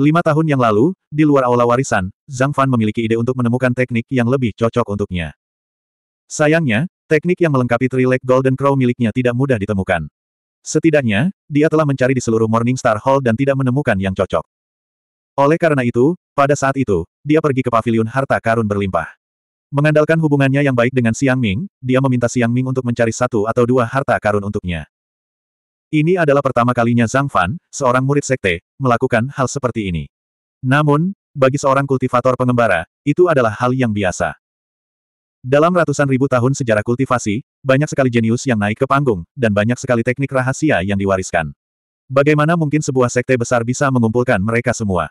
Lima tahun yang lalu, di luar aula warisan, Zhang Fan memiliki ide untuk menemukan teknik yang lebih cocok untuknya. Sayangnya, teknik yang melengkapi Trilek Golden Crow miliknya tidak mudah ditemukan. Setidaknya, dia telah mencari di seluruh Morning Star Hall dan tidak menemukan yang cocok. Oleh karena itu, pada saat itu, dia pergi ke Paviliun harta karun berlimpah. Mengandalkan hubungannya yang baik dengan Siang Ming, dia meminta Siang Ming untuk mencari satu atau dua harta karun untuknya. Ini adalah pertama kalinya Zhang Fan, seorang murid sekte, melakukan hal seperti ini. Namun, bagi seorang kultivator pengembara, itu adalah hal yang biasa. Dalam ratusan ribu tahun sejarah kultivasi, banyak sekali jenius yang naik ke panggung, dan banyak sekali teknik rahasia yang diwariskan. Bagaimana mungkin sebuah sekte besar bisa mengumpulkan mereka semua?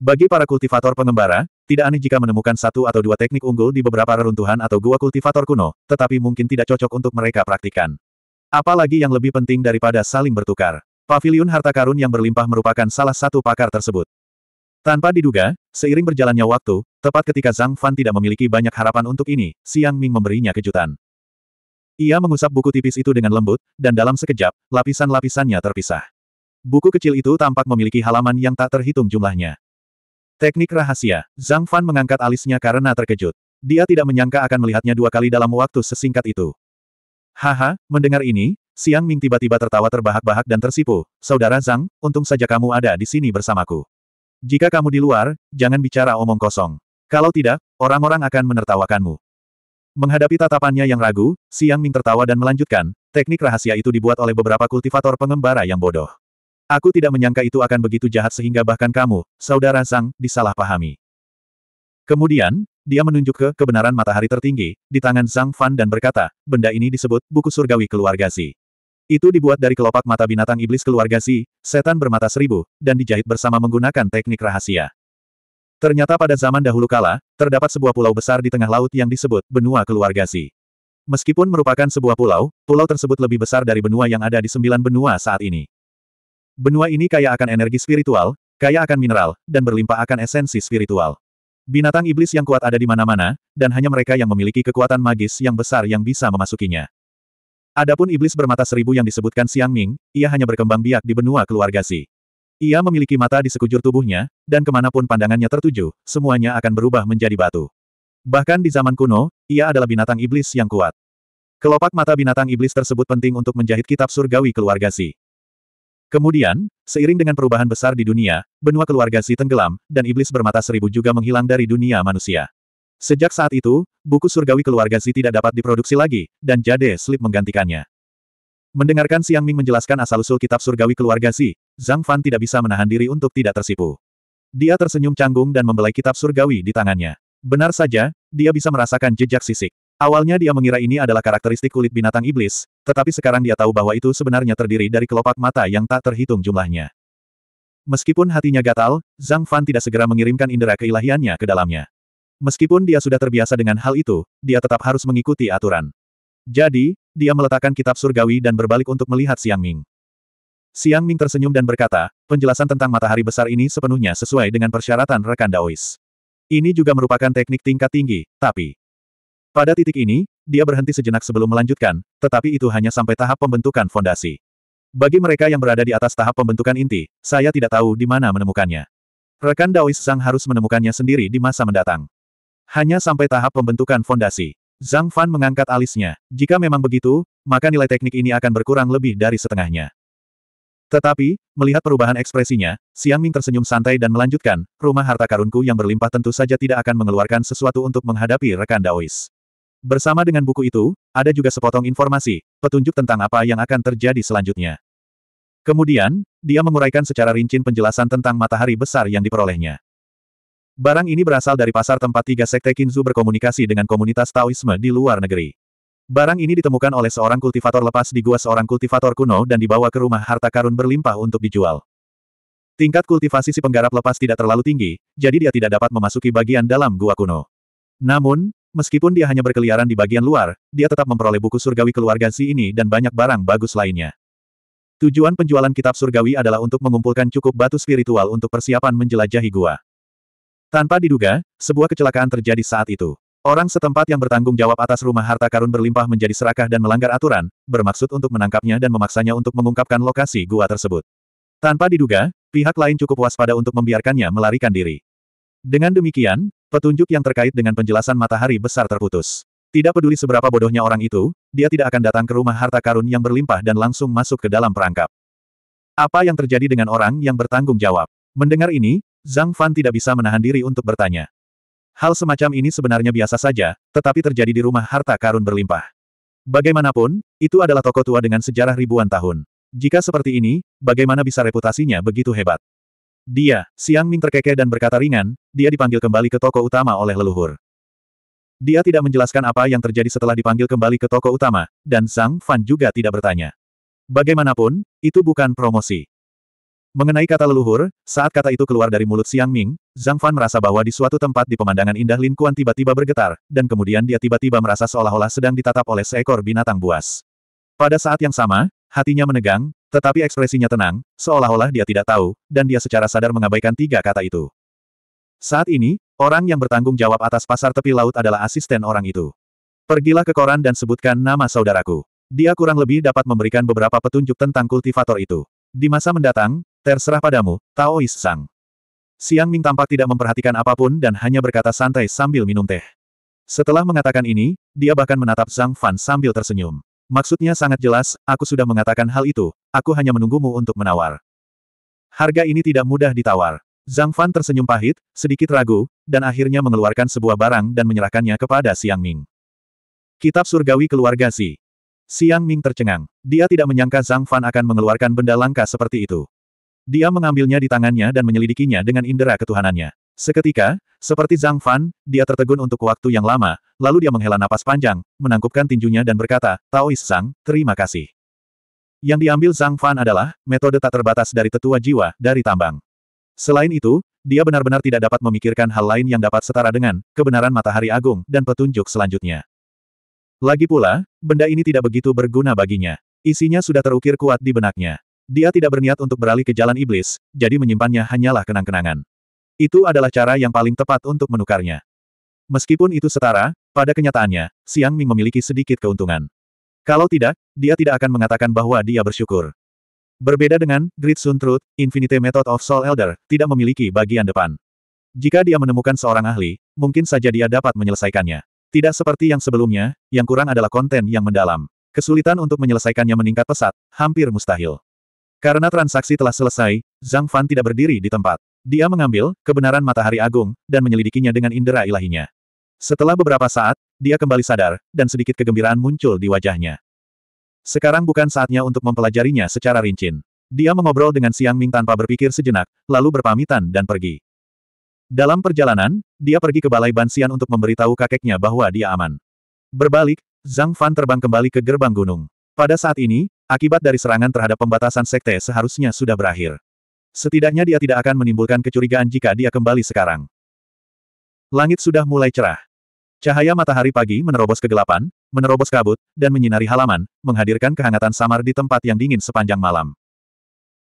Bagi para kultivator pengembara, tidak aneh jika menemukan satu atau dua teknik unggul di beberapa reruntuhan atau gua kultivator kuno, tetapi mungkin tidak cocok untuk mereka praktikan. Apalagi yang lebih penting daripada saling bertukar. pavilion harta karun yang berlimpah merupakan salah satu pakar tersebut. Tanpa diduga, seiring berjalannya waktu, tepat ketika Zhang Fan tidak memiliki banyak harapan untuk ini, Siang Ming memberinya kejutan. Ia mengusap buku tipis itu dengan lembut, dan dalam sekejap, lapisan-lapisannya terpisah. Buku kecil itu tampak memiliki halaman yang tak terhitung jumlahnya. Teknik rahasia, Zhang Fan mengangkat alisnya karena terkejut. Dia tidak menyangka akan melihatnya dua kali dalam waktu sesingkat itu. Haha, mendengar ini, Siang Ming tiba-tiba tertawa terbahak-bahak dan tersipu. Saudara Zhang, untung saja kamu ada di sini bersamaku. Jika kamu di luar, jangan bicara omong kosong. Kalau tidak, orang-orang akan menertawakanmu. Menghadapi tatapannya yang ragu, Siang Ming tertawa dan melanjutkan, teknik rahasia itu dibuat oleh beberapa kultivator pengembara yang bodoh. Aku tidak menyangka itu akan begitu jahat sehingga bahkan kamu, saudara Zhang, disalahpahami. Kemudian, dia menunjuk ke kebenaran matahari tertinggi, di tangan Zhang Fan dan berkata, benda ini disebut buku surgawi keluarga Si. Itu dibuat dari kelopak mata binatang iblis keluarga Si, setan bermata seribu, dan dijahit bersama menggunakan teknik rahasia. Ternyata pada zaman dahulu kala, terdapat sebuah pulau besar di tengah laut yang disebut benua keluarga Si. Meskipun merupakan sebuah pulau, pulau tersebut lebih besar dari benua yang ada di sembilan benua saat ini. Benua ini kaya akan energi spiritual, kaya akan mineral, dan berlimpah akan esensi spiritual. Binatang iblis yang kuat ada di mana-mana, dan hanya mereka yang memiliki kekuatan magis yang besar yang bisa memasukinya. Adapun iblis bermata seribu yang disebutkan Siang Ming, ia hanya berkembang biak di benua keluarga Si. Ia memiliki mata di sekujur tubuhnya, dan kemanapun pandangannya tertuju, semuanya akan berubah menjadi batu. Bahkan di zaman kuno, ia adalah binatang iblis yang kuat. Kelopak mata binatang iblis tersebut penting untuk menjahit kitab surgawi keluarga Si. Kemudian, seiring dengan perubahan besar di dunia, benua keluarga si tenggelam, dan iblis bermata seribu juga menghilang dari dunia manusia. Sejak saat itu, buku surgawi keluarga si tidak dapat diproduksi lagi, dan Jade Slip menggantikannya. Mendengarkan Siang Ming menjelaskan asal-usul kitab surgawi keluarga si, Zhang Fan tidak bisa menahan diri untuk tidak tersipu. Dia tersenyum canggung dan membelai kitab surgawi di tangannya. Benar saja, dia bisa merasakan jejak sisik. Awalnya dia mengira ini adalah karakteristik kulit binatang iblis, tetapi sekarang dia tahu bahwa itu sebenarnya terdiri dari kelopak mata yang tak terhitung jumlahnya. Meskipun hatinya gatal, Zhang Fan tidak segera mengirimkan indera keilahiannya ke dalamnya. Meskipun dia sudah terbiasa dengan hal itu, dia tetap harus mengikuti aturan. Jadi, dia meletakkan kitab surgawi dan berbalik untuk melihat Siang Ming. Siang Ming tersenyum dan berkata, penjelasan tentang matahari besar ini sepenuhnya sesuai dengan persyaratan rekan Daois. Ini juga merupakan teknik tingkat tinggi, tapi pada titik ini, dia berhenti sejenak sebelum melanjutkan, tetapi itu hanya sampai tahap pembentukan fondasi. Bagi mereka yang berada di atas tahap pembentukan inti, saya tidak tahu di mana menemukannya. Rekan Daois Zhang harus menemukannya sendiri di masa mendatang. Hanya sampai tahap pembentukan fondasi. Zhang Fan mengangkat alisnya. Jika memang begitu, maka nilai teknik ini akan berkurang lebih dari setengahnya. Tetapi, melihat perubahan ekspresinya, Siang Ming tersenyum santai dan melanjutkan, rumah harta karunku yang berlimpah tentu saja tidak akan mengeluarkan sesuatu untuk menghadapi rekan Daois. Bersama dengan buku itu, ada juga sepotong informasi, petunjuk tentang apa yang akan terjadi selanjutnya. Kemudian, dia menguraikan secara rinci penjelasan tentang matahari besar yang diperolehnya. Barang ini berasal dari pasar tempat tiga sekte Kinzu berkomunikasi dengan komunitas Taoisme di luar negeri. Barang ini ditemukan oleh seorang kultivator lepas di gua seorang kultivator kuno dan dibawa ke rumah harta karun berlimpah untuk dijual. Tingkat kultivasi si penggarap lepas tidak terlalu tinggi, jadi dia tidak dapat memasuki bagian dalam gua kuno. Namun, Meskipun dia hanya berkeliaran di bagian luar, dia tetap memperoleh buku surgawi keluarga si ini dan banyak barang bagus lainnya. Tujuan penjualan kitab surgawi adalah untuk mengumpulkan cukup batu spiritual untuk persiapan menjelajahi gua. Tanpa diduga, sebuah kecelakaan terjadi saat itu. Orang setempat yang bertanggung jawab atas rumah harta karun berlimpah menjadi serakah dan melanggar aturan, bermaksud untuk menangkapnya dan memaksanya untuk mengungkapkan lokasi gua tersebut. Tanpa diduga, pihak lain cukup waspada untuk membiarkannya melarikan diri. Dengan demikian, Petunjuk yang terkait dengan penjelasan matahari besar terputus. Tidak peduli seberapa bodohnya orang itu, dia tidak akan datang ke rumah harta karun yang berlimpah dan langsung masuk ke dalam perangkap. Apa yang terjadi dengan orang yang bertanggung jawab? Mendengar ini, Zhang Fan tidak bisa menahan diri untuk bertanya. Hal semacam ini sebenarnya biasa saja, tetapi terjadi di rumah harta karun berlimpah. Bagaimanapun, itu adalah toko tua dengan sejarah ribuan tahun. Jika seperti ini, bagaimana bisa reputasinya begitu hebat? Dia, Siang Ming terkekeh dan berkata ringan, dia dipanggil kembali ke toko utama oleh leluhur. Dia tidak menjelaskan apa yang terjadi setelah dipanggil kembali ke toko utama, dan Zhang Fan juga tidak bertanya. Bagaimanapun, itu bukan promosi. Mengenai kata leluhur, saat kata itu keluar dari mulut Siang Ming, Zhang Fan merasa bahwa di suatu tempat di pemandangan indah Lin Kuan tiba-tiba bergetar, dan kemudian dia tiba-tiba merasa seolah-olah sedang ditatap oleh seekor binatang buas. Pada saat yang sama, hatinya menegang, tetapi ekspresinya tenang, seolah-olah dia tidak tahu, dan dia secara sadar mengabaikan tiga kata itu. Saat ini, orang yang bertanggung jawab atas pasar tepi laut adalah asisten orang itu. Pergilah ke koran dan sebutkan nama saudaraku. Dia kurang lebih dapat memberikan beberapa petunjuk tentang kultivator itu. Di masa mendatang, terserah padamu, Taois Sang. Siang Ming tampak tidak memperhatikan apapun dan hanya berkata santai sambil minum teh. Setelah mengatakan ini, dia bahkan menatap Zhang Fan sambil tersenyum. Maksudnya sangat jelas, aku sudah mengatakan hal itu, aku hanya menunggumu untuk menawar. Harga ini tidak mudah ditawar. Zhang Fan tersenyum pahit, sedikit ragu, dan akhirnya mengeluarkan sebuah barang dan menyerahkannya kepada Siang Ming. Kitab Surgawi Keluarga Si. Siang Ming tercengang. Dia tidak menyangka Zhang Fan akan mengeluarkan benda langka seperti itu. Dia mengambilnya di tangannya dan menyelidikinya dengan indera ketuhanannya. Seketika, seperti Zhang Fan, dia tertegun untuk waktu yang lama, lalu dia menghela napas panjang, menangkupkan tinjunya dan berkata, Taois Sang, terima kasih. Yang diambil Zhang Fan adalah, metode tak terbatas dari tetua jiwa, dari tambang. Selain itu, dia benar-benar tidak dapat memikirkan hal lain yang dapat setara dengan, kebenaran matahari agung, dan petunjuk selanjutnya. Lagi pula, benda ini tidak begitu berguna baginya. Isinya sudah terukir kuat di benaknya. Dia tidak berniat untuk beralih ke jalan iblis, jadi menyimpannya hanyalah kenang-kenangan. Itu adalah cara yang paling tepat untuk menukarnya. Meskipun itu setara, pada kenyataannya, Siang Ming memiliki sedikit keuntungan. Kalau tidak, dia tidak akan mengatakan bahwa dia bersyukur. Berbeda dengan Great Sun Truth, Infinite Method of Soul Elder tidak memiliki bagian depan. Jika dia menemukan seorang ahli, mungkin saja dia dapat menyelesaikannya. Tidak seperti yang sebelumnya, yang kurang adalah konten yang mendalam. Kesulitan untuk menyelesaikannya meningkat pesat, hampir mustahil. Karena transaksi telah selesai, Zhang Fan tidak berdiri di tempat. Dia mengambil kebenaran matahari agung dan menyelidikinya dengan indera ilahinya. Setelah beberapa saat, dia kembali sadar, dan sedikit kegembiraan muncul di wajahnya. Sekarang bukan saatnya untuk mempelajarinya secara rincin. Dia mengobrol dengan Siang Ming tanpa berpikir sejenak, lalu berpamitan dan pergi. Dalam perjalanan, dia pergi ke Balai Bansian untuk memberitahu kakeknya bahwa dia aman. Berbalik, Zhang Fan terbang kembali ke gerbang gunung. Pada saat ini, akibat dari serangan terhadap pembatasan sekte seharusnya sudah berakhir. Setidaknya dia tidak akan menimbulkan kecurigaan jika dia kembali sekarang. Langit sudah mulai cerah. Cahaya matahari pagi menerobos kegelapan, menerobos kabut, dan menyinari halaman, menghadirkan kehangatan samar di tempat yang dingin sepanjang malam.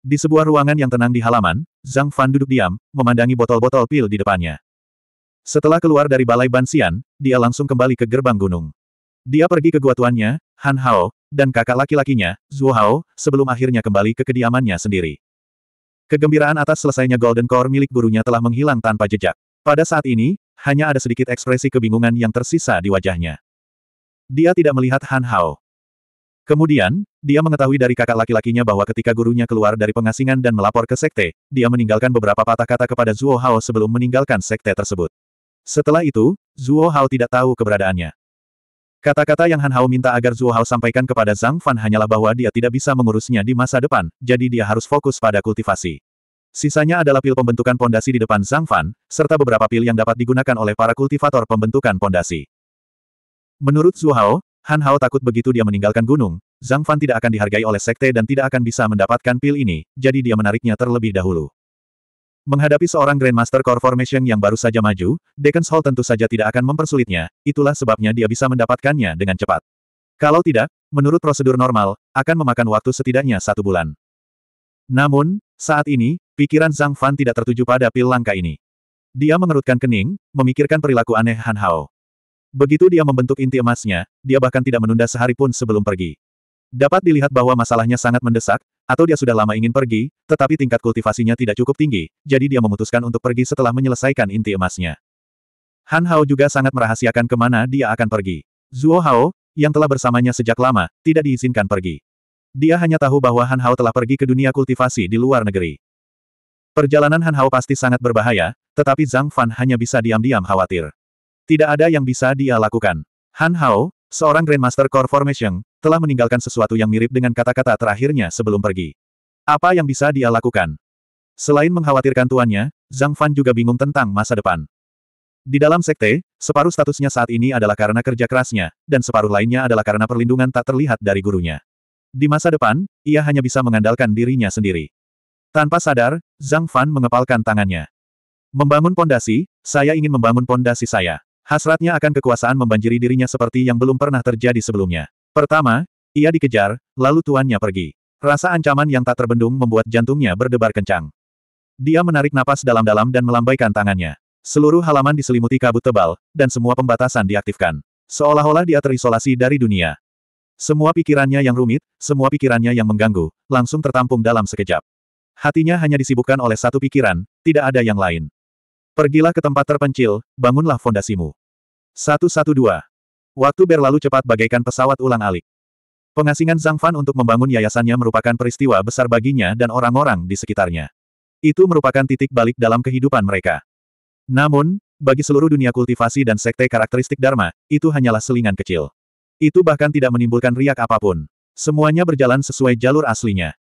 Di sebuah ruangan yang tenang di halaman, Zhang Fan duduk diam, memandangi botol-botol pil di depannya. Setelah keluar dari balai Bansian, dia langsung kembali ke gerbang gunung. Dia pergi ke gua tuannya, Han Hao, dan kakak laki-lakinya, Zhu Hao, sebelum akhirnya kembali ke kediamannya sendiri. Kegembiraan atas selesainya Golden Core milik gurunya telah menghilang tanpa jejak. Pada saat ini, hanya ada sedikit ekspresi kebingungan yang tersisa di wajahnya. Dia tidak melihat Han Hao. Kemudian, dia mengetahui dari kakak laki-lakinya bahwa ketika gurunya keluar dari pengasingan dan melapor ke sekte, dia meninggalkan beberapa patah kata kepada Zuo Hao sebelum meninggalkan sekte tersebut. Setelah itu, Zuo Hao tidak tahu keberadaannya. Kata-kata yang Han Hao minta agar Zhuo Hao sampaikan kepada Zhang Fan hanyalah bahwa dia tidak bisa mengurusnya di masa depan, jadi dia harus fokus pada kultivasi. Sisanya adalah pil pembentukan pondasi di depan Zhang Fan, serta beberapa pil yang dapat digunakan oleh para kultivator pembentukan pondasi. Menurut Zhu Hao, Han Hao takut begitu dia meninggalkan gunung, Zhang Fan tidak akan dihargai oleh sekte dan tidak akan bisa mendapatkan pil ini, jadi dia menariknya terlebih dahulu. Menghadapi seorang Grandmaster Core Formation yang baru saja maju, Deacons Hall tentu saja tidak akan mempersulitnya, itulah sebabnya dia bisa mendapatkannya dengan cepat. Kalau tidak, menurut prosedur normal, akan memakan waktu setidaknya satu bulan. Namun, saat ini, pikiran Zhang Fan tidak tertuju pada pil langka ini. Dia mengerutkan kening, memikirkan perilaku aneh Han Hao. Begitu dia membentuk inti emasnya, dia bahkan tidak menunda sehari pun sebelum pergi. Dapat dilihat bahwa masalahnya sangat mendesak, atau dia sudah lama ingin pergi, tetapi tingkat kultivasinya tidak cukup tinggi, jadi dia memutuskan untuk pergi setelah menyelesaikan inti emasnya. Han Hao juga sangat merahasiakan kemana dia akan pergi. Zuo Hao, yang telah bersamanya sejak lama, tidak diizinkan pergi. Dia hanya tahu bahwa Han Hao telah pergi ke dunia kultivasi di luar negeri. Perjalanan Han Hao pasti sangat berbahaya, tetapi Zhang Fan hanya bisa diam-diam khawatir. Tidak ada yang bisa dia lakukan. Han Hao, Seorang Grandmaster Core Formation, telah meninggalkan sesuatu yang mirip dengan kata-kata terakhirnya sebelum pergi. Apa yang bisa dia lakukan? Selain mengkhawatirkan tuannya, Zhang Fan juga bingung tentang masa depan. Di dalam sekte, separuh statusnya saat ini adalah karena kerja kerasnya, dan separuh lainnya adalah karena perlindungan tak terlihat dari gurunya. Di masa depan, ia hanya bisa mengandalkan dirinya sendiri. Tanpa sadar, Zhang Fan mengepalkan tangannya. Membangun pondasi, saya ingin membangun pondasi saya. Hasratnya akan kekuasaan membanjiri dirinya seperti yang belum pernah terjadi sebelumnya. Pertama, ia dikejar, lalu tuannya pergi. Rasa ancaman yang tak terbendung membuat jantungnya berdebar kencang. Dia menarik napas dalam-dalam dan melambaikan tangannya. Seluruh halaman diselimuti kabut tebal, dan semua pembatasan diaktifkan. Seolah-olah dia terisolasi dari dunia. Semua pikirannya yang rumit, semua pikirannya yang mengganggu, langsung tertampung dalam sekejap. Hatinya hanya disibukkan oleh satu pikiran, tidak ada yang lain. Pergilah ke tempat terpencil, bangunlah fondasimu. 112. Waktu berlalu cepat bagaikan pesawat ulang-alik. Pengasingan Zhang Fan untuk membangun yayasannya merupakan peristiwa besar baginya dan orang-orang di sekitarnya. Itu merupakan titik balik dalam kehidupan mereka. Namun, bagi seluruh dunia kultivasi dan sekte karakteristik Dharma, itu hanyalah selingan kecil. Itu bahkan tidak menimbulkan riak apapun. Semuanya berjalan sesuai jalur aslinya.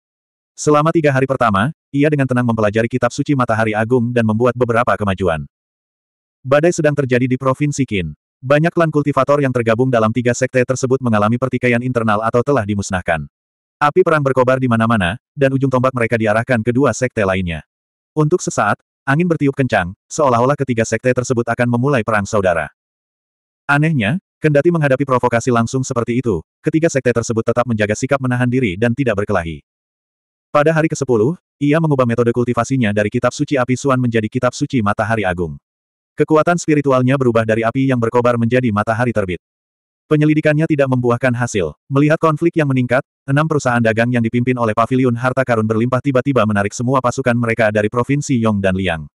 Selama tiga hari pertama, ia dengan tenang mempelajari kitab suci Matahari Agung dan membuat beberapa kemajuan. Badai sedang terjadi di Provinsi Qin. Banyak klan kultivator yang tergabung dalam tiga sekte tersebut mengalami pertikaian internal atau telah dimusnahkan. Api perang berkobar di mana-mana, dan ujung tombak mereka diarahkan ke dua sekte lainnya. Untuk sesaat, angin bertiup kencang, seolah-olah ketiga sekte tersebut akan memulai perang saudara. Anehnya, kendati menghadapi provokasi langsung seperti itu, ketiga sekte tersebut tetap menjaga sikap menahan diri dan tidak berkelahi. Pada hari ke-10, ia mengubah metode kultivasinya dari kitab suci api suan menjadi kitab suci matahari agung. Kekuatan spiritualnya berubah dari api yang berkobar menjadi matahari terbit. Penyelidikannya tidak membuahkan hasil. Melihat konflik yang meningkat, enam perusahaan dagang yang dipimpin oleh pavilion harta karun berlimpah tiba-tiba menarik semua pasukan mereka dari provinsi Yong dan Liang.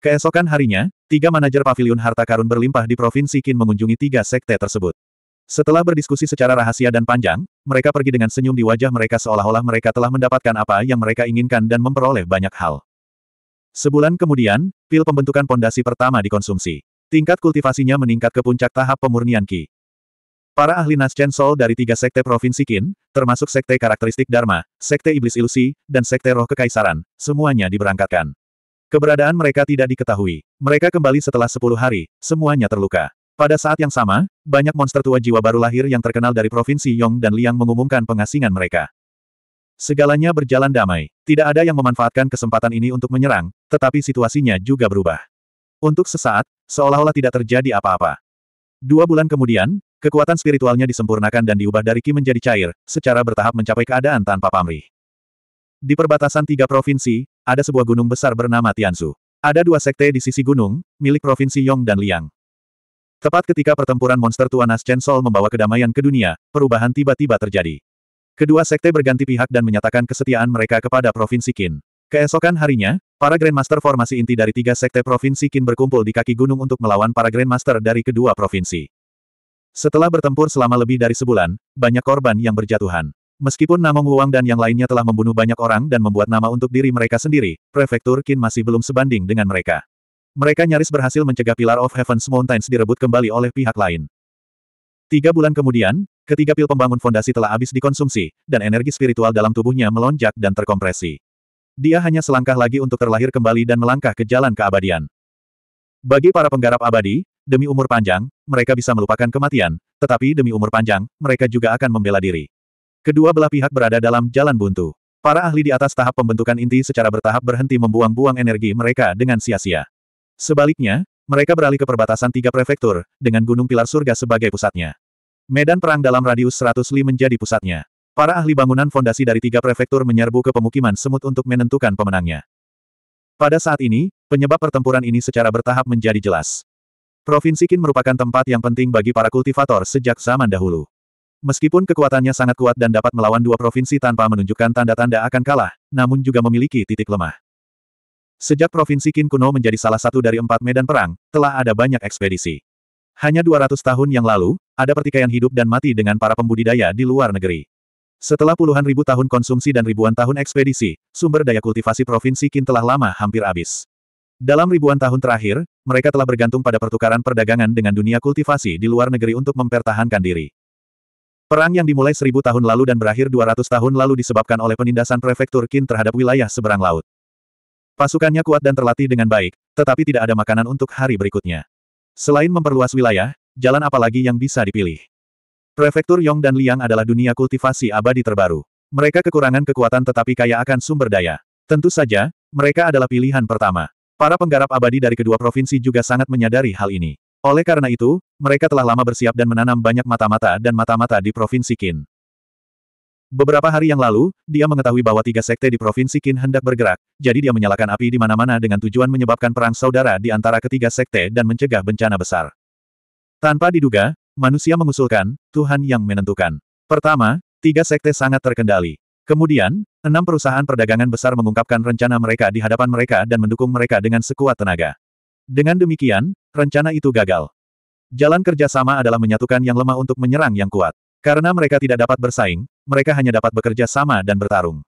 Keesokan harinya, tiga manajer pavilion harta karun berlimpah di provinsi Qin mengunjungi tiga sekte tersebut. Setelah berdiskusi secara rahasia dan panjang, mereka pergi dengan senyum di wajah mereka seolah-olah mereka telah mendapatkan apa yang mereka inginkan dan memperoleh banyak hal. Sebulan kemudian, Pil pembentukan pondasi pertama dikonsumsi. Tingkat kultivasinya meningkat ke puncak tahap pemurnian Ki. Para ahli Nascen Sol dari tiga sekte Provinsi Qin, termasuk sekte karakteristik Dharma, sekte Iblis Ilusi, dan sekte Roh Kekaisaran, semuanya diberangkatkan. Keberadaan mereka tidak diketahui. Mereka kembali setelah sepuluh hari, semuanya terluka. Pada saat yang sama, banyak monster tua jiwa baru lahir yang terkenal dari Provinsi Yong dan Liang mengumumkan pengasingan mereka. Segalanya berjalan damai. Tidak ada yang memanfaatkan kesempatan ini untuk menyerang, tetapi situasinya juga berubah. Untuk sesaat, seolah-olah tidak terjadi apa-apa. Dua bulan kemudian, kekuatan spiritualnya disempurnakan dan diubah dari Ki menjadi cair, secara bertahap mencapai keadaan tanpa pamrih. Di perbatasan tiga provinsi, ada sebuah gunung besar bernama Tianzu. Ada dua sekte di sisi gunung, milik provinsi Yong dan Liang. Tepat ketika pertempuran monster Tuan Chen Sol membawa kedamaian ke dunia, perubahan tiba-tiba terjadi. Kedua sekte berganti pihak dan menyatakan kesetiaan mereka kepada Provinsi Qin. Keesokan harinya, para Grandmaster formasi inti dari tiga sekte Provinsi Qin berkumpul di kaki gunung untuk melawan para Grandmaster dari kedua provinsi. Setelah bertempur selama lebih dari sebulan, banyak korban yang berjatuhan. Meskipun Namong Wuang dan yang lainnya telah membunuh banyak orang dan membuat nama untuk diri mereka sendiri, Prefektur Qin masih belum sebanding dengan mereka. Mereka nyaris berhasil mencegah Pilar of Heaven's Mountains direbut kembali oleh pihak lain. Tiga bulan kemudian, ketiga pil pembangun fondasi telah habis dikonsumsi, dan energi spiritual dalam tubuhnya melonjak dan terkompresi. Dia hanya selangkah lagi untuk terlahir kembali dan melangkah ke jalan keabadian. Bagi para penggarap abadi, demi umur panjang, mereka bisa melupakan kematian, tetapi demi umur panjang, mereka juga akan membela diri. Kedua belah pihak berada dalam jalan buntu. Para ahli di atas tahap pembentukan inti secara bertahap berhenti membuang-buang energi mereka dengan sia-sia. Sebaliknya, mereka beralih ke perbatasan tiga prefektur, dengan Gunung Pilar Surga sebagai pusatnya. Medan perang dalam radius 100 li menjadi pusatnya. Para ahli bangunan fondasi dari tiga prefektur menyerbu ke pemukiman semut untuk menentukan pemenangnya. Pada saat ini, penyebab pertempuran ini secara bertahap menjadi jelas. Provinsi Qin merupakan tempat yang penting bagi para kultivator sejak zaman dahulu. Meskipun kekuatannya sangat kuat dan dapat melawan dua provinsi tanpa menunjukkan tanda-tanda akan kalah, namun juga memiliki titik lemah. Sejak Provinsi Qin kuno menjadi salah satu dari empat medan perang, telah ada banyak ekspedisi. Hanya 200 tahun yang lalu, ada pertikaian hidup dan mati dengan para pembudidaya di luar negeri. Setelah puluhan ribu tahun konsumsi dan ribuan tahun ekspedisi, sumber daya kultivasi Provinsi Qin telah lama hampir habis. Dalam ribuan tahun terakhir, mereka telah bergantung pada pertukaran perdagangan dengan dunia kultivasi di luar negeri untuk mempertahankan diri. Perang yang dimulai seribu tahun lalu dan berakhir dua ratus tahun lalu disebabkan oleh penindasan prefektur Qin terhadap wilayah seberang laut. Pasukannya kuat dan terlatih dengan baik, tetapi tidak ada makanan untuk hari berikutnya. Selain memperluas wilayah, jalan apa lagi yang bisa dipilih? Prefektur Yong dan Liang adalah dunia kultivasi abadi terbaru. Mereka kekurangan kekuatan tetapi kaya akan sumber daya. Tentu saja, mereka adalah pilihan pertama. Para penggarap abadi dari kedua provinsi juga sangat menyadari hal ini. Oleh karena itu, mereka telah lama bersiap dan menanam banyak mata-mata dan mata-mata di Provinsi Qin. Beberapa hari yang lalu, dia mengetahui bahwa tiga sekte di Provinsi Qin hendak bergerak, jadi dia menyalakan api di mana-mana dengan tujuan menyebabkan perang saudara di antara ketiga sekte dan mencegah bencana besar. Tanpa diduga, Manusia mengusulkan, Tuhan yang menentukan. Pertama, tiga sekte sangat terkendali. Kemudian, enam perusahaan perdagangan besar mengungkapkan rencana mereka di hadapan mereka dan mendukung mereka dengan sekuat tenaga. Dengan demikian, rencana itu gagal. Jalan kerjasama adalah menyatukan yang lemah untuk menyerang yang kuat. Karena mereka tidak dapat bersaing, mereka hanya dapat bekerja sama dan bertarung.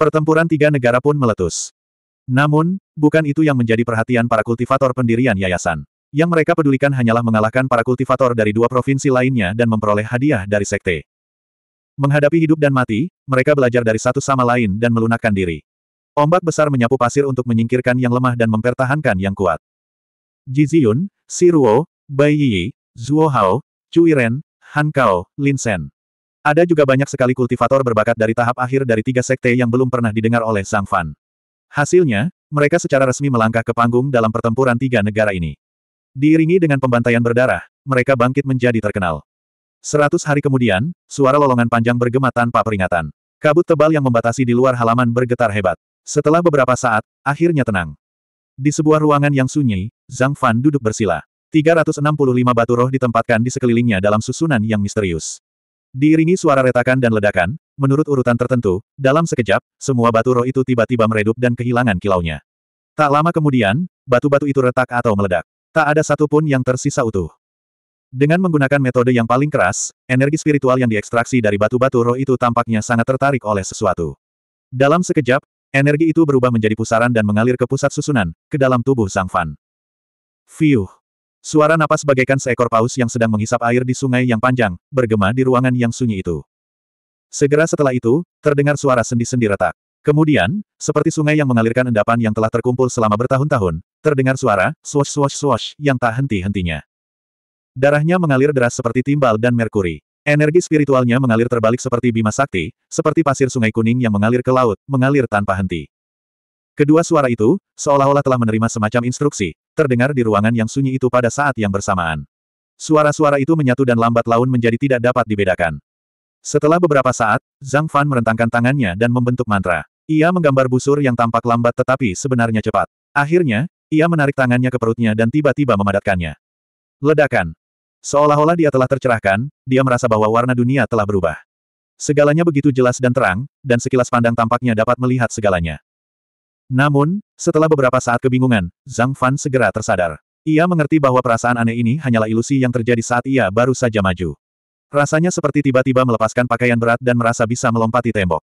Pertempuran tiga negara pun meletus. Namun, bukan itu yang menjadi perhatian para kultivator pendirian yayasan. Yang mereka pedulikan hanyalah mengalahkan para kultivator dari dua provinsi lainnya dan memperoleh hadiah dari sekte. Menghadapi hidup dan mati, mereka belajar dari satu sama lain dan melunakkan diri. Ombak besar menyapu pasir untuk menyingkirkan yang lemah dan mempertahankan yang kuat. Ji Ziyun, Si Ruo, Bai Yi, Zhuo Hao, Cui Ren, Han Kao, Lin Sen. Ada juga banyak sekali kultivator berbakat dari tahap akhir dari tiga sekte yang belum pernah didengar oleh Sang Fan. Hasilnya, mereka secara resmi melangkah ke panggung dalam pertempuran tiga negara ini. Diiringi dengan pembantaian berdarah, mereka bangkit menjadi terkenal. Seratus hari kemudian, suara lolongan panjang bergema tanpa peringatan. Kabut tebal yang membatasi di luar halaman bergetar hebat. Setelah beberapa saat, akhirnya tenang. Di sebuah ruangan yang sunyi, Zhang Fan duduk bersila. 365 batu roh ditempatkan di sekelilingnya dalam susunan yang misterius. Diiringi suara retakan dan ledakan, menurut urutan tertentu, dalam sekejap, semua batu roh itu tiba-tiba meredup dan kehilangan kilaunya. Tak lama kemudian, batu-batu itu retak atau meledak. Tak ada satupun yang tersisa utuh. Dengan menggunakan metode yang paling keras, energi spiritual yang diekstraksi dari batu-batu roh itu tampaknya sangat tertarik oleh sesuatu. Dalam sekejap, energi itu berubah menjadi pusaran dan mengalir ke pusat susunan, ke dalam tubuh sang Fan. Fiuh! Suara napas bagaikan seekor paus yang sedang menghisap air di sungai yang panjang, bergema di ruangan yang sunyi itu. Segera setelah itu, terdengar suara sendi-sendi retak. Kemudian, seperti sungai yang mengalirkan endapan yang telah terkumpul selama bertahun-tahun, terdengar suara, swash-swash-swash, yang tak henti-hentinya. Darahnya mengalir deras seperti timbal dan merkuri. Energi spiritualnya mengalir terbalik seperti bima sakti, seperti pasir sungai kuning yang mengalir ke laut, mengalir tanpa henti. Kedua suara itu, seolah-olah telah menerima semacam instruksi, terdengar di ruangan yang sunyi itu pada saat yang bersamaan. Suara-suara itu menyatu dan lambat laun menjadi tidak dapat dibedakan. Setelah beberapa saat, Zhang Fan merentangkan tangannya dan membentuk mantra. Ia menggambar busur yang tampak lambat tetapi sebenarnya cepat. Akhirnya, ia menarik tangannya ke perutnya dan tiba-tiba memadatkannya. Ledakan. Seolah-olah dia telah tercerahkan, dia merasa bahwa warna dunia telah berubah. Segalanya begitu jelas dan terang, dan sekilas pandang tampaknya dapat melihat segalanya. Namun, setelah beberapa saat kebingungan, Zhang Fan segera tersadar. Ia mengerti bahwa perasaan aneh ini hanyalah ilusi yang terjadi saat ia baru saja maju. Rasanya seperti tiba-tiba melepaskan pakaian berat dan merasa bisa melompati tembok.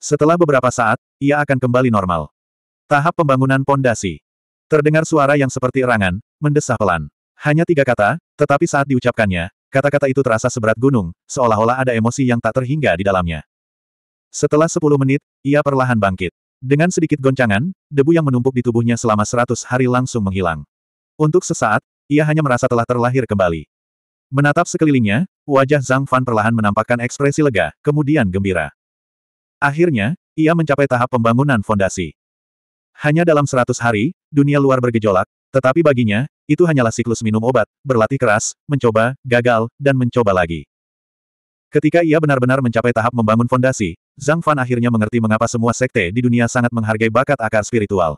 Setelah beberapa saat, ia akan kembali normal. Tahap pembangunan pondasi. Terdengar suara yang seperti erangan, mendesah pelan. Hanya tiga kata, tetapi saat diucapkannya, kata-kata itu terasa seberat gunung, seolah-olah ada emosi yang tak terhingga di dalamnya. Setelah sepuluh menit, ia perlahan bangkit. Dengan sedikit goncangan, debu yang menumpuk di tubuhnya selama seratus hari langsung menghilang. Untuk sesaat, ia hanya merasa telah terlahir kembali. Menatap sekelilingnya, wajah Zhang Fan perlahan menampakkan ekspresi lega, kemudian gembira. Akhirnya, ia mencapai tahap pembangunan fondasi. Hanya dalam seratus hari, dunia luar bergejolak, tetapi baginya, itu hanyalah siklus minum obat, berlatih keras, mencoba, gagal, dan mencoba lagi. Ketika ia benar-benar mencapai tahap membangun fondasi, Zhang Fan akhirnya mengerti mengapa semua sekte di dunia sangat menghargai bakat akar spiritual.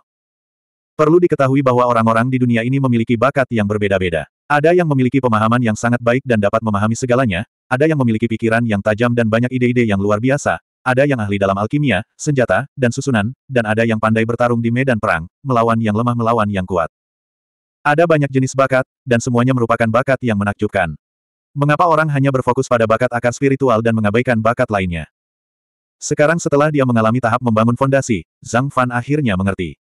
Perlu diketahui bahwa orang-orang di dunia ini memiliki bakat yang berbeda-beda. Ada yang memiliki pemahaman yang sangat baik dan dapat memahami segalanya, ada yang memiliki pikiran yang tajam dan banyak ide-ide yang luar biasa, ada yang ahli dalam alkimia, senjata, dan susunan, dan ada yang pandai bertarung di medan perang, melawan yang lemah melawan yang kuat. Ada banyak jenis bakat, dan semuanya merupakan bakat yang menakjubkan. Mengapa orang hanya berfokus pada bakat akar spiritual dan mengabaikan bakat lainnya? Sekarang setelah dia mengalami tahap membangun fondasi, Zhang Fan akhirnya mengerti.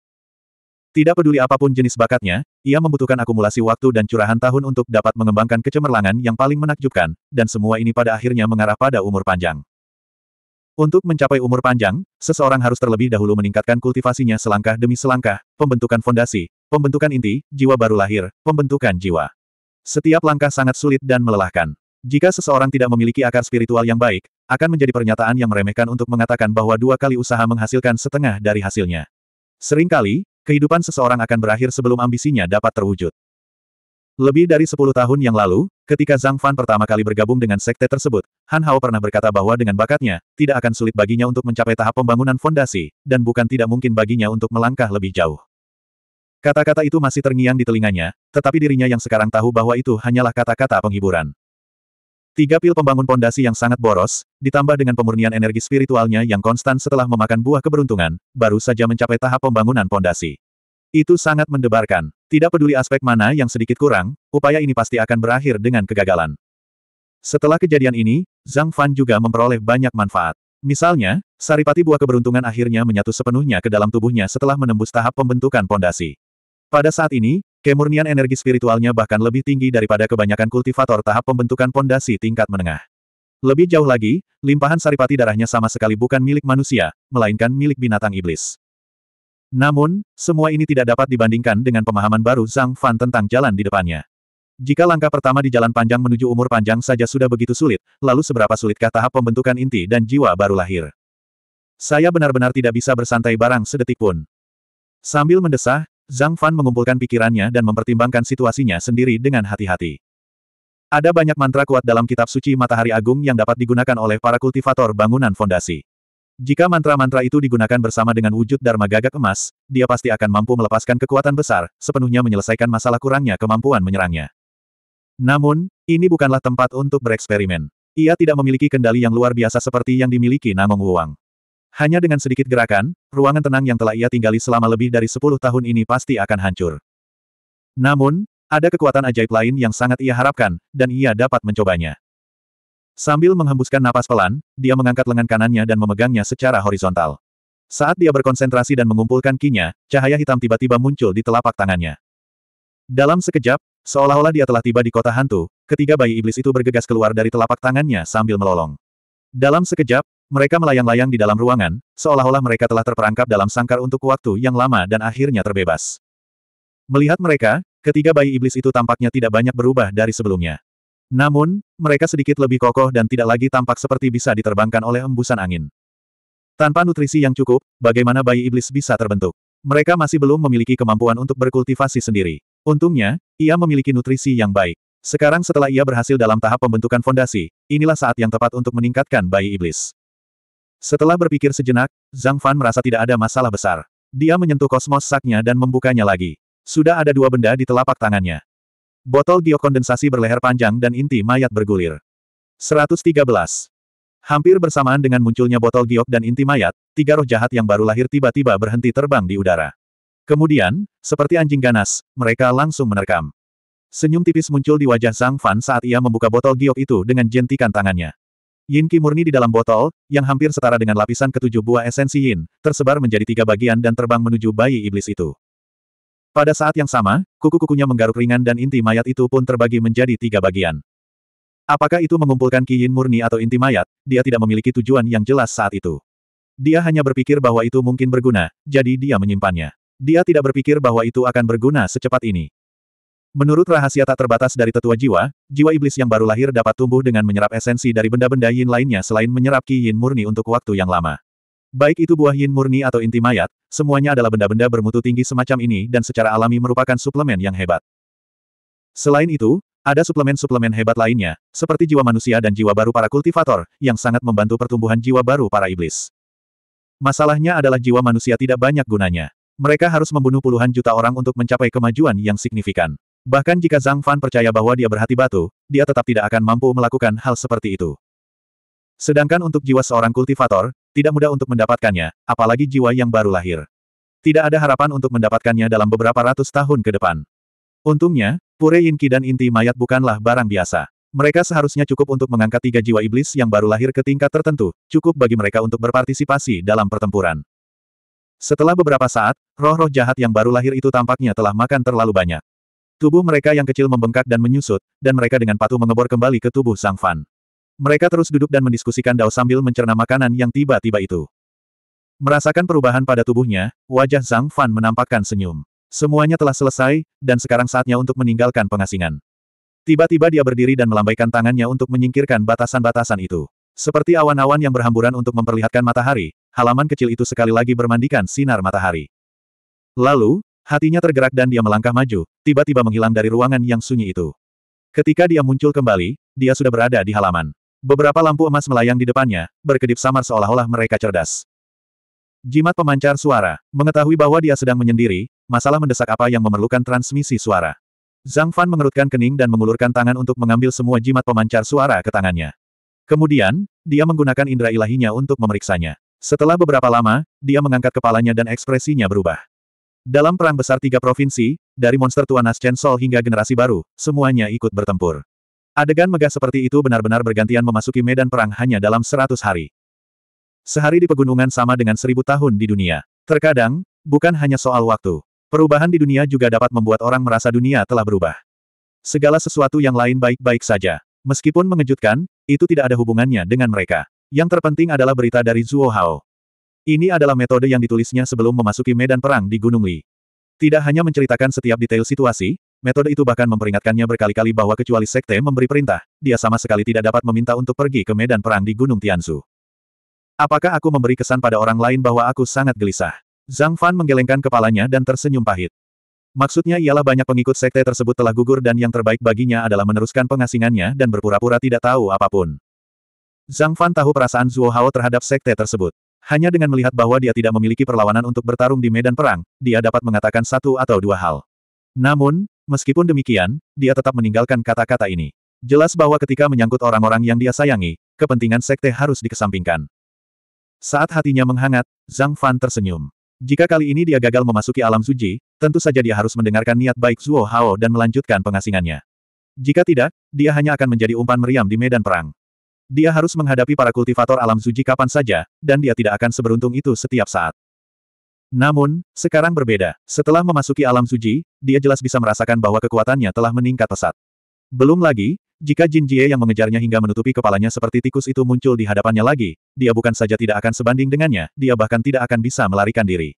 Tidak peduli apapun jenis bakatnya, ia membutuhkan akumulasi waktu dan curahan tahun untuk dapat mengembangkan kecemerlangan yang paling menakjubkan, dan semua ini pada akhirnya mengarah pada umur panjang. Untuk mencapai umur panjang, seseorang harus terlebih dahulu meningkatkan kultivasinya selangkah demi selangkah, pembentukan fondasi, pembentukan inti, jiwa baru lahir, pembentukan jiwa. Setiap langkah sangat sulit dan melelahkan. Jika seseorang tidak memiliki akar spiritual yang baik, akan menjadi pernyataan yang meremehkan untuk mengatakan bahwa dua kali usaha menghasilkan setengah dari hasilnya. Seringkali, kehidupan seseorang akan berakhir sebelum ambisinya dapat terwujud. Lebih dari 10 tahun yang lalu, ketika Zhang Fan pertama kali bergabung dengan sekte tersebut, Han Hao pernah berkata bahwa dengan bakatnya, tidak akan sulit baginya untuk mencapai tahap pembangunan fondasi, dan bukan tidak mungkin baginya untuk melangkah lebih jauh. Kata-kata itu masih terngiang di telinganya, tetapi dirinya yang sekarang tahu bahwa itu hanyalah kata-kata penghiburan. Tiga pil pembangun pondasi yang sangat boros, ditambah dengan pemurnian energi spiritualnya yang konstan setelah memakan buah keberuntungan, baru saja mencapai tahap pembangunan pondasi. Itu sangat mendebarkan. Tidak peduli aspek mana yang sedikit kurang, upaya ini pasti akan berakhir dengan kegagalan. Setelah kejadian ini, Zhang Fan juga memperoleh banyak manfaat. Misalnya, saripati buah keberuntungan akhirnya menyatu sepenuhnya ke dalam tubuhnya setelah menembus tahap pembentukan pondasi. Pada saat ini, kemurnian energi spiritualnya bahkan lebih tinggi daripada kebanyakan kultivator tahap pembentukan pondasi tingkat menengah. Lebih jauh lagi, limpahan saripati darahnya sama sekali bukan milik manusia, melainkan milik binatang iblis. Namun, semua ini tidak dapat dibandingkan dengan pemahaman baru Zhang Fan tentang jalan di depannya. Jika langkah pertama di jalan panjang menuju umur panjang saja sudah begitu sulit, lalu seberapa sulitkah tahap pembentukan inti dan jiwa baru lahir? Saya benar-benar tidak bisa bersantai barang sedetik pun. Sambil mendesah, Zhang Fan mengumpulkan pikirannya dan mempertimbangkan situasinya sendiri dengan hati-hati. Ada banyak mantra kuat dalam kitab suci Matahari Agung yang dapat digunakan oleh para kultivator bangunan fondasi. Jika mantra-mantra itu digunakan bersama dengan wujud Dharma gagak emas, dia pasti akan mampu melepaskan kekuatan besar, sepenuhnya menyelesaikan masalah kurangnya kemampuan menyerangnya. Namun, ini bukanlah tempat untuk bereksperimen. Ia tidak memiliki kendali yang luar biasa seperti yang dimiliki Namong Wuang. Hanya dengan sedikit gerakan, ruangan tenang yang telah ia tinggali selama lebih dari 10 tahun ini pasti akan hancur. Namun, ada kekuatan ajaib lain yang sangat ia harapkan, dan ia dapat mencobanya. Sambil menghembuskan napas pelan, dia mengangkat lengan kanannya dan memegangnya secara horizontal. Saat dia berkonsentrasi dan mengumpulkan kinya, cahaya hitam tiba-tiba muncul di telapak tangannya. Dalam sekejap, seolah-olah dia telah tiba di kota hantu, ketiga bayi iblis itu bergegas keluar dari telapak tangannya sambil melolong. Dalam sekejap, mereka melayang-layang di dalam ruangan, seolah-olah mereka telah terperangkap dalam sangkar untuk waktu yang lama dan akhirnya terbebas. Melihat mereka, ketiga bayi iblis itu tampaknya tidak banyak berubah dari sebelumnya. Namun, mereka sedikit lebih kokoh dan tidak lagi tampak seperti bisa diterbangkan oleh embusan angin. Tanpa nutrisi yang cukup, bagaimana bayi iblis bisa terbentuk? Mereka masih belum memiliki kemampuan untuk berkultivasi sendiri. Untungnya, ia memiliki nutrisi yang baik. Sekarang setelah ia berhasil dalam tahap pembentukan fondasi, inilah saat yang tepat untuk meningkatkan bayi iblis. Setelah berpikir sejenak, Zhang Fan merasa tidak ada masalah besar. Dia menyentuh kosmos saknya dan membukanya lagi. Sudah ada dua benda di telapak tangannya. Botol geokondensasi berleher panjang dan inti mayat bergulir. 113. Hampir bersamaan dengan munculnya botol giok dan inti mayat, tiga roh jahat yang baru lahir tiba-tiba berhenti terbang di udara. Kemudian, seperti anjing ganas, mereka langsung menerkam. Senyum tipis muncul di wajah Zhang Fan saat ia membuka botol giok itu dengan jentikan tangannya. Yin Qi murni di dalam botol, yang hampir setara dengan lapisan ketujuh buah esensi Yin, tersebar menjadi tiga bagian dan terbang menuju bayi iblis itu. Pada saat yang sama, kuku-kukunya menggaruk ringan dan inti mayat itu pun terbagi menjadi tiga bagian. Apakah itu mengumpulkan Qiyin murni atau inti mayat, dia tidak memiliki tujuan yang jelas saat itu. Dia hanya berpikir bahwa itu mungkin berguna, jadi dia menyimpannya. Dia tidak berpikir bahwa itu akan berguna secepat ini. Menurut rahasia tak terbatas dari tetua jiwa, jiwa iblis yang baru lahir dapat tumbuh dengan menyerap esensi dari benda-benda yin lainnya selain menyerap Qiyin murni untuk waktu yang lama. Baik itu buah yin murni atau inti mayat, semuanya adalah benda-benda bermutu tinggi semacam ini dan secara alami merupakan suplemen yang hebat. Selain itu, ada suplemen-suplemen hebat lainnya, seperti jiwa manusia dan jiwa baru para kultivator, yang sangat membantu pertumbuhan jiwa baru para iblis. Masalahnya adalah jiwa manusia tidak banyak gunanya. Mereka harus membunuh puluhan juta orang untuk mencapai kemajuan yang signifikan. Bahkan jika Zhang Fan percaya bahwa dia berhati batu, dia tetap tidak akan mampu melakukan hal seperti itu. Sedangkan untuk jiwa seorang kultivator, tidak mudah untuk mendapatkannya, apalagi jiwa yang baru lahir. Tidak ada harapan untuk mendapatkannya dalam beberapa ratus tahun ke depan. Untungnya, Pure Inki dan inti mayat bukanlah barang biasa. Mereka seharusnya cukup untuk mengangkat tiga jiwa iblis yang baru lahir ke tingkat tertentu, cukup bagi mereka untuk berpartisipasi dalam pertempuran. Setelah beberapa saat, roh-roh jahat yang baru lahir itu tampaknya telah makan terlalu banyak. Tubuh mereka yang kecil membengkak dan menyusut, dan mereka dengan patuh mengebor kembali ke tubuh Sang Fan. Mereka terus duduk dan mendiskusikan Dao sambil mencerna makanan yang tiba-tiba itu. Merasakan perubahan pada tubuhnya, wajah Zhang Fan menampakkan senyum. Semuanya telah selesai, dan sekarang saatnya untuk meninggalkan pengasingan. Tiba-tiba dia berdiri dan melambaikan tangannya untuk menyingkirkan batasan-batasan itu. Seperti awan-awan yang berhamburan untuk memperlihatkan matahari, halaman kecil itu sekali lagi bermandikan sinar matahari. Lalu, hatinya tergerak dan dia melangkah maju, tiba-tiba menghilang dari ruangan yang sunyi itu. Ketika dia muncul kembali, dia sudah berada di halaman. Beberapa lampu emas melayang di depannya, berkedip samar seolah-olah mereka cerdas. Jimat pemancar suara, mengetahui bahwa dia sedang menyendiri, masalah mendesak apa yang memerlukan transmisi suara. Zhang Fan mengerutkan kening dan mengulurkan tangan untuk mengambil semua jimat pemancar suara ke tangannya. Kemudian, dia menggunakan indera ilahinya untuk memeriksanya. Setelah beberapa lama, dia mengangkat kepalanya dan ekspresinya berubah. Dalam perang besar tiga provinsi, dari monster tua Naschen Sol hingga generasi baru, semuanya ikut bertempur. Adegan megah seperti itu benar-benar bergantian memasuki medan perang hanya dalam seratus hari. Sehari di pegunungan sama dengan seribu tahun di dunia. Terkadang, bukan hanya soal waktu. Perubahan di dunia juga dapat membuat orang merasa dunia telah berubah. Segala sesuatu yang lain baik-baik saja. Meskipun mengejutkan, itu tidak ada hubungannya dengan mereka. Yang terpenting adalah berita dari Zuo Hao. Ini adalah metode yang ditulisnya sebelum memasuki medan perang di Gunung Li. Tidak hanya menceritakan setiap detail situasi, Metode itu bahkan memperingatkannya berkali-kali bahwa kecuali sekte memberi perintah, dia sama sekali tidak dapat meminta untuk pergi ke medan perang di Gunung Tianzu. Apakah aku memberi kesan pada orang lain bahwa aku sangat gelisah? Zhang Fan menggelengkan kepalanya dan tersenyum pahit. Maksudnya ialah banyak pengikut sekte tersebut telah gugur dan yang terbaik baginya adalah meneruskan pengasingannya dan berpura-pura tidak tahu apapun. Zhang Fan tahu perasaan Zuo Hao terhadap sekte tersebut. Hanya dengan melihat bahwa dia tidak memiliki perlawanan untuk bertarung di medan perang, dia dapat mengatakan satu atau dua hal. Namun, Meskipun demikian, dia tetap meninggalkan kata-kata ini. Jelas bahwa ketika menyangkut orang-orang yang dia sayangi, kepentingan sekte harus dikesampingkan. Saat hatinya menghangat, Zhang Fan tersenyum. Jika kali ini dia gagal memasuki alam suci, tentu saja dia harus mendengarkan niat baik Zuo Hao dan melanjutkan pengasingannya. Jika tidak, dia hanya akan menjadi umpan meriam di medan perang. Dia harus menghadapi para kultivator alam suci kapan saja, dan dia tidak akan seberuntung itu setiap saat. Namun, sekarang berbeda. Setelah memasuki alam suci dia jelas bisa merasakan bahwa kekuatannya telah meningkat pesat. Belum lagi, jika Jin Jie yang mengejarnya hingga menutupi kepalanya seperti tikus itu muncul di hadapannya lagi, dia bukan saja tidak akan sebanding dengannya, dia bahkan tidak akan bisa melarikan diri.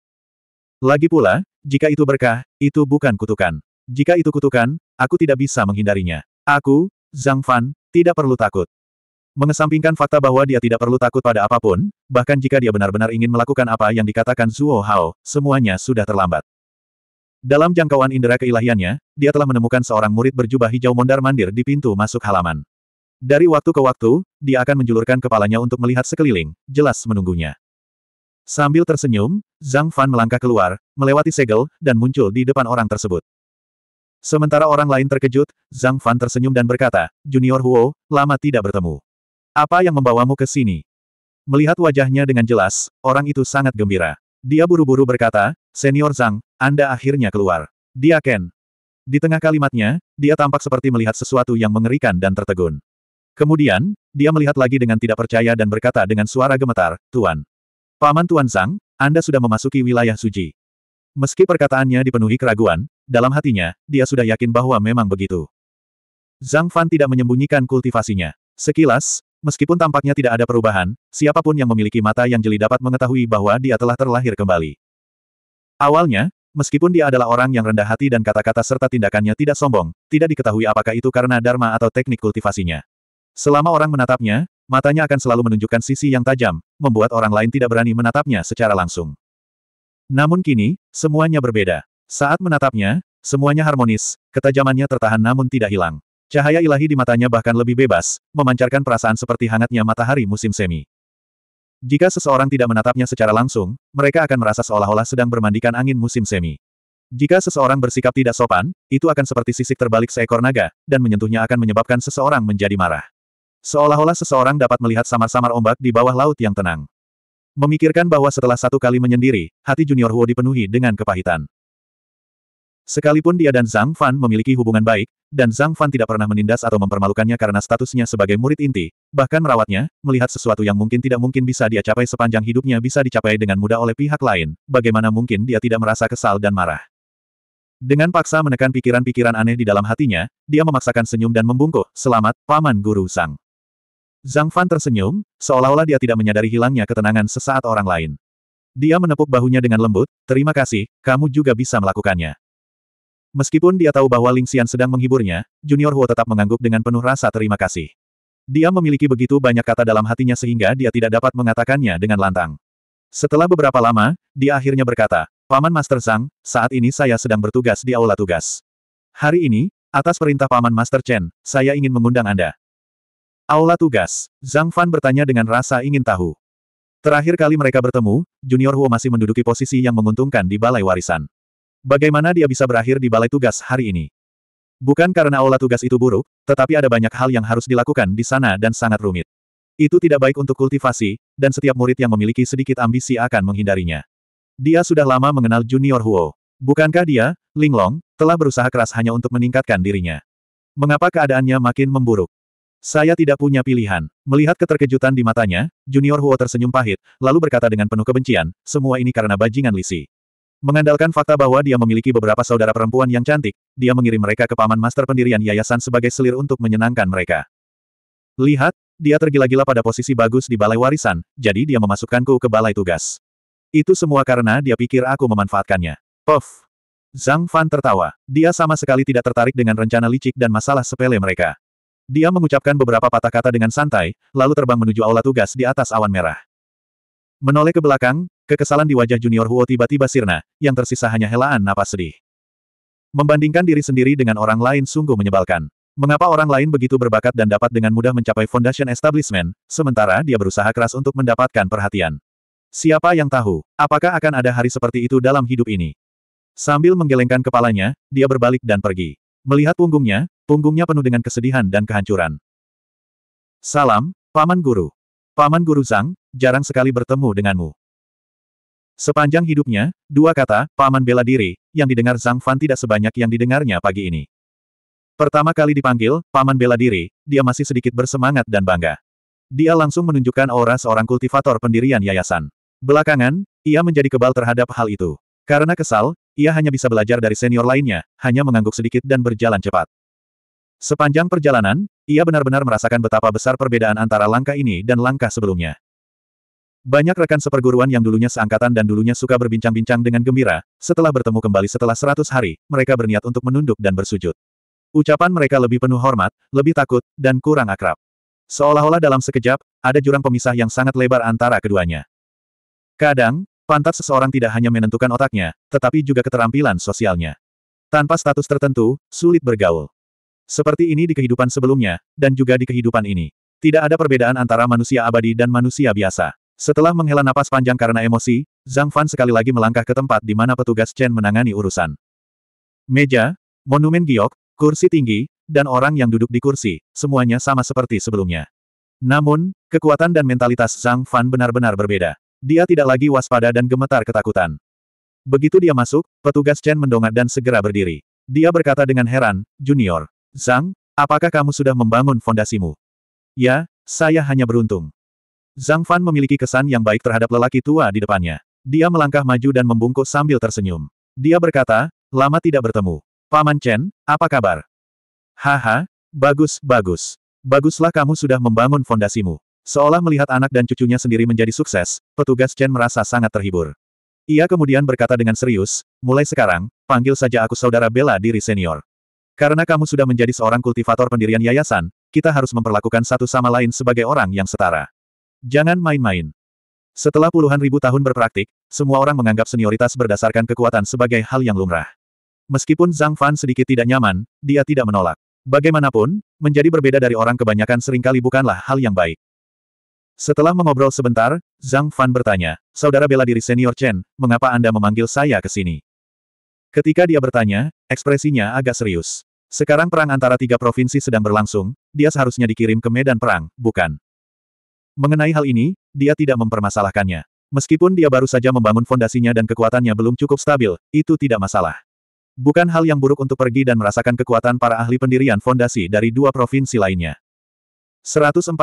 Lagi pula, jika itu berkah, itu bukan kutukan. Jika itu kutukan, aku tidak bisa menghindarinya. Aku, Zhang Fan, tidak perlu takut. Mengesampingkan fakta bahwa dia tidak perlu takut pada apapun, bahkan jika dia benar-benar ingin melakukan apa yang dikatakan Zuo Hao, semuanya sudah terlambat. Dalam jangkauan indera keilahiannya, dia telah menemukan seorang murid berjubah hijau mondar-mandir di pintu masuk halaman. Dari waktu ke waktu, dia akan menjulurkan kepalanya untuk melihat sekeliling, jelas menunggunya. Sambil tersenyum, Zhang Fan melangkah keluar, melewati segel, dan muncul di depan orang tersebut. Sementara orang lain terkejut, Zhang Fan tersenyum dan berkata, Junior Huo, lama tidak bertemu. Apa yang membawamu ke sini? Melihat wajahnya dengan jelas, orang itu sangat gembira. Dia buru-buru berkata, Senior Zhang, Anda akhirnya keluar. Dia Ken. Di tengah kalimatnya, dia tampak seperti melihat sesuatu yang mengerikan dan tertegun. Kemudian, dia melihat lagi dengan tidak percaya dan berkata dengan suara gemetar, Tuan. Paman Tuan Zhang, Anda sudah memasuki wilayah suci. Meski perkataannya dipenuhi keraguan, dalam hatinya, dia sudah yakin bahwa memang begitu. Zhang Fan tidak menyembunyikan kultivasinya. Sekilas, Meskipun tampaknya tidak ada perubahan, siapapun yang memiliki mata yang jeli dapat mengetahui bahwa dia telah terlahir kembali. Awalnya, meskipun dia adalah orang yang rendah hati dan kata-kata serta tindakannya tidak sombong, tidak diketahui apakah itu karena dharma atau teknik kultivasinya. Selama orang menatapnya, matanya akan selalu menunjukkan sisi yang tajam, membuat orang lain tidak berani menatapnya secara langsung. Namun kini, semuanya berbeda. Saat menatapnya, semuanya harmonis, ketajamannya tertahan namun tidak hilang. Cahaya ilahi di matanya bahkan lebih bebas, memancarkan perasaan seperti hangatnya matahari musim semi. Jika seseorang tidak menatapnya secara langsung, mereka akan merasa seolah-olah sedang bermandikan angin musim semi. Jika seseorang bersikap tidak sopan, itu akan seperti sisik terbalik seekor naga, dan menyentuhnya akan menyebabkan seseorang menjadi marah. Seolah-olah seseorang dapat melihat samar-samar ombak di bawah laut yang tenang. Memikirkan bahwa setelah satu kali menyendiri, hati Junior Huo dipenuhi dengan kepahitan. Sekalipun dia dan Zhang Fan memiliki hubungan baik, dan Zhang Fan tidak pernah menindas atau mempermalukannya karena statusnya sebagai murid inti, bahkan merawatnya, melihat sesuatu yang mungkin tidak mungkin bisa dia capai sepanjang hidupnya bisa dicapai dengan mudah oleh pihak lain, bagaimana mungkin dia tidak merasa kesal dan marah. Dengan paksa menekan pikiran-pikiran aneh di dalam hatinya, dia memaksakan senyum dan membungkuk, selamat, Paman Guru Zhang. Zhang Fan tersenyum, seolah-olah dia tidak menyadari hilangnya ketenangan sesaat orang lain. Dia menepuk bahunya dengan lembut, terima kasih, kamu juga bisa melakukannya. Meskipun dia tahu bahwa Ling Xian sedang menghiburnya, Junior Huo tetap mengangguk dengan penuh rasa terima kasih. Dia memiliki begitu banyak kata dalam hatinya sehingga dia tidak dapat mengatakannya dengan lantang. Setelah beberapa lama, dia akhirnya berkata, Paman Master Zhang, saat ini saya sedang bertugas di aula tugas. Hari ini, atas perintah Paman Master Chen, saya ingin mengundang Anda. Aula tugas, Zhang Fan bertanya dengan rasa ingin tahu. Terakhir kali mereka bertemu, Junior Huo masih menduduki posisi yang menguntungkan di Balai Warisan. Bagaimana dia bisa berakhir di balai tugas hari ini? Bukan karena aula tugas itu buruk, tetapi ada banyak hal yang harus dilakukan di sana dan sangat rumit. Itu tidak baik untuk kultivasi, dan setiap murid yang memiliki sedikit ambisi akan menghindarinya. Dia sudah lama mengenal Junior Huo. Bukankah dia, Linglong, telah berusaha keras hanya untuk meningkatkan dirinya? Mengapa keadaannya makin memburuk? Saya tidak punya pilihan. Melihat keterkejutan di matanya, Junior Huo tersenyum pahit, lalu berkata dengan penuh kebencian, semua ini karena bajingan Lisi. Mengandalkan fakta bahwa dia memiliki beberapa saudara perempuan yang cantik, dia mengirim mereka ke paman master pendirian yayasan sebagai selir untuk menyenangkan mereka. Lihat, dia tergila-gila pada posisi bagus di balai warisan, jadi dia memasukkanku ke balai tugas. Itu semua karena dia pikir aku memanfaatkannya. Puff. Zhang Fan tertawa. Dia sama sekali tidak tertarik dengan rencana licik dan masalah sepele mereka. Dia mengucapkan beberapa patah kata dengan santai, lalu terbang menuju aula tugas di atas awan merah. Menoleh ke belakang, Kekesalan di wajah junior Huo tiba-tiba sirna, yang tersisa hanya helaan napas sedih. Membandingkan diri sendiri dengan orang lain sungguh menyebalkan. Mengapa orang lain begitu berbakat dan dapat dengan mudah mencapai foundation establishment, sementara dia berusaha keras untuk mendapatkan perhatian? Siapa yang tahu, apakah akan ada hari seperti itu dalam hidup ini? Sambil menggelengkan kepalanya, dia berbalik dan pergi. Melihat punggungnya, punggungnya penuh dengan kesedihan dan kehancuran. Salam, Paman Guru. Paman Guru Zhang, jarang sekali bertemu denganmu. Sepanjang hidupnya, dua kata, paman bela diri, yang didengar Zhang Fan tidak sebanyak yang didengarnya pagi ini. Pertama kali dipanggil, paman bela diri, dia masih sedikit bersemangat dan bangga. Dia langsung menunjukkan aura seorang kultivator pendirian yayasan. Belakangan, ia menjadi kebal terhadap hal itu. Karena kesal, ia hanya bisa belajar dari senior lainnya, hanya mengangguk sedikit dan berjalan cepat. Sepanjang perjalanan, ia benar-benar merasakan betapa besar perbedaan antara langkah ini dan langkah sebelumnya. Banyak rekan seperguruan yang dulunya seangkatan dan dulunya suka berbincang-bincang dengan gembira, setelah bertemu kembali setelah seratus hari, mereka berniat untuk menunduk dan bersujud. Ucapan mereka lebih penuh hormat, lebih takut, dan kurang akrab. Seolah-olah dalam sekejap, ada jurang pemisah yang sangat lebar antara keduanya. Kadang, pantat seseorang tidak hanya menentukan otaknya, tetapi juga keterampilan sosialnya. Tanpa status tertentu, sulit bergaul. Seperti ini di kehidupan sebelumnya, dan juga di kehidupan ini. Tidak ada perbedaan antara manusia abadi dan manusia biasa. Setelah menghela napas panjang karena emosi, Zhang Fan sekali lagi melangkah ke tempat di mana petugas Chen menangani urusan. Meja, monumen giok, kursi tinggi, dan orang yang duduk di kursi, semuanya sama seperti sebelumnya. Namun, kekuatan dan mentalitas Zhang Fan benar-benar berbeda. Dia tidak lagi waspada dan gemetar ketakutan. Begitu dia masuk, petugas Chen mendongak dan segera berdiri. Dia berkata dengan heran, Junior, Zhang, apakah kamu sudah membangun fondasimu? Ya, saya hanya beruntung. Zhang Fan memiliki kesan yang baik terhadap lelaki tua di depannya. Dia melangkah maju dan membungkuk sambil tersenyum. Dia berkata, lama tidak bertemu. Paman Chen, apa kabar? Haha, bagus, bagus. Baguslah kamu sudah membangun fondasimu. Seolah melihat anak dan cucunya sendiri menjadi sukses, petugas Chen merasa sangat terhibur. Ia kemudian berkata dengan serius, mulai sekarang, panggil saja aku saudara bela diri senior. Karena kamu sudah menjadi seorang kultivator pendirian yayasan, kita harus memperlakukan satu sama lain sebagai orang yang setara. Jangan main-main. Setelah puluhan ribu tahun berpraktik, semua orang menganggap senioritas berdasarkan kekuatan sebagai hal yang lumrah. Meskipun Zhang Fan sedikit tidak nyaman, dia tidak menolak. Bagaimanapun, menjadi berbeda dari orang kebanyakan seringkali bukanlah hal yang baik. Setelah mengobrol sebentar, Zhang Fan bertanya, Saudara bela diri senior Chen, mengapa Anda memanggil saya ke sini? Ketika dia bertanya, ekspresinya agak serius. Sekarang perang antara tiga provinsi sedang berlangsung, dia seharusnya dikirim ke medan perang, bukan? Mengenai hal ini, dia tidak mempermasalahkannya. Meskipun dia baru saja membangun fondasinya dan kekuatannya belum cukup stabil, itu tidak masalah. Bukan hal yang buruk untuk pergi dan merasakan kekuatan para ahli pendirian fondasi dari dua provinsi lainnya. 114.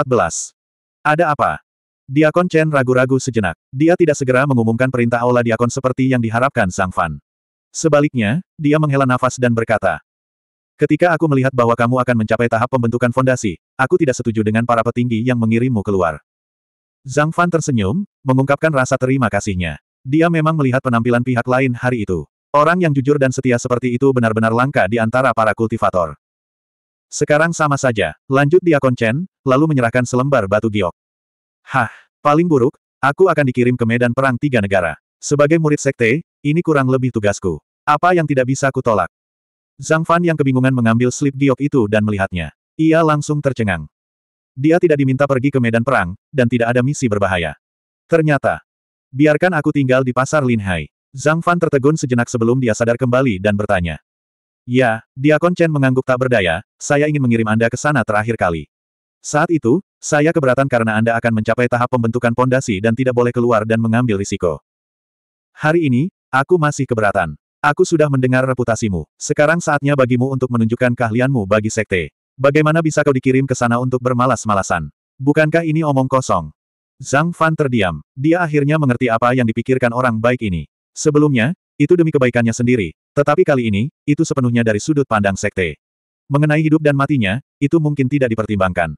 Ada apa? Diakon Chen ragu-ragu sejenak. Dia tidak segera mengumumkan perintah Aula Diakon seperti yang diharapkan Sang Fan. Sebaliknya, dia menghela nafas dan berkata, Ketika aku melihat bahwa kamu akan mencapai tahap pembentukan fondasi, aku tidak setuju dengan para petinggi yang mengirimmu keluar. Zhang Fan tersenyum, mengungkapkan rasa terima kasihnya. Dia memang melihat penampilan pihak lain hari itu. Orang yang jujur dan setia seperti itu benar-benar langka di antara para kultivator. Sekarang sama saja, lanjut Diakon Chen, lalu menyerahkan selembar batu giok. Hah, paling buruk, aku akan dikirim ke medan perang tiga negara. Sebagai murid sekte, ini kurang lebih tugasku. Apa yang tidak bisa kutolak? Zhang Fan yang kebingungan mengambil slip giok itu dan melihatnya. Ia langsung tercengang. Dia tidak diminta pergi ke medan perang, dan tidak ada misi berbahaya. Ternyata. Biarkan aku tinggal di pasar Linhai. Zhang Fan tertegun sejenak sebelum dia sadar kembali dan bertanya. Ya, Diakon Chen mengangguk tak berdaya, saya ingin mengirim Anda ke sana terakhir kali. Saat itu, saya keberatan karena Anda akan mencapai tahap pembentukan pondasi dan tidak boleh keluar dan mengambil risiko. Hari ini, aku masih keberatan. Aku sudah mendengar reputasimu. Sekarang saatnya bagimu untuk menunjukkan keahlianmu bagi sekte. Bagaimana bisa kau dikirim ke sana untuk bermalas-malasan? Bukankah ini omong kosong? Zhang Fan terdiam. Dia akhirnya mengerti apa yang dipikirkan orang baik ini. Sebelumnya, itu demi kebaikannya sendiri. Tetapi kali ini, itu sepenuhnya dari sudut pandang sekte. Mengenai hidup dan matinya, itu mungkin tidak dipertimbangkan.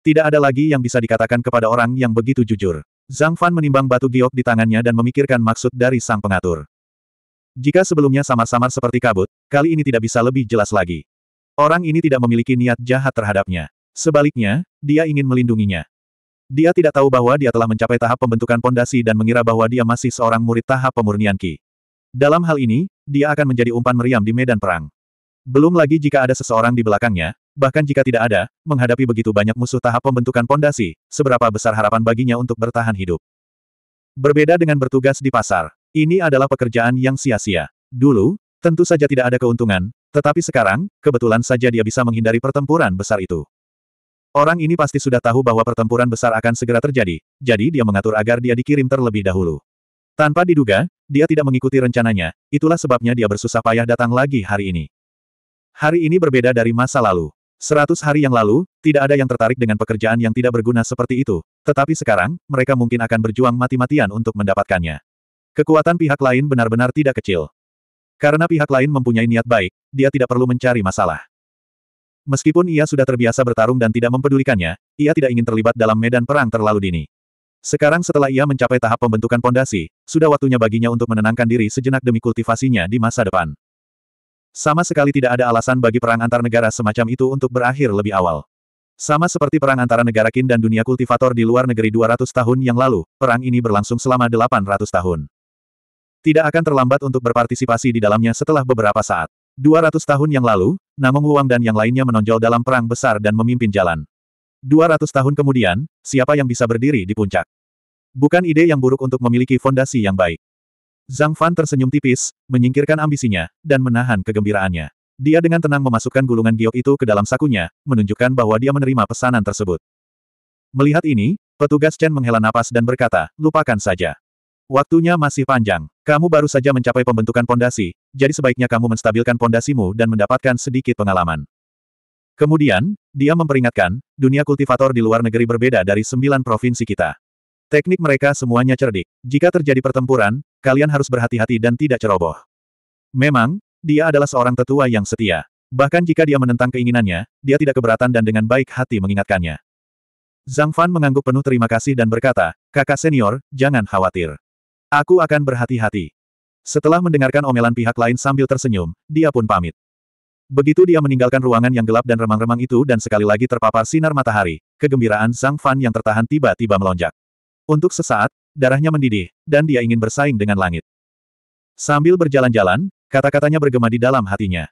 Tidak ada lagi yang bisa dikatakan kepada orang yang begitu jujur. Zhang Fan menimbang batu giok di tangannya dan memikirkan maksud dari sang pengatur. Jika sebelumnya samar-samar seperti kabut, kali ini tidak bisa lebih jelas lagi. Orang ini tidak memiliki niat jahat terhadapnya. Sebaliknya, dia ingin melindunginya. Dia tidak tahu bahwa dia telah mencapai tahap pembentukan pondasi dan mengira bahwa dia masih seorang murid tahap pemurnian Ki. Dalam hal ini, dia akan menjadi umpan meriam di medan perang. Belum lagi jika ada seseorang di belakangnya, bahkan jika tidak ada, menghadapi begitu banyak musuh tahap pembentukan pondasi, seberapa besar harapan baginya untuk bertahan hidup. Berbeda dengan bertugas di pasar, ini adalah pekerjaan yang sia-sia. Dulu, tentu saja tidak ada keuntungan, tetapi sekarang, kebetulan saja dia bisa menghindari pertempuran besar itu. Orang ini pasti sudah tahu bahwa pertempuran besar akan segera terjadi, jadi dia mengatur agar dia dikirim terlebih dahulu. Tanpa diduga, dia tidak mengikuti rencananya, itulah sebabnya dia bersusah payah datang lagi hari ini. Hari ini berbeda dari masa lalu. Seratus hari yang lalu, tidak ada yang tertarik dengan pekerjaan yang tidak berguna seperti itu, tetapi sekarang, mereka mungkin akan berjuang mati-matian untuk mendapatkannya. Kekuatan pihak lain benar-benar tidak kecil. Karena pihak lain mempunyai niat baik, dia tidak perlu mencari masalah. Meskipun ia sudah terbiasa bertarung dan tidak mempedulikannya, ia tidak ingin terlibat dalam medan perang terlalu dini. Sekarang setelah ia mencapai tahap pembentukan pondasi, sudah waktunya baginya untuk menenangkan diri sejenak demi kultivasinya di masa depan. Sama sekali tidak ada alasan bagi perang antar negara semacam itu untuk berakhir lebih awal. Sama seperti perang antara negara Qin dan dunia kultivator di luar negeri 200 tahun yang lalu, perang ini berlangsung selama 800 tahun. Tidak akan terlambat untuk berpartisipasi di dalamnya setelah beberapa saat. 200 tahun yang lalu, Namong Huang dan yang lainnya menonjol dalam perang besar dan memimpin jalan. 200 tahun kemudian, siapa yang bisa berdiri di puncak? Bukan ide yang buruk untuk memiliki fondasi yang baik. Zhang Fan tersenyum tipis, menyingkirkan ambisinya, dan menahan kegembiraannya. Dia dengan tenang memasukkan gulungan giok itu ke dalam sakunya, menunjukkan bahwa dia menerima pesanan tersebut. Melihat ini, petugas Chen menghela napas dan berkata, lupakan saja. Waktunya masih panjang. Kamu baru saja mencapai pembentukan pondasi, jadi sebaiknya kamu menstabilkan pondasimu dan mendapatkan sedikit pengalaman. Kemudian, dia memperingatkan, dunia kultivator di luar negeri berbeda dari sembilan provinsi kita. Teknik mereka semuanya cerdik. Jika terjadi pertempuran, kalian harus berhati-hati dan tidak ceroboh. Memang, dia adalah seorang tetua yang setia. Bahkan jika dia menentang keinginannya, dia tidak keberatan dan dengan baik hati mengingatkannya. Zhang Fan mengangguk penuh terima kasih dan berkata, kakak senior, jangan khawatir. Aku akan berhati-hati. Setelah mendengarkan omelan pihak lain sambil tersenyum, dia pun pamit. Begitu dia meninggalkan ruangan yang gelap dan remang-remang itu dan sekali lagi terpapar sinar matahari, kegembiraan Zhang Fan yang tertahan tiba-tiba melonjak. Untuk sesaat, darahnya mendidih, dan dia ingin bersaing dengan langit. Sambil berjalan-jalan, kata-katanya bergema di dalam hatinya.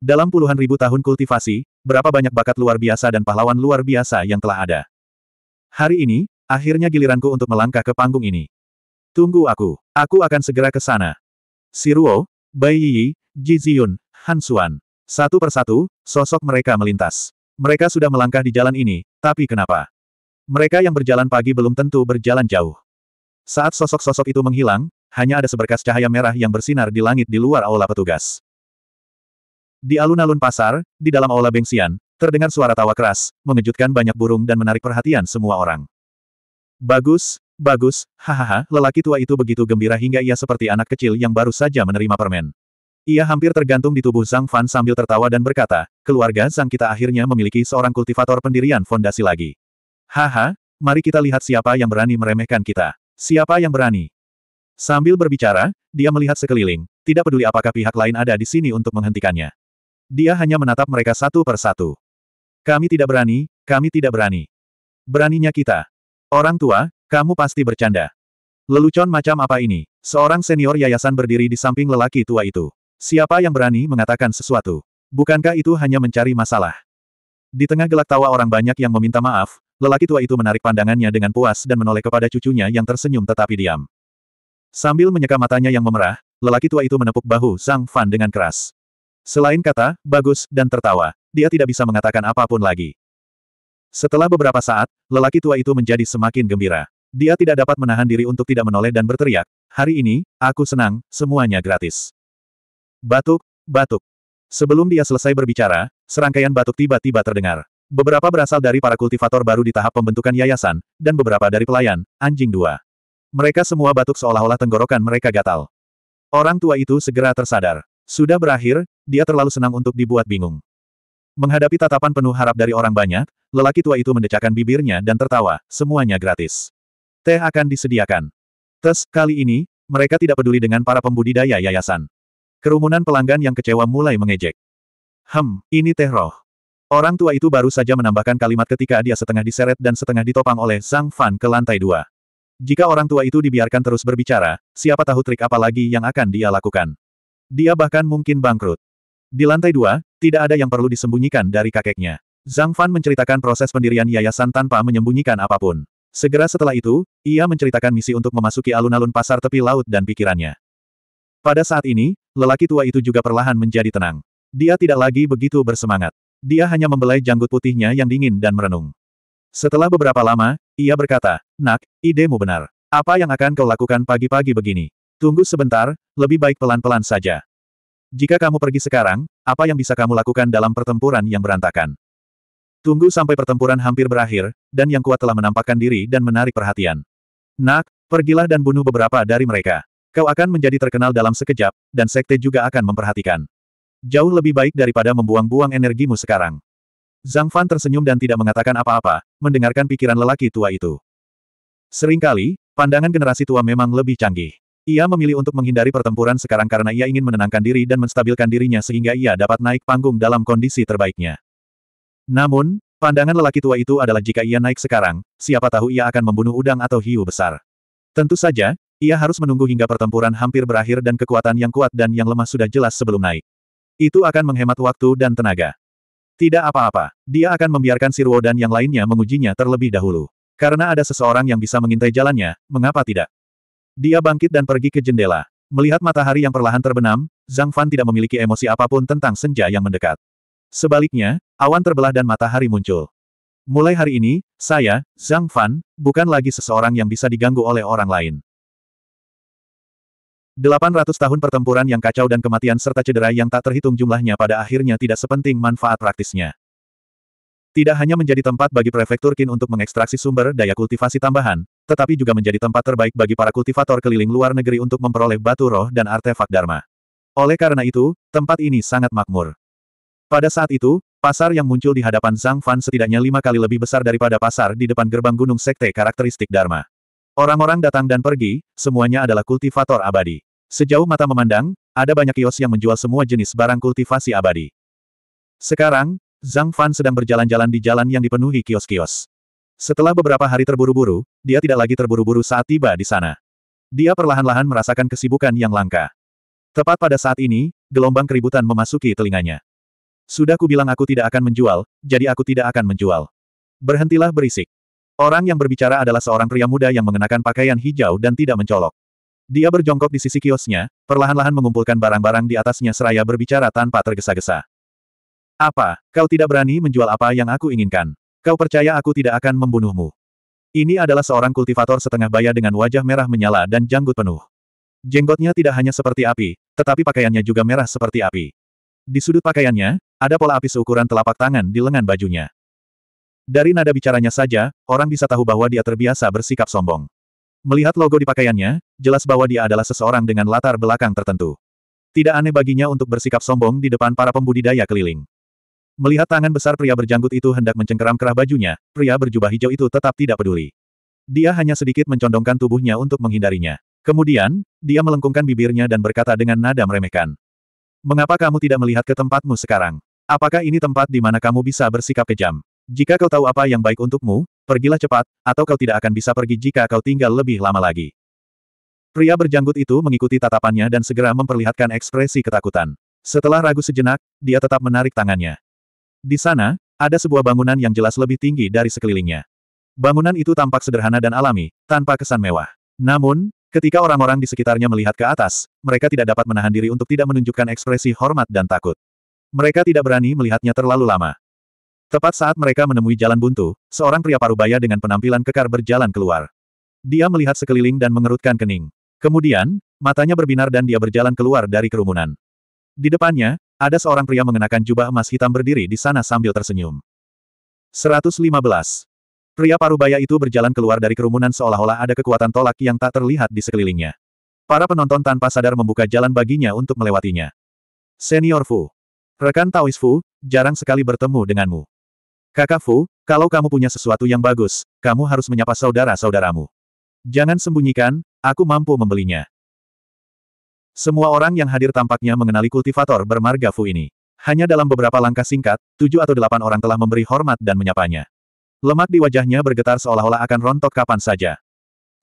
Dalam puluhan ribu tahun kultivasi, berapa banyak bakat luar biasa dan pahlawan luar biasa yang telah ada. Hari ini, akhirnya giliranku untuk melangkah ke panggung ini. Tunggu aku. Aku akan segera ke sana. Siruo, Bai Yi, Ji Ziyun, Han Xuan. Satu persatu, sosok mereka melintas. Mereka sudah melangkah di jalan ini, tapi kenapa? Mereka yang berjalan pagi belum tentu berjalan jauh. Saat sosok-sosok itu menghilang, hanya ada seberkas cahaya merah yang bersinar di langit di luar aula petugas. Di alun-alun pasar, di dalam aula Bengsian, terdengar suara tawa keras, mengejutkan banyak burung dan menarik perhatian semua orang. Bagus, Bagus, hahaha, lelaki tua itu begitu gembira hingga ia seperti anak kecil yang baru saja menerima permen. Ia hampir tergantung di tubuh Zhang Fan sambil tertawa dan berkata, keluarga Zhang kita akhirnya memiliki seorang kultivator pendirian fondasi lagi. Haha, mari kita lihat siapa yang berani meremehkan kita. Siapa yang berani? Sambil berbicara, dia melihat sekeliling, tidak peduli apakah pihak lain ada di sini untuk menghentikannya. Dia hanya menatap mereka satu per satu. Kami tidak berani, kami tidak berani. Beraninya kita. Orang tua, kamu pasti bercanda. Lelucon macam apa ini? Seorang senior yayasan berdiri di samping lelaki tua itu. Siapa yang berani mengatakan sesuatu? Bukankah itu hanya mencari masalah? Di tengah gelak tawa orang banyak yang meminta maaf, lelaki tua itu menarik pandangannya dengan puas dan menoleh kepada cucunya yang tersenyum tetapi diam. Sambil menyeka matanya yang memerah, lelaki tua itu menepuk bahu sang Fan dengan keras. Selain kata, bagus, dan tertawa, dia tidak bisa mengatakan apapun lagi. Setelah beberapa saat, lelaki tua itu menjadi semakin gembira. Dia tidak dapat menahan diri untuk tidak menoleh dan berteriak, hari ini, aku senang, semuanya gratis. Batuk, batuk. Sebelum dia selesai berbicara, serangkaian batuk tiba-tiba terdengar. Beberapa berasal dari para kultivator baru di tahap pembentukan yayasan, dan beberapa dari pelayan, anjing dua. Mereka semua batuk seolah-olah tenggorokan mereka gatal. Orang tua itu segera tersadar. Sudah berakhir, dia terlalu senang untuk dibuat bingung. Menghadapi tatapan penuh harap dari orang banyak, lelaki tua itu mendecakkan bibirnya dan tertawa, semuanya gratis. Teh akan disediakan. Tes, kali ini, mereka tidak peduli dengan para pembudidaya yayasan. Kerumunan pelanggan yang kecewa mulai mengejek. Hem, ini teh roh. Orang tua itu baru saja menambahkan kalimat ketika dia setengah diseret dan setengah ditopang oleh sang Fan ke lantai dua. Jika orang tua itu dibiarkan terus berbicara, siapa tahu trik apa lagi yang akan dia lakukan. Dia bahkan mungkin bangkrut. Di lantai dua, tidak ada yang perlu disembunyikan dari kakeknya. Zhang Fan menceritakan proses pendirian yayasan tanpa menyembunyikan apapun. Segera setelah itu, ia menceritakan misi untuk memasuki alun-alun pasar tepi laut dan pikirannya. Pada saat ini, lelaki tua itu juga perlahan menjadi tenang. Dia tidak lagi begitu bersemangat. Dia hanya membelai janggut putihnya yang dingin dan merenung. Setelah beberapa lama, ia berkata, Nak, idemu benar. Apa yang akan kau lakukan pagi-pagi begini? Tunggu sebentar, lebih baik pelan-pelan saja. Jika kamu pergi sekarang, apa yang bisa kamu lakukan dalam pertempuran yang berantakan? Tunggu sampai pertempuran hampir berakhir, dan yang kuat telah menampakkan diri dan menarik perhatian. Nak, pergilah dan bunuh beberapa dari mereka. Kau akan menjadi terkenal dalam sekejap, dan sekte juga akan memperhatikan. Jauh lebih baik daripada membuang-buang energimu sekarang. Zhang Fan tersenyum dan tidak mengatakan apa-apa, mendengarkan pikiran lelaki tua itu. Seringkali, pandangan generasi tua memang lebih canggih. Ia memilih untuk menghindari pertempuran sekarang karena ia ingin menenangkan diri dan menstabilkan dirinya sehingga ia dapat naik panggung dalam kondisi terbaiknya. Namun, pandangan lelaki tua itu adalah jika ia naik sekarang, siapa tahu ia akan membunuh udang atau hiu besar. Tentu saja, ia harus menunggu hingga pertempuran hampir berakhir dan kekuatan yang kuat dan yang lemah sudah jelas sebelum naik. Itu akan menghemat waktu dan tenaga. Tidak apa-apa, dia akan membiarkan Sirwo dan yang lainnya mengujinya terlebih dahulu. Karena ada seseorang yang bisa mengintai jalannya, mengapa tidak? Dia bangkit dan pergi ke jendela. Melihat matahari yang perlahan terbenam, Zhang Fan tidak memiliki emosi apapun tentang senja yang mendekat. Sebaliknya, awan terbelah dan matahari muncul. Mulai hari ini, saya, Zhang Fan, bukan lagi seseorang yang bisa diganggu oleh orang lain. 800 tahun pertempuran yang kacau dan kematian serta cedera yang tak terhitung jumlahnya pada akhirnya tidak sepenting manfaat praktisnya. Tidak hanya menjadi tempat bagi prefektur Qin untuk mengekstraksi sumber daya kultivasi tambahan, tetapi juga menjadi tempat terbaik bagi para kultivator keliling luar negeri untuk memperoleh batu roh dan artefak Dharma. Oleh karena itu, tempat ini sangat makmur. Pada saat itu, pasar yang muncul di hadapan Zhang Fan setidaknya lima kali lebih besar daripada pasar di depan gerbang gunung sekte karakteristik Dharma. Orang-orang datang dan pergi, semuanya adalah kultivator abadi. Sejauh mata memandang, ada banyak kios yang menjual semua jenis barang kultivasi abadi. Sekarang, Zhang Fan sedang berjalan-jalan di jalan yang dipenuhi kios-kios. Setelah beberapa hari terburu-buru, dia tidak lagi terburu-buru saat tiba di sana. Dia perlahan-lahan merasakan kesibukan yang langka. Tepat pada saat ini, gelombang keributan memasuki telinganya. Sudah kubilang aku tidak akan menjual, jadi aku tidak akan menjual. Berhentilah berisik. Orang yang berbicara adalah seorang pria muda yang mengenakan pakaian hijau dan tidak mencolok. Dia berjongkok di sisi kiosnya, perlahan-lahan mengumpulkan barang-barang di atasnya seraya berbicara tanpa tergesa-gesa. Apa, kau tidak berani menjual apa yang aku inginkan? Kau percaya aku tidak akan membunuhmu? Ini adalah seorang kultivator setengah baya dengan wajah merah menyala dan janggut penuh. Jenggotnya tidak hanya seperti api, tetapi pakaiannya juga merah seperti api. Di sudut pakaiannya, ada pola api seukuran telapak tangan di lengan bajunya. Dari nada bicaranya saja, orang bisa tahu bahwa dia terbiasa bersikap sombong. Melihat logo di pakaiannya, jelas bahwa dia adalah seseorang dengan latar belakang tertentu. Tidak aneh baginya untuk bersikap sombong di depan para pembudidaya keliling. Melihat tangan besar pria berjanggut itu hendak mencengkeram kerah bajunya, pria berjubah hijau itu tetap tidak peduli. Dia hanya sedikit mencondongkan tubuhnya untuk menghindarinya. Kemudian, dia melengkungkan bibirnya dan berkata dengan nada meremehkan. Mengapa kamu tidak melihat ke tempatmu sekarang? Apakah ini tempat di mana kamu bisa bersikap kejam? Jika kau tahu apa yang baik untukmu, pergilah cepat, atau kau tidak akan bisa pergi jika kau tinggal lebih lama lagi. Pria berjanggut itu mengikuti tatapannya dan segera memperlihatkan ekspresi ketakutan. Setelah ragu sejenak, dia tetap menarik tangannya. Di sana, ada sebuah bangunan yang jelas lebih tinggi dari sekelilingnya. Bangunan itu tampak sederhana dan alami, tanpa kesan mewah. Namun, ketika orang-orang di sekitarnya melihat ke atas, mereka tidak dapat menahan diri untuk tidak menunjukkan ekspresi hormat dan takut. Mereka tidak berani melihatnya terlalu lama. Tepat saat mereka menemui jalan buntu, seorang pria parubaya dengan penampilan kekar berjalan keluar. Dia melihat sekeliling dan mengerutkan kening. Kemudian, matanya berbinar dan dia berjalan keluar dari kerumunan. Di depannya, ada seorang pria mengenakan jubah emas hitam berdiri di sana sambil tersenyum. 115. Pria parubaya itu berjalan keluar dari kerumunan seolah-olah ada kekuatan tolak yang tak terlihat di sekelilingnya. Para penonton tanpa sadar membuka jalan baginya untuk melewatinya. Senior Fu. Rekan Taois Fu, jarang sekali bertemu denganmu. Kakak Fu, kalau kamu punya sesuatu yang bagus, kamu harus menyapa saudara-saudaramu. Jangan sembunyikan, aku mampu membelinya. Semua orang yang hadir tampaknya mengenali kultivator bermarga Fu ini. Hanya dalam beberapa langkah singkat, tujuh atau delapan orang telah memberi hormat dan menyapanya. Lemak di wajahnya bergetar seolah-olah akan rontok kapan saja.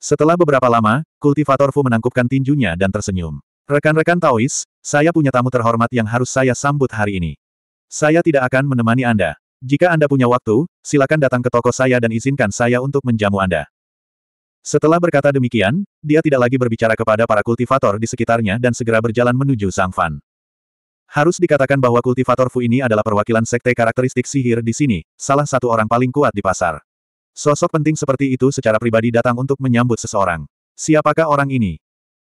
Setelah beberapa lama, kultivator Fu menangkupkan tinjunya dan tersenyum. Rekan-rekan Taois, saya punya tamu terhormat yang harus saya sambut hari ini. Saya tidak akan menemani Anda. Jika Anda punya waktu, silakan datang ke toko saya dan izinkan saya untuk menjamu Anda. Setelah berkata demikian, dia tidak lagi berbicara kepada para kultivator di sekitarnya dan segera berjalan menuju Sang Fan. Harus dikatakan bahwa kultivator Fu ini adalah perwakilan sekte karakteristik sihir di sini, salah satu orang paling kuat di pasar. Sosok penting seperti itu secara pribadi datang untuk menyambut seseorang. Siapakah orang ini?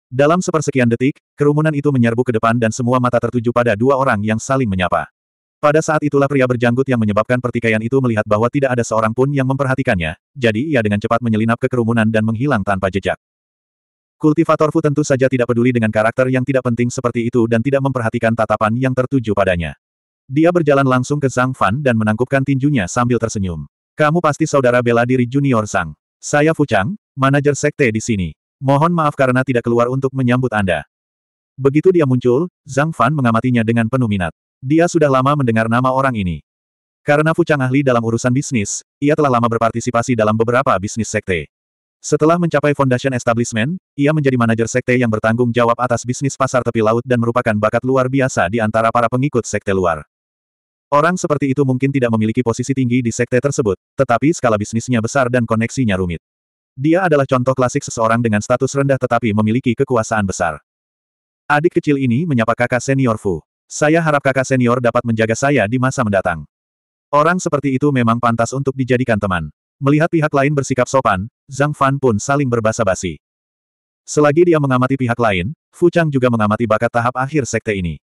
Dalam sepersekian detik, kerumunan itu menyerbu ke depan dan semua mata tertuju pada dua orang yang saling menyapa. Pada saat itulah pria berjanggut yang menyebabkan pertikaian itu melihat bahwa tidak ada seorang pun yang memperhatikannya, jadi ia dengan cepat menyelinap ke kerumunan dan menghilang tanpa jejak. Kultivator Fu tentu saja tidak peduli dengan karakter yang tidak penting seperti itu dan tidak memperhatikan tatapan yang tertuju padanya. Dia berjalan langsung ke Zhang Fan dan menangkupkan tinjunya sambil tersenyum. Kamu pasti saudara bela diri junior Zhang. Saya Fu Chang, manajer sekte di sini. Mohon maaf karena tidak keluar untuk menyambut Anda. Begitu dia muncul, Zhang Fan mengamatinya dengan penuh minat. Dia sudah lama mendengar nama orang ini. Karena Fucang ahli dalam urusan bisnis, ia telah lama berpartisipasi dalam beberapa bisnis sekte. Setelah mencapai Foundation Establishment, ia menjadi manajer sekte yang bertanggung jawab atas bisnis pasar tepi laut dan merupakan bakat luar biasa di antara para pengikut sekte luar. Orang seperti itu mungkin tidak memiliki posisi tinggi di sekte tersebut, tetapi skala bisnisnya besar dan koneksinya rumit. Dia adalah contoh klasik seseorang dengan status rendah tetapi memiliki kekuasaan besar. Adik kecil ini menyapa kakak senior Fu. Saya harap kakak senior dapat menjaga saya di masa mendatang. Orang seperti itu memang pantas untuk dijadikan teman. Melihat pihak lain bersikap sopan, Zhang Fan pun saling berbasa-basi. Selagi dia mengamati pihak lain, Fu Chang juga mengamati bakat tahap akhir sekte ini.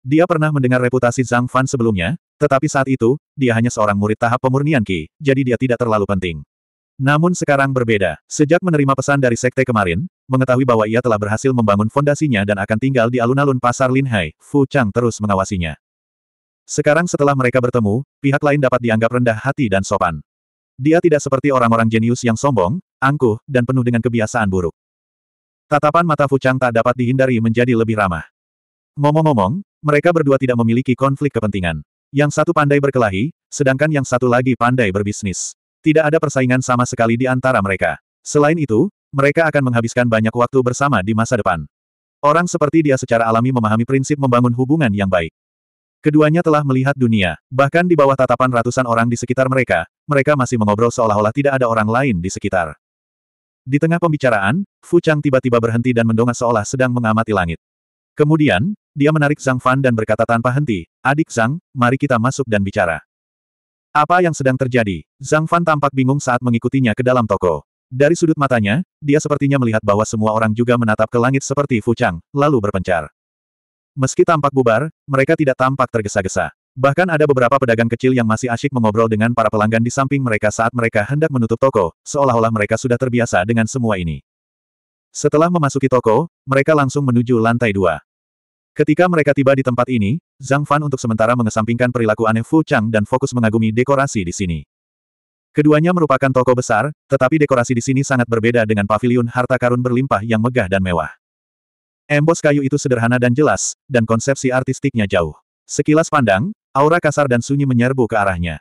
Dia pernah mendengar reputasi Zhang Fan sebelumnya, tetapi saat itu, dia hanya seorang murid tahap pemurnian Ki, jadi dia tidak terlalu penting. Namun sekarang berbeda. Sejak menerima pesan dari sekte kemarin, mengetahui bahwa ia telah berhasil membangun fondasinya dan akan tinggal di alun-alun pasar Linhai, Fu Chang terus mengawasinya. Sekarang setelah mereka bertemu, pihak lain dapat dianggap rendah hati dan sopan. Dia tidak seperti orang-orang jenius yang sombong, angkuh, dan penuh dengan kebiasaan buruk. Tatapan mata Fu Chang tak dapat dihindari menjadi lebih ramah. Ngomong-ngomong, mereka berdua tidak memiliki konflik kepentingan. Yang satu pandai berkelahi, sedangkan yang satu lagi pandai berbisnis. Tidak ada persaingan sama sekali di antara mereka. Selain itu, mereka akan menghabiskan banyak waktu bersama di masa depan. Orang seperti dia secara alami memahami prinsip membangun hubungan yang baik. Keduanya telah melihat dunia, bahkan di bawah tatapan ratusan orang di sekitar mereka, mereka masih mengobrol seolah-olah tidak ada orang lain di sekitar. Di tengah pembicaraan, Fu Chang tiba-tiba berhenti dan mendongak seolah sedang mengamati langit. Kemudian, dia menarik Zhang Fan dan berkata tanpa henti, Adik Zhang, mari kita masuk dan bicara. Apa yang sedang terjadi? Zhang Fan tampak bingung saat mengikutinya ke dalam toko. Dari sudut matanya, dia sepertinya melihat bahwa semua orang juga menatap ke langit seperti Fu Chang, lalu berpencar. Meski tampak bubar, mereka tidak tampak tergesa-gesa. Bahkan ada beberapa pedagang kecil yang masih asyik mengobrol dengan para pelanggan di samping mereka saat mereka hendak menutup toko, seolah-olah mereka sudah terbiasa dengan semua ini. Setelah memasuki toko, mereka langsung menuju lantai dua. Ketika mereka tiba di tempat ini, Zhang Fan untuk sementara mengesampingkan perilaku aneh Fu Chang dan fokus mengagumi dekorasi di sini. Keduanya merupakan toko besar, tetapi dekorasi di sini sangat berbeda dengan paviliun harta karun berlimpah yang megah dan mewah. Embos kayu itu sederhana dan jelas, dan konsepsi artistiknya jauh. Sekilas pandang, aura kasar dan sunyi menyerbu ke arahnya.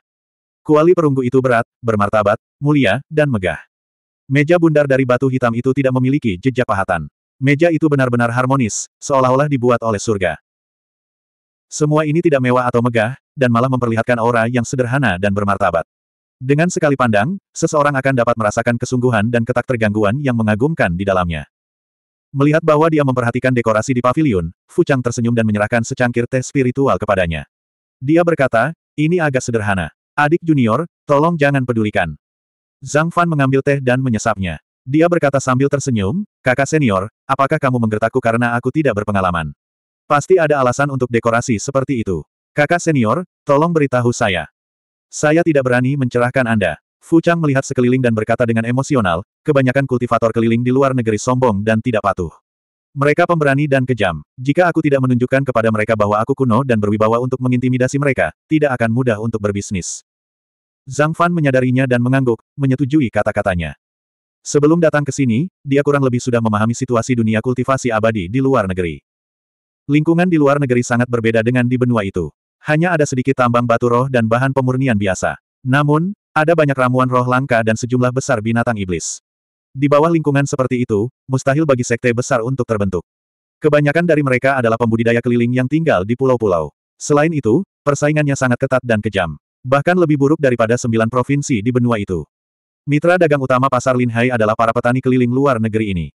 Kuali perunggu itu berat, bermartabat, mulia, dan megah. Meja bundar dari batu hitam itu tidak memiliki jejak pahatan. Meja itu benar-benar harmonis, seolah-olah dibuat oleh surga. Semua ini tidak mewah atau megah, dan malah memperlihatkan aura yang sederhana dan bermartabat. Dengan sekali pandang, seseorang akan dapat merasakan kesungguhan dan ketak tergangguan yang mengagumkan di dalamnya. Melihat bahwa dia memperhatikan dekorasi di pavilion, Chang tersenyum dan menyerahkan secangkir teh spiritual kepadanya. Dia berkata, ini agak sederhana. Adik junior, tolong jangan pedulikan. Zhang Fan mengambil teh dan menyesapnya. Dia berkata sambil tersenyum, kakak senior, apakah kamu menggertakku karena aku tidak berpengalaman? Pasti ada alasan untuk dekorasi seperti itu. Kakak senior, tolong beritahu saya. Saya tidak berani mencerahkan Anda. Fu Chang melihat sekeliling dan berkata dengan emosional, kebanyakan kultivator keliling di luar negeri sombong dan tidak patuh. Mereka pemberani dan kejam. Jika aku tidak menunjukkan kepada mereka bahwa aku kuno dan berwibawa untuk mengintimidasi mereka, tidak akan mudah untuk berbisnis. Zhang Fan menyadarinya dan mengangguk, menyetujui kata-katanya. Sebelum datang ke sini, dia kurang lebih sudah memahami situasi dunia kultivasi abadi di luar negeri. Lingkungan di luar negeri sangat berbeda dengan di benua itu. Hanya ada sedikit tambang batu roh dan bahan pemurnian biasa. Namun, ada banyak ramuan roh langka dan sejumlah besar binatang iblis. Di bawah lingkungan seperti itu, mustahil bagi sekte besar untuk terbentuk. Kebanyakan dari mereka adalah pembudidaya keliling yang tinggal di pulau-pulau. Selain itu, persaingannya sangat ketat dan kejam. Bahkan lebih buruk daripada sembilan provinsi di benua itu. Mitra dagang utama pasar Linhai adalah para petani keliling luar negeri ini.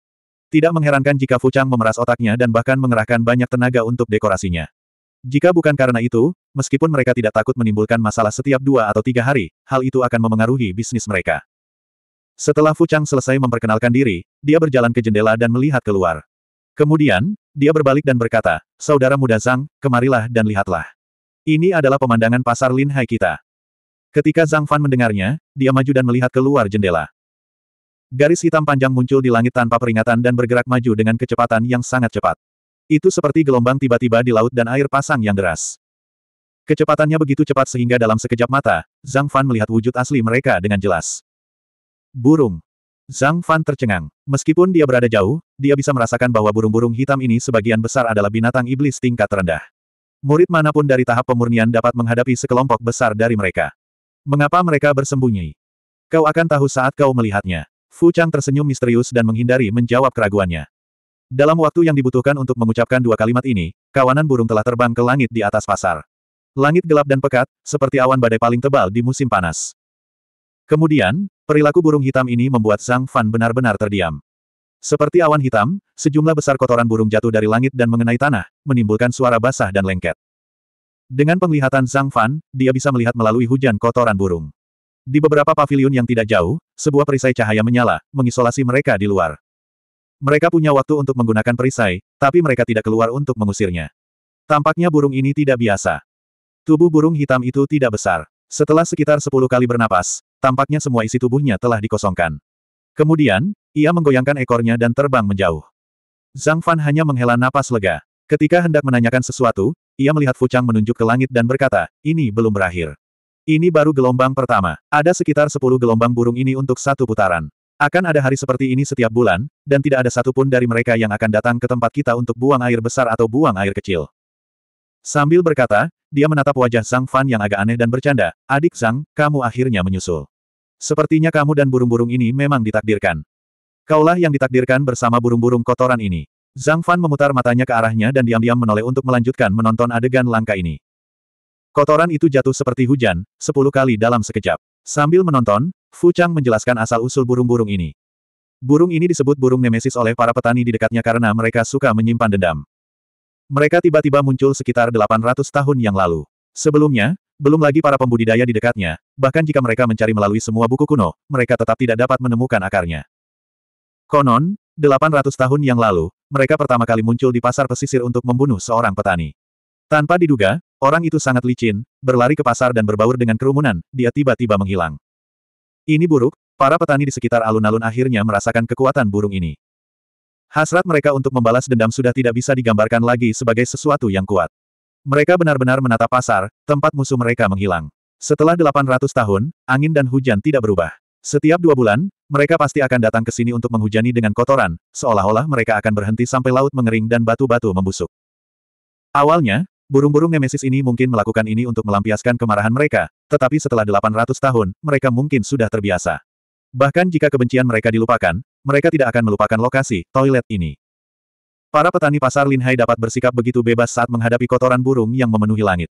Tidak mengherankan jika Fuchang memeras otaknya dan bahkan mengerahkan banyak tenaga untuk dekorasinya. Jika bukan karena itu, meskipun mereka tidak takut menimbulkan masalah setiap dua atau tiga hari, hal itu akan memengaruhi bisnis mereka. Setelah Fuchang selesai memperkenalkan diri, dia berjalan ke jendela dan melihat keluar. Kemudian, dia berbalik dan berkata, Saudara muda Zhang, kemarilah dan lihatlah. Ini adalah pemandangan pasar Linhai kita. Ketika Zhang Fan mendengarnya, dia maju dan melihat keluar jendela. Garis hitam panjang muncul di langit tanpa peringatan dan bergerak maju dengan kecepatan yang sangat cepat. Itu seperti gelombang tiba-tiba di laut dan air pasang yang deras. Kecepatannya begitu cepat sehingga dalam sekejap mata, Zhang Fan melihat wujud asli mereka dengan jelas. Burung. Zhang Fan tercengang. Meskipun dia berada jauh, dia bisa merasakan bahwa burung-burung hitam ini sebagian besar adalah binatang iblis tingkat rendah. Murid manapun dari tahap pemurnian dapat menghadapi sekelompok besar dari mereka. Mengapa mereka bersembunyi? Kau akan tahu saat kau melihatnya. Fu Chang tersenyum misterius dan menghindari menjawab keraguannya. Dalam waktu yang dibutuhkan untuk mengucapkan dua kalimat ini, kawanan burung telah terbang ke langit di atas pasar. Langit gelap dan pekat, seperti awan badai paling tebal di musim panas. Kemudian, perilaku burung hitam ini membuat Zhang Fan benar-benar terdiam. Seperti awan hitam, sejumlah besar kotoran burung jatuh dari langit dan mengenai tanah, menimbulkan suara basah dan lengket. Dengan penglihatan Zhang Fan, dia bisa melihat melalui hujan kotoran burung. Di beberapa pavilion yang tidak jauh, sebuah perisai cahaya menyala, mengisolasi mereka di luar. Mereka punya waktu untuk menggunakan perisai, tapi mereka tidak keluar untuk mengusirnya. Tampaknya burung ini tidak biasa. Tubuh burung hitam itu tidak besar. Setelah sekitar 10 kali bernapas, tampaknya semua isi tubuhnya telah dikosongkan. Kemudian, ia menggoyangkan ekornya dan terbang menjauh. Zhang Fan hanya menghela napas lega. Ketika hendak menanyakan sesuatu, ia melihat Fuchang menunjuk ke langit dan berkata, ini belum berakhir. Ini baru gelombang pertama. Ada sekitar sepuluh gelombang burung ini untuk satu putaran. Akan ada hari seperti ini setiap bulan, dan tidak ada satupun dari mereka yang akan datang ke tempat kita untuk buang air besar atau buang air kecil. Sambil berkata, dia menatap wajah Zhang Fan yang agak aneh dan bercanda, adik Zhang, kamu akhirnya menyusul. Sepertinya kamu dan burung-burung ini memang ditakdirkan. Kaulah yang ditakdirkan bersama burung-burung kotoran ini. Zhang Fan memutar matanya ke arahnya dan diam-diam menoleh untuk melanjutkan menonton adegan langka ini. Kotoran itu jatuh seperti hujan, sepuluh kali dalam sekejap. Sambil menonton, Fu Chang menjelaskan asal-usul burung-burung ini. Burung ini disebut burung nemesis oleh para petani di dekatnya karena mereka suka menyimpan dendam. Mereka tiba-tiba muncul sekitar 800 tahun yang lalu. Sebelumnya, belum lagi para pembudidaya di dekatnya, bahkan jika mereka mencari melalui semua buku kuno, mereka tetap tidak dapat menemukan akarnya. Konon, 800 tahun yang lalu, mereka pertama kali muncul di pasar pesisir untuk membunuh seorang petani. Tanpa diduga, orang itu sangat licin, berlari ke pasar dan berbaur dengan kerumunan, dia tiba-tiba menghilang. Ini buruk, para petani di sekitar alun-alun akhirnya merasakan kekuatan burung ini. Hasrat mereka untuk membalas dendam sudah tidak bisa digambarkan lagi sebagai sesuatu yang kuat. Mereka benar-benar menatap pasar, tempat musuh mereka menghilang. Setelah 800 tahun, angin dan hujan tidak berubah. Setiap dua bulan, mereka pasti akan datang ke sini untuk menghujani dengan kotoran, seolah-olah mereka akan berhenti sampai laut mengering dan batu-batu membusuk. Awalnya, burung-burung Nemesis ini mungkin melakukan ini untuk melampiaskan kemarahan mereka, tetapi setelah 800 tahun, mereka mungkin sudah terbiasa. Bahkan jika kebencian mereka dilupakan, mereka tidak akan melupakan lokasi, toilet ini. Para petani pasar Linhai dapat bersikap begitu bebas saat menghadapi kotoran burung yang memenuhi langit.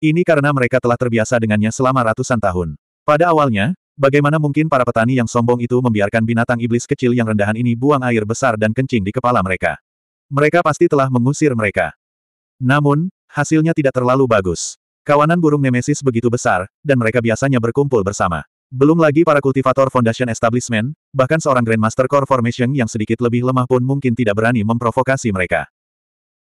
Ini karena mereka telah terbiasa dengannya selama ratusan tahun. Pada awalnya, Bagaimana mungkin para petani yang sombong itu membiarkan binatang iblis kecil yang rendahan ini buang air besar dan kencing di kepala mereka? Mereka pasti telah mengusir mereka. Namun, hasilnya tidak terlalu bagus. Kawanan burung Nemesis begitu besar, dan mereka biasanya berkumpul bersama. Belum lagi para kultivator Foundation Establishment, bahkan seorang Grandmaster Core Formation yang sedikit lebih lemah pun mungkin tidak berani memprovokasi mereka.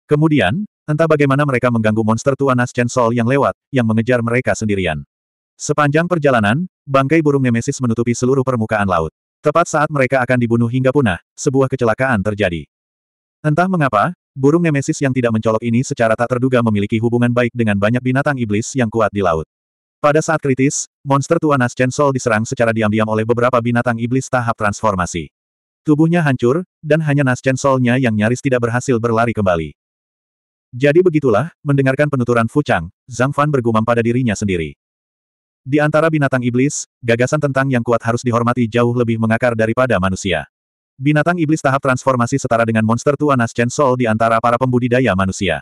Kemudian, entah bagaimana mereka mengganggu monster tua Chen Sol yang lewat, yang mengejar mereka sendirian. Sepanjang perjalanan, Bangkai burung Nemesis menutupi seluruh permukaan laut. Tepat saat mereka akan dibunuh hingga punah, sebuah kecelakaan terjadi. Entah mengapa, burung Nemesis yang tidak mencolok ini secara tak terduga memiliki hubungan baik dengan banyak binatang iblis yang kuat di laut. Pada saat kritis, monster tua Naschen Sol diserang secara diam-diam oleh beberapa binatang iblis tahap transformasi. Tubuhnya hancur, dan hanya Naschen Solnya yang nyaris tidak berhasil berlari kembali. Jadi begitulah, mendengarkan penuturan Fu Chang, Zhang Fan bergumam pada dirinya sendiri. Di antara binatang iblis, gagasan tentang yang kuat harus dihormati jauh lebih mengakar daripada manusia. Binatang iblis tahap transformasi setara dengan monster tua Chen Sol di antara para pembudidaya manusia.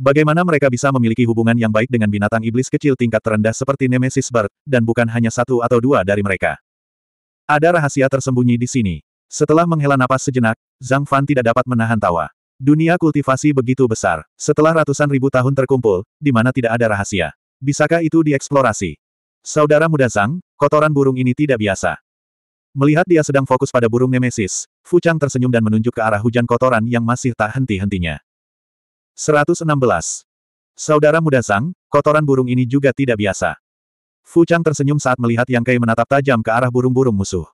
Bagaimana mereka bisa memiliki hubungan yang baik dengan binatang iblis kecil tingkat terendah seperti Nemesis Bird, dan bukan hanya satu atau dua dari mereka. Ada rahasia tersembunyi di sini. Setelah menghela napas sejenak, Zhang Fan tidak dapat menahan tawa. Dunia kultivasi begitu besar, setelah ratusan ribu tahun terkumpul, di mana tidak ada rahasia. Bisakah itu dieksplorasi? Saudara muda Zhang, kotoran burung ini tidak biasa. Melihat dia sedang fokus pada burung Nemesis, Fu Chang tersenyum dan menunjuk ke arah hujan kotoran yang masih tak henti-hentinya. 116. Saudara muda Zhang, kotoran burung ini juga tidak biasa. Fu Chang tersenyum saat melihat Yang Kei menatap tajam ke arah burung-burung musuh.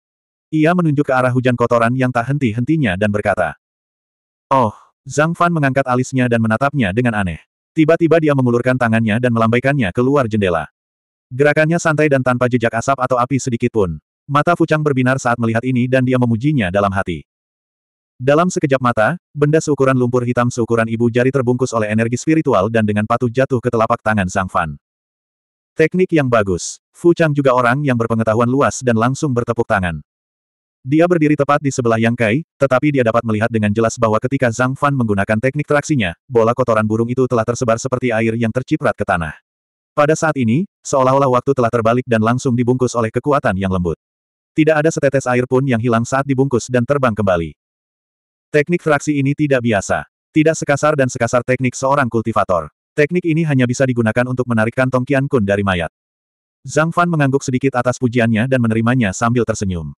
Ia menunjuk ke arah hujan kotoran yang tak henti-hentinya dan berkata, Oh, Zhang Fan mengangkat alisnya dan menatapnya dengan aneh. Tiba-tiba dia mengulurkan tangannya dan melambaikannya keluar jendela. Gerakannya santai dan tanpa jejak asap atau api sedikit pun. Mata Fuchang berbinar saat melihat ini dan dia memujinya dalam hati. Dalam sekejap mata, benda seukuran lumpur hitam seukuran ibu jari terbungkus oleh energi spiritual dan dengan patuh jatuh ke telapak tangan Zhang Fan. Teknik yang bagus. Fuchang juga orang yang berpengetahuan luas dan langsung bertepuk tangan. Dia berdiri tepat di sebelah Yang Kai, tetapi dia dapat melihat dengan jelas bahwa ketika Zhang Fan menggunakan teknik traksinya, bola kotoran burung itu telah tersebar seperti air yang terciprat ke tanah. Pada saat ini, seolah-olah waktu telah terbalik dan langsung dibungkus oleh kekuatan yang lembut. Tidak ada setetes air pun yang hilang saat dibungkus dan terbang kembali. Teknik fraksi ini tidak biasa. Tidak sekasar dan sekasar teknik seorang kultivator. Teknik ini hanya bisa digunakan untuk menarik kantong Qian Kun dari mayat. Zhang Fan mengangguk sedikit atas pujiannya dan menerimanya sambil tersenyum.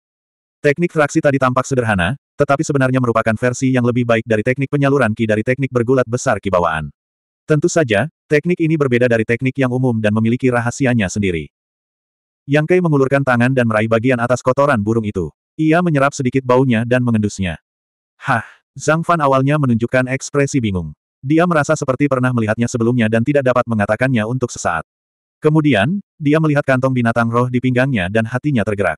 Teknik fraksi tadi tampak sederhana, tetapi sebenarnya merupakan versi yang lebih baik dari teknik penyaluran ki dari teknik bergulat besar kibawaan. Tentu saja, Teknik ini berbeda dari teknik yang umum dan memiliki rahasianya sendiri. Yang Kei mengulurkan tangan dan meraih bagian atas kotoran burung itu. Ia menyerap sedikit baunya dan mengendusnya. Hah! Zhang Fan awalnya menunjukkan ekspresi bingung. Dia merasa seperti pernah melihatnya sebelumnya dan tidak dapat mengatakannya untuk sesaat. Kemudian, dia melihat kantong binatang roh di pinggangnya dan hatinya tergerak.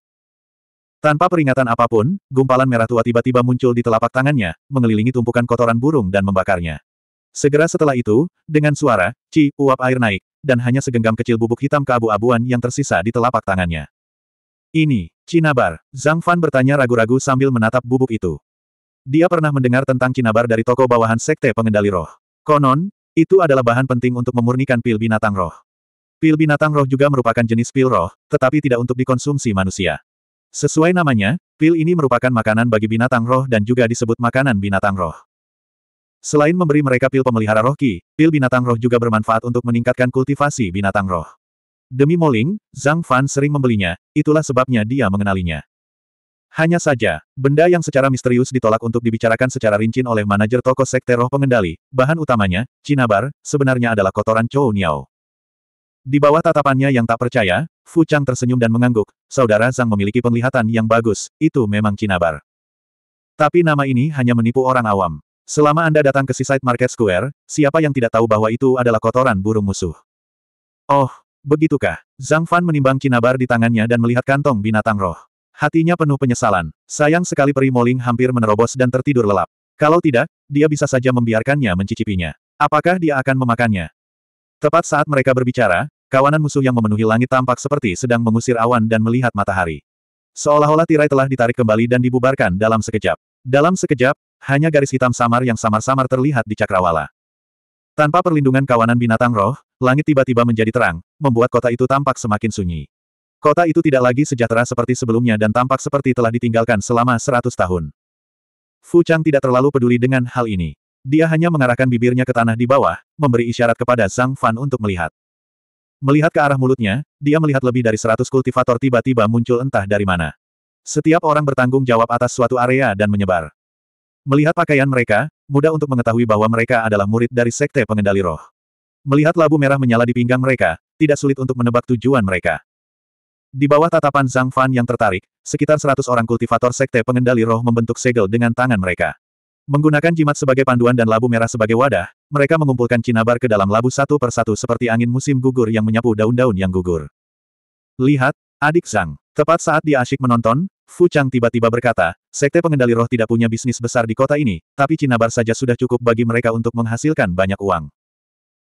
Tanpa peringatan apapun, gumpalan merah tua tiba-tiba muncul di telapak tangannya, mengelilingi tumpukan kotoran burung dan membakarnya. Segera setelah itu, dengan suara, Ci, uap air naik, dan hanya segenggam kecil bubuk hitam keabu-abuan yang tersisa di telapak tangannya. Ini, Cinabar, Zhang Fan bertanya ragu-ragu sambil menatap bubuk itu. Dia pernah mendengar tentang Cinabar dari toko bawahan Sekte Pengendali Roh. Konon, itu adalah bahan penting untuk memurnikan pil binatang roh. Pil binatang roh juga merupakan jenis pil roh, tetapi tidak untuk dikonsumsi manusia. Sesuai namanya, pil ini merupakan makanan bagi binatang roh dan juga disebut makanan binatang roh. Selain memberi mereka pil pemelihara roh ki, pil binatang roh juga bermanfaat untuk meningkatkan kultivasi binatang roh. Demi Moling, Zhang Fan sering membelinya, itulah sebabnya dia mengenalinya. Hanya saja, benda yang secara misterius ditolak untuk dibicarakan secara rinci oleh manajer toko sekte roh pengendali, bahan utamanya, Cinabar, sebenarnya adalah kotoran Chou Niao. Di bawah tatapannya yang tak percaya, Fu Chang tersenyum dan mengangguk, saudara Zhang memiliki penglihatan yang bagus, itu memang Cinabar. Tapi nama ini hanya menipu orang awam. Selama Anda datang ke Seaside Market Square, siapa yang tidak tahu bahwa itu adalah kotoran burung musuh? Oh, begitukah? Zhang Fan menimbang kinabar di tangannya dan melihat kantong binatang roh. Hatinya penuh penyesalan. Sayang sekali peri Moling hampir menerobos dan tertidur lelap. Kalau tidak, dia bisa saja membiarkannya mencicipinya. Apakah dia akan memakannya? Tepat saat mereka berbicara, kawanan musuh yang memenuhi langit tampak seperti sedang mengusir awan dan melihat matahari. Seolah-olah tirai telah ditarik kembali dan dibubarkan dalam sekejap. Dalam sekejap, hanya garis hitam samar yang samar-samar terlihat di cakrawala. Tanpa perlindungan kawanan binatang roh, langit tiba-tiba menjadi terang, membuat kota itu tampak semakin sunyi. Kota itu tidak lagi sejahtera seperti sebelumnya dan tampak seperti telah ditinggalkan selama seratus tahun. Fu Chang tidak terlalu peduli dengan hal ini. Dia hanya mengarahkan bibirnya ke tanah di bawah, memberi isyarat kepada Zhang Fan untuk melihat. Melihat ke arah mulutnya, dia melihat lebih dari seratus kultivator tiba-tiba muncul entah dari mana. Setiap orang bertanggung jawab atas suatu area dan menyebar. Melihat pakaian mereka, mudah untuk mengetahui bahwa mereka adalah murid dari Sekte Pengendali Roh. Melihat labu merah menyala di pinggang mereka, tidak sulit untuk menebak tujuan mereka. Di bawah tatapan Zhang Fan yang tertarik, sekitar 100 orang kultivator Sekte Pengendali Roh membentuk segel dengan tangan mereka. Menggunakan jimat sebagai panduan dan labu merah sebagai wadah, mereka mengumpulkan cinabar ke dalam labu satu persatu seperti angin musim gugur yang menyapu daun-daun yang gugur. Lihat, adik Zhang. Tepat saat dia asyik menonton, Fu Chang tiba-tiba berkata, sekte pengendali roh tidak punya bisnis besar di kota ini, tapi Cinabar saja sudah cukup bagi mereka untuk menghasilkan banyak uang.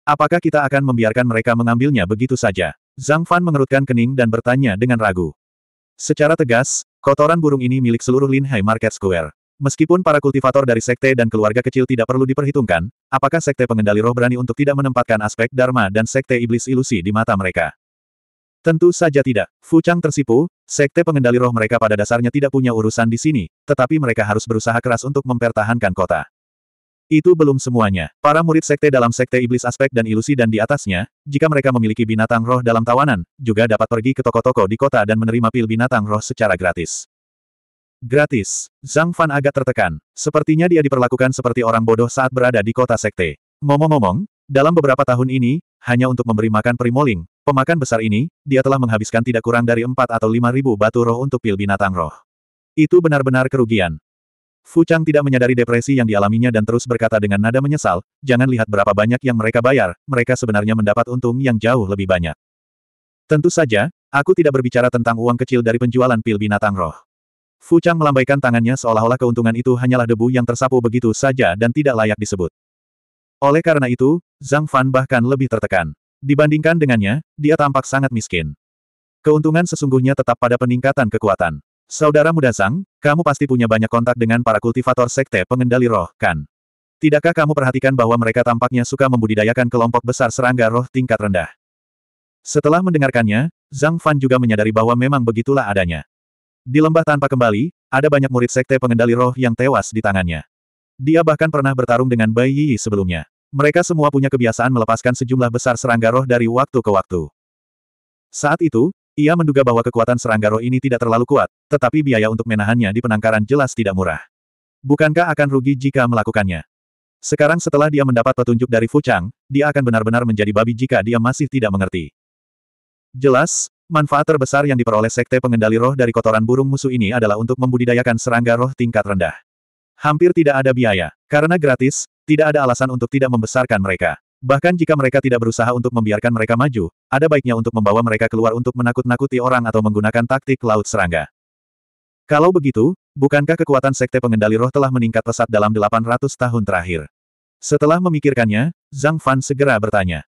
Apakah kita akan membiarkan mereka mengambilnya begitu saja? Zhang Fan mengerutkan kening dan bertanya dengan ragu. Secara tegas, kotoran burung ini milik seluruh Linhai Market Square. Meskipun para kultivator dari sekte dan keluarga kecil tidak perlu diperhitungkan, apakah sekte pengendali roh berani untuk tidak menempatkan aspek Dharma dan sekte iblis ilusi di mata mereka? Tentu saja tidak. Fu Chang tersipu, sekte pengendali roh mereka pada dasarnya tidak punya urusan di sini, tetapi mereka harus berusaha keras untuk mempertahankan kota. Itu belum semuanya. Para murid sekte dalam sekte iblis aspek dan ilusi dan di atasnya, jika mereka memiliki binatang roh dalam tawanan, juga dapat pergi ke toko-toko di kota dan menerima pil binatang roh secara gratis. Gratis. Zhang Fan agak tertekan. Sepertinya dia diperlakukan seperti orang bodoh saat berada di kota sekte. Ngomong-ngomong, dalam beberapa tahun ini, hanya untuk memberi makan Primoling, Pemakan besar ini, dia telah menghabiskan tidak kurang dari empat atau lima ribu batu roh untuk pil binatang roh. Itu benar-benar kerugian. Fu Chang tidak menyadari depresi yang dialaminya dan terus berkata dengan nada menyesal, jangan lihat berapa banyak yang mereka bayar, mereka sebenarnya mendapat untung yang jauh lebih banyak. Tentu saja, aku tidak berbicara tentang uang kecil dari penjualan pil binatang roh. Fu Chang melambaikan tangannya seolah-olah keuntungan itu hanyalah debu yang tersapu begitu saja dan tidak layak disebut. Oleh karena itu, Zhang Fan bahkan lebih tertekan. Dibandingkan dengannya, dia tampak sangat miskin. Keuntungan sesungguhnya tetap pada peningkatan kekuatan. Saudara muda Sang, kamu pasti punya banyak kontak dengan para kultivator sekte pengendali roh, kan? Tidakkah kamu perhatikan bahwa mereka tampaknya suka membudidayakan kelompok besar serangga roh tingkat rendah? Setelah mendengarkannya, Zhang Fan juga menyadari bahwa memang begitulah adanya. Di lembah tanpa kembali, ada banyak murid sekte pengendali roh yang tewas di tangannya. Dia bahkan pernah bertarung dengan Bai Yi sebelumnya. Mereka semua punya kebiasaan melepaskan sejumlah besar serangga roh dari waktu ke waktu. Saat itu, ia menduga bahwa kekuatan serangga roh ini tidak terlalu kuat, tetapi biaya untuk menahannya di penangkaran jelas tidak murah. Bukankah akan rugi jika melakukannya? Sekarang setelah dia mendapat petunjuk dari Fu Chang, dia akan benar-benar menjadi babi jika dia masih tidak mengerti. Jelas, manfaat terbesar yang diperoleh sekte pengendali roh dari kotoran burung musuh ini adalah untuk membudidayakan serangga roh tingkat rendah. Hampir tidak ada biaya, karena gratis, tidak ada alasan untuk tidak membesarkan mereka. Bahkan jika mereka tidak berusaha untuk membiarkan mereka maju, ada baiknya untuk membawa mereka keluar untuk menakut-nakuti orang atau menggunakan taktik laut serangga. Kalau begitu, bukankah kekuatan sekte pengendali roh telah meningkat pesat dalam 800 tahun terakhir? Setelah memikirkannya, Zhang Fan segera bertanya.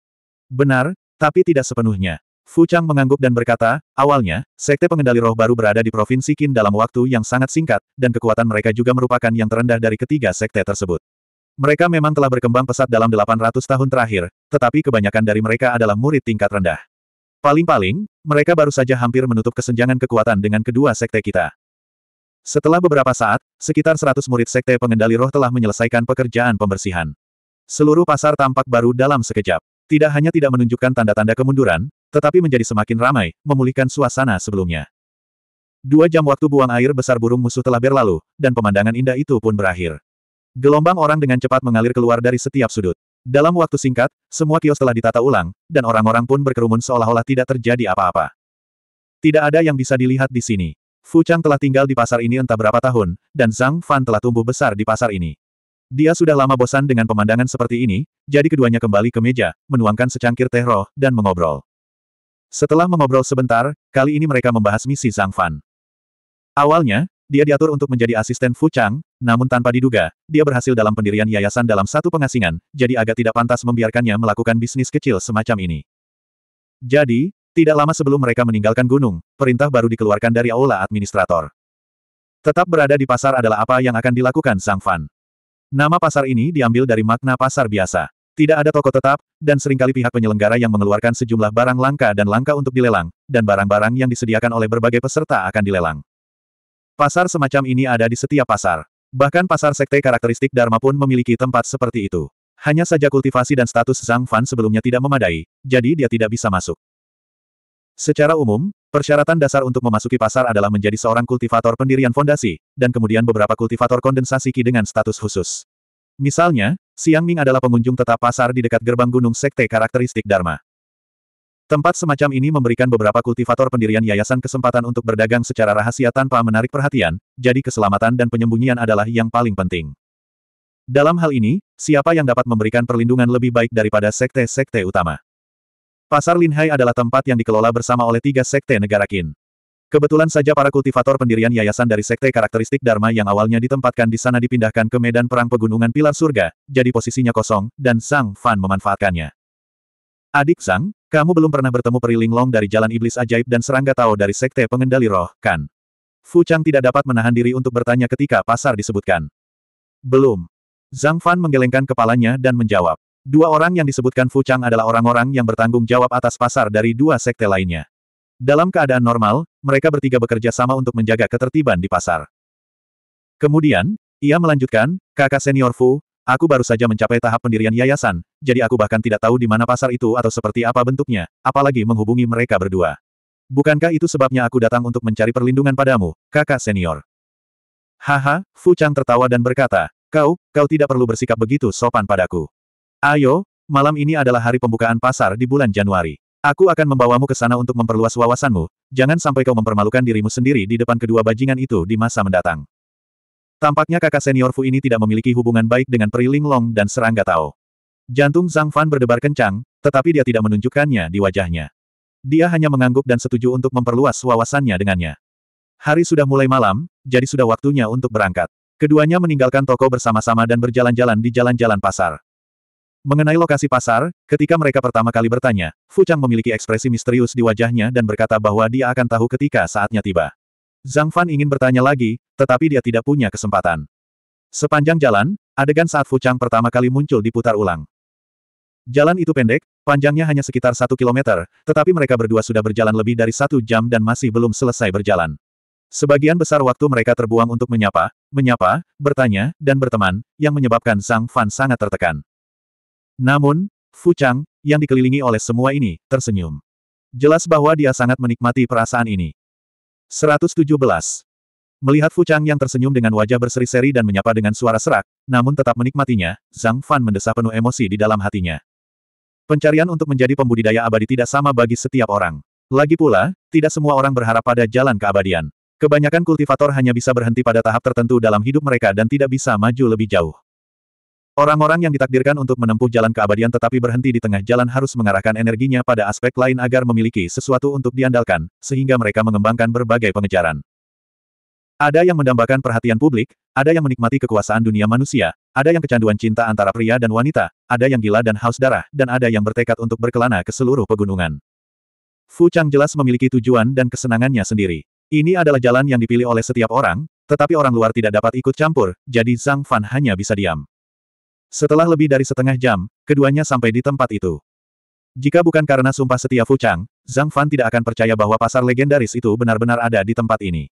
Benar, tapi tidak sepenuhnya. Fu Chang mengangguk dan berkata, awalnya, sekte pengendali roh baru berada di Provinsi Qin dalam waktu yang sangat singkat, dan kekuatan mereka juga merupakan yang terendah dari ketiga sekte tersebut. Mereka memang telah berkembang pesat dalam 800 tahun terakhir, tetapi kebanyakan dari mereka adalah murid tingkat rendah. Paling-paling, mereka baru saja hampir menutup kesenjangan kekuatan dengan kedua sekte kita. Setelah beberapa saat, sekitar 100 murid sekte pengendali roh telah menyelesaikan pekerjaan pembersihan. Seluruh pasar tampak baru dalam sekejap. Tidak hanya tidak menunjukkan tanda-tanda kemunduran, tetapi menjadi semakin ramai, memulihkan suasana sebelumnya. Dua jam waktu buang air besar burung musuh telah berlalu, dan pemandangan indah itu pun berakhir. Gelombang orang dengan cepat mengalir keluar dari setiap sudut. Dalam waktu singkat, semua kios telah ditata ulang, dan orang-orang pun berkerumun seolah-olah tidak terjadi apa-apa. Tidak ada yang bisa dilihat di sini. Fu Chang telah tinggal di pasar ini entah berapa tahun, dan Zhang Fan telah tumbuh besar di pasar ini. Dia sudah lama bosan dengan pemandangan seperti ini, jadi keduanya kembali ke meja, menuangkan secangkir teh roh, dan mengobrol. Setelah mengobrol sebentar, kali ini mereka membahas misi Zhang Fan. Awalnya, dia diatur untuk menjadi asisten Fu Chang, namun tanpa diduga, dia berhasil dalam pendirian yayasan dalam satu pengasingan, jadi agak tidak pantas membiarkannya melakukan bisnis kecil semacam ini. Jadi, tidak lama sebelum mereka meninggalkan gunung, perintah baru dikeluarkan dari aula administrator. Tetap berada di pasar adalah apa yang akan dilakukan Sang Fan. Nama pasar ini diambil dari makna pasar biasa. Tidak ada toko tetap, dan seringkali pihak penyelenggara yang mengeluarkan sejumlah barang langka dan langka untuk dilelang, dan barang-barang yang disediakan oleh berbagai peserta akan dilelang. Pasar semacam ini ada di setiap pasar. Bahkan pasar sekte karakteristik Dharma pun memiliki tempat seperti itu. Hanya saja kultivasi dan status Zhang Fan sebelumnya tidak memadai, jadi dia tidak bisa masuk. Secara umum, persyaratan dasar untuk memasuki pasar adalah menjadi seorang kultivator pendirian fondasi, dan kemudian beberapa kultivator kondensasi Qi dengan status khusus. Misalnya, Siang Ming adalah pengunjung tetap pasar di dekat gerbang gunung sekte karakteristik Dharma. Tempat semacam ini memberikan beberapa kultivator pendirian yayasan kesempatan untuk berdagang secara rahasia tanpa menarik perhatian, jadi keselamatan dan penyembunyian adalah yang paling penting. Dalam hal ini, siapa yang dapat memberikan perlindungan lebih baik daripada sekte-sekte utama? Pasar Linhai adalah tempat yang dikelola bersama oleh tiga sekte negara Qin. Kebetulan saja para kultivator pendirian yayasan dari sekte karakteristik Dharma yang awalnya ditempatkan di sana dipindahkan ke medan perang pegunungan Pilar Surga, jadi posisinya kosong, dan Sang Fan memanfaatkannya. Adik Zhang, kamu belum pernah bertemu peri Linglong dari Jalan Iblis Ajaib dan serangga Tao dari Sekte Pengendali Roh, kan? Fu Chang tidak dapat menahan diri untuk bertanya ketika pasar disebutkan. Belum. Zhang Fan menggelengkan kepalanya dan menjawab. Dua orang yang disebutkan Fu Chang adalah orang-orang yang bertanggung jawab atas pasar dari dua sekte lainnya. Dalam keadaan normal, mereka bertiga bekerja sama untuk menjaga ketertiban di pasar. Kemudian, ia melanjutkan, kakak senior Fu, Aku baru saja mencapai tahap pendirian yayasan, jadi aku bahkan tidak tahu di mana pasar itu atau seperti apa bentuknya, apalagi menghubungi mereka berdua. Bukankah itu sebabnya aku datang untuk mencari perlindungan padamu, kakak senior? Haha, Fu Chang tertawa dan berkata, kau, kau tidak perlu bersikap begitu sopan padaku. Ayo, malam ini adalah hari pembukaan pasar di bulan Januari. Aku akan membawamu ke sana untuk memperluas wawasanmu, jangan sampai kau mempermalukan dirimu sendiri di depan kedua bajingan itu di masa mendatang. Tampaknya kakak senior Fu ini tidak memiliki hubungan baik dengan Peri Linglong dan serangga Tao. Jantung Zhang Fan berdebar kencang, tetapi dia tidak menunjukkannya di wajahnya. Dia hanya mengangguk dan setuju untuk memperluas wawasannya dengannya. Hari sudah mulai malam, jadi sudah waktunya untuk berangkat. Keduanya meninggalkan toko bersama-sama dan berjalan-jalan di jalan-jalan pasar. Mengenai lokasi pasar, ketika mereka pertama kali bertanya, Fu Chang memiliki ekspresi misterius di wajahnya dan berkata bahwa dia akan tahu ketika saatnya tiba. Zhang Fan ingin bertanya lagi, tetapi dia tidak punya kesempatan. Sepanjang jalan, adegan saat Fuchang pertama kali muncul diputar ulang. Jalan itu pendek, panjangnya hanya sekitar satu kilometer, tetapi mereka berdua sudah berjalan lebih dari satu jam dan masih belum selesai berjalan. Sebagian besar waktu mereka terbuang untuk menyapa, menyapa, bertanya, dan berteman, yang menyebabkan Zhang Fan sangat tertekan. Namun, Fu Chang, yang dikelilingi oleh semua ini, tersenyum. Jelas bahwa dia sangat menikmati perasaan ini. 117. Melihat Fu Chang yang tersenyum dengan wajah berseri-seri dan menyapa dengan suara serak, namun tetap menikmatinya, Zhang Fan mendesah penuh emosi di dalam hatinya. Pencarian untuk menjadi pembudidaya abadi tidak sama bagi setiap orang. Lagi pula, tidak semua orang berharap pada jalan keabadian. Kebanyakan kultivator hanya bisa berhenti pada tahap tertentu dalam hidup mereka dan tidak bisa maju lebih jauh. Orang-orang yang ditakdirkan untuk menempuh jalan keabadian tetapi berhenti di tengah jalan harus mengarahkan energinya pada aspek lain agar memiliki sesuatu untuk diandalkan, sehingga mereka mengembangkan berbagai pengejaran. Ada yang mendambakan perhatian publik, ada yang menikmati kekuasaan dunia manusia, ada yang kecanduan cinta antara pria dan wanita, ada yang gila dan haus darah, dan ada yang bertekad untuk berkelana ke seluruh pegunungan. Fu Chang jelas memiliki tujuan dan kesenangannya sendiri. Ini adalah jalan yang dipilih oleh setiap orang, tetapi orang luar tidak dapat ikut campur, jadi Zhang Fan hanya bisa diam. Setelah lebih dari setengah jam, keduanya sampai di tempat itu. Jika bukan karena sumpah setia Fu Chang, Zhang Fan tidak akan percaya bahwa pasar legendaris itu benar-benar ada di tempat ini.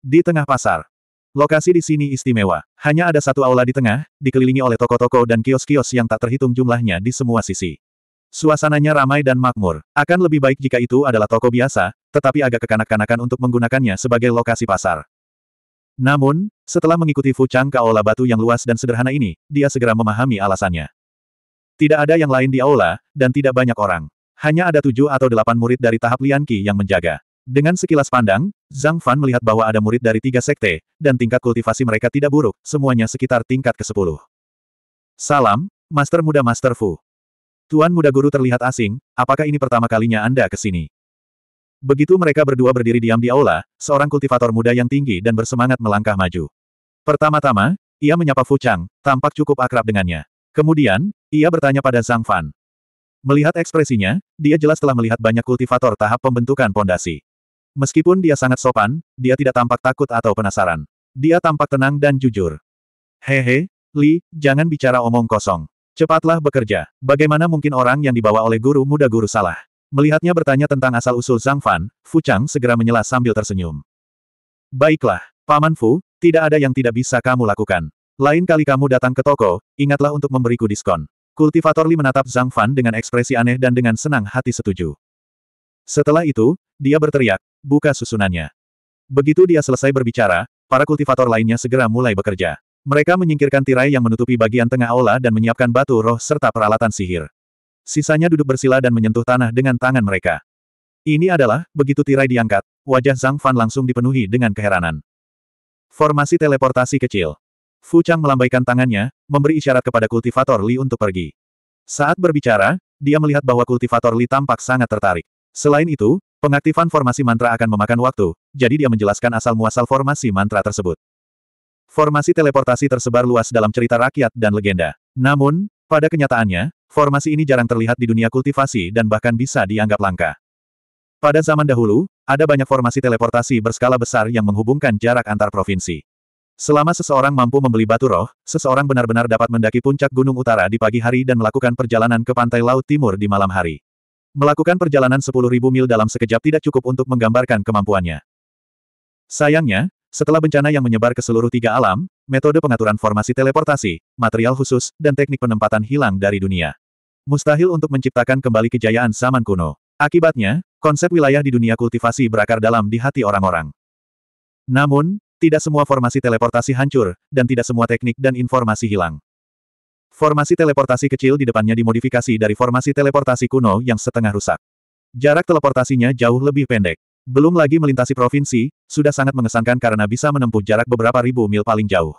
Di tengah pasar. Lokasi di sini istimewa. Hanya ada satu aula di tengah, dikelilingi oleh toko-toko dan kios-kios yang tak terhitung jumlahnya di semua sisi. Suasananya ramai dan makmur. Akan lebih baik jika itu adalah toko biasa, tetapi agak kekanak-kanakan untuk menggunakannya sebagai lokasi pasar. Namun, setelah mengikuti Fu Chang ke aula batu yang luas dan sederhana ini, dia segera memahami alasannya. Tidak ada yang lain di aula, dan tidak banyak orang. Hanya ada tujuh atau delapan murid dari tahap Lian Qi yang menjaga. Dengan sekilas pandang, Zhang Fan melihat bahwa ada murid dari tiga sekte, dan tingkat kultivasi mereka tidak buruk, semuanya sekitar tingkat ke-10. Salam, Master Muda Master Fu. Tuan Muda Guru terlihat asing, apakah ini pertama kalinya Anda ke sini? Begitu mereka berdua berdiri diam di aula, seorang kultivator muda yang tinggi dan bersemangat melangkah maju. Pertama-tama, ia menyapa Fu Chang, tampak cukup akrab dengannya. Kemudian, ia bertanya pada Zhang Fan. Melihat ekspresinya, dia jelas telah melihat banyak kultivator tahap pembentukan pondasi. Meskipun dia sangat sopan, dia tidak tampak takut atau penasaran. Dia tampak tenang dan jujur. Hehe, Li, jangan bicara omong kosong. Cepatlah bekerja. Bagaimana mungkin orang yang dibawa oleh guru muda guru salah? Melihatnya bertanya tentang asal-usul Zhang Fan, Fu Chang segera menyela sambil tersenyum. Baiklah, Paman Fu, tidak ada yang tidak bisa kamu lakukan. Lain kali kamu datang ke toko, ingatlah untuk memberiku diskon. Kultivator Li menatap Zhang Fan dengan ekspresi aneh dan dengan senang hati setuju. Setelah itu, dia berteriak, buka susunannya. Begitu dia selesai berbicara, para kultivator lainnya segera mulai bekerja. Mereka menyingkirkan tirai yang menutupi bagian tengah aula dan menyiapkan batu roh serta peralatan sihir sisanya duduk bersila dan menyentuh tanah dengan tangan mereka. Ini adalah, begitu tirai diangkat, wajah Zhang Fan langsung dipenuhi dengan keheranan. Formasi teleportasi kecil. Fu Chang melambaikan tangannya, memberi isyarat kepada kultivator Li untuk pergi. Saat berbicara, dia melihat bahwa kultivator Li tampak sangat tertarik. Selain itu, pengaktifan formasi mantra akan memakan waktu, jadi dia menjelaskan asal-muasal formasi mantra tersebut. Formasi teleportasi tersebar luas dalam cerita rakyat dan legenda. Namun, pada kenyataannya, formasi ini jarang terlihat di dunia kultivasi dan bahkan bisa dianggap langka. Pada zaman dahulu, ada banyak formasi teleportasi berskala besar yang menghubungkan jarak antar provinsi. Selama seseorang mampu membeli batu roh, seseorang benar-benar dapat mendaki puncak gunung utara di pagi hari dan melakukan perjalanan ke pantai laut timur di malam hari. Melakukan perjalanan 10.000 mil dalam sekejap tidak cukup untuk menggambarkan kemampuannya. Sayangnya, setelah bencana yang menyebar ke seluruh tiga alam, metode pengaturan formasi teleportasi, material khusus, dan teknik penempatan hilang dari dunia. Mustahil untuk menciptakan kembali kejayaan zaman kuno. Akibatnya, konsep wilayah di dunia kultivasi berakar dalam di hati orang-orang. Namun, tidak semua formasi teleportasi hancur, dan tidak semua teknik dan informasi hilang. Formasi teleportasi kecil di depannya dimodifikasi dari formasi teleportasi kuno yang setengah rusak. Jarak teleportasinya jauh lebih pendek. Belum lagi melintasi provinsi, sudah sangat mengesankan karena bisa menempuh jarak beberapa ribu mil paling jauh.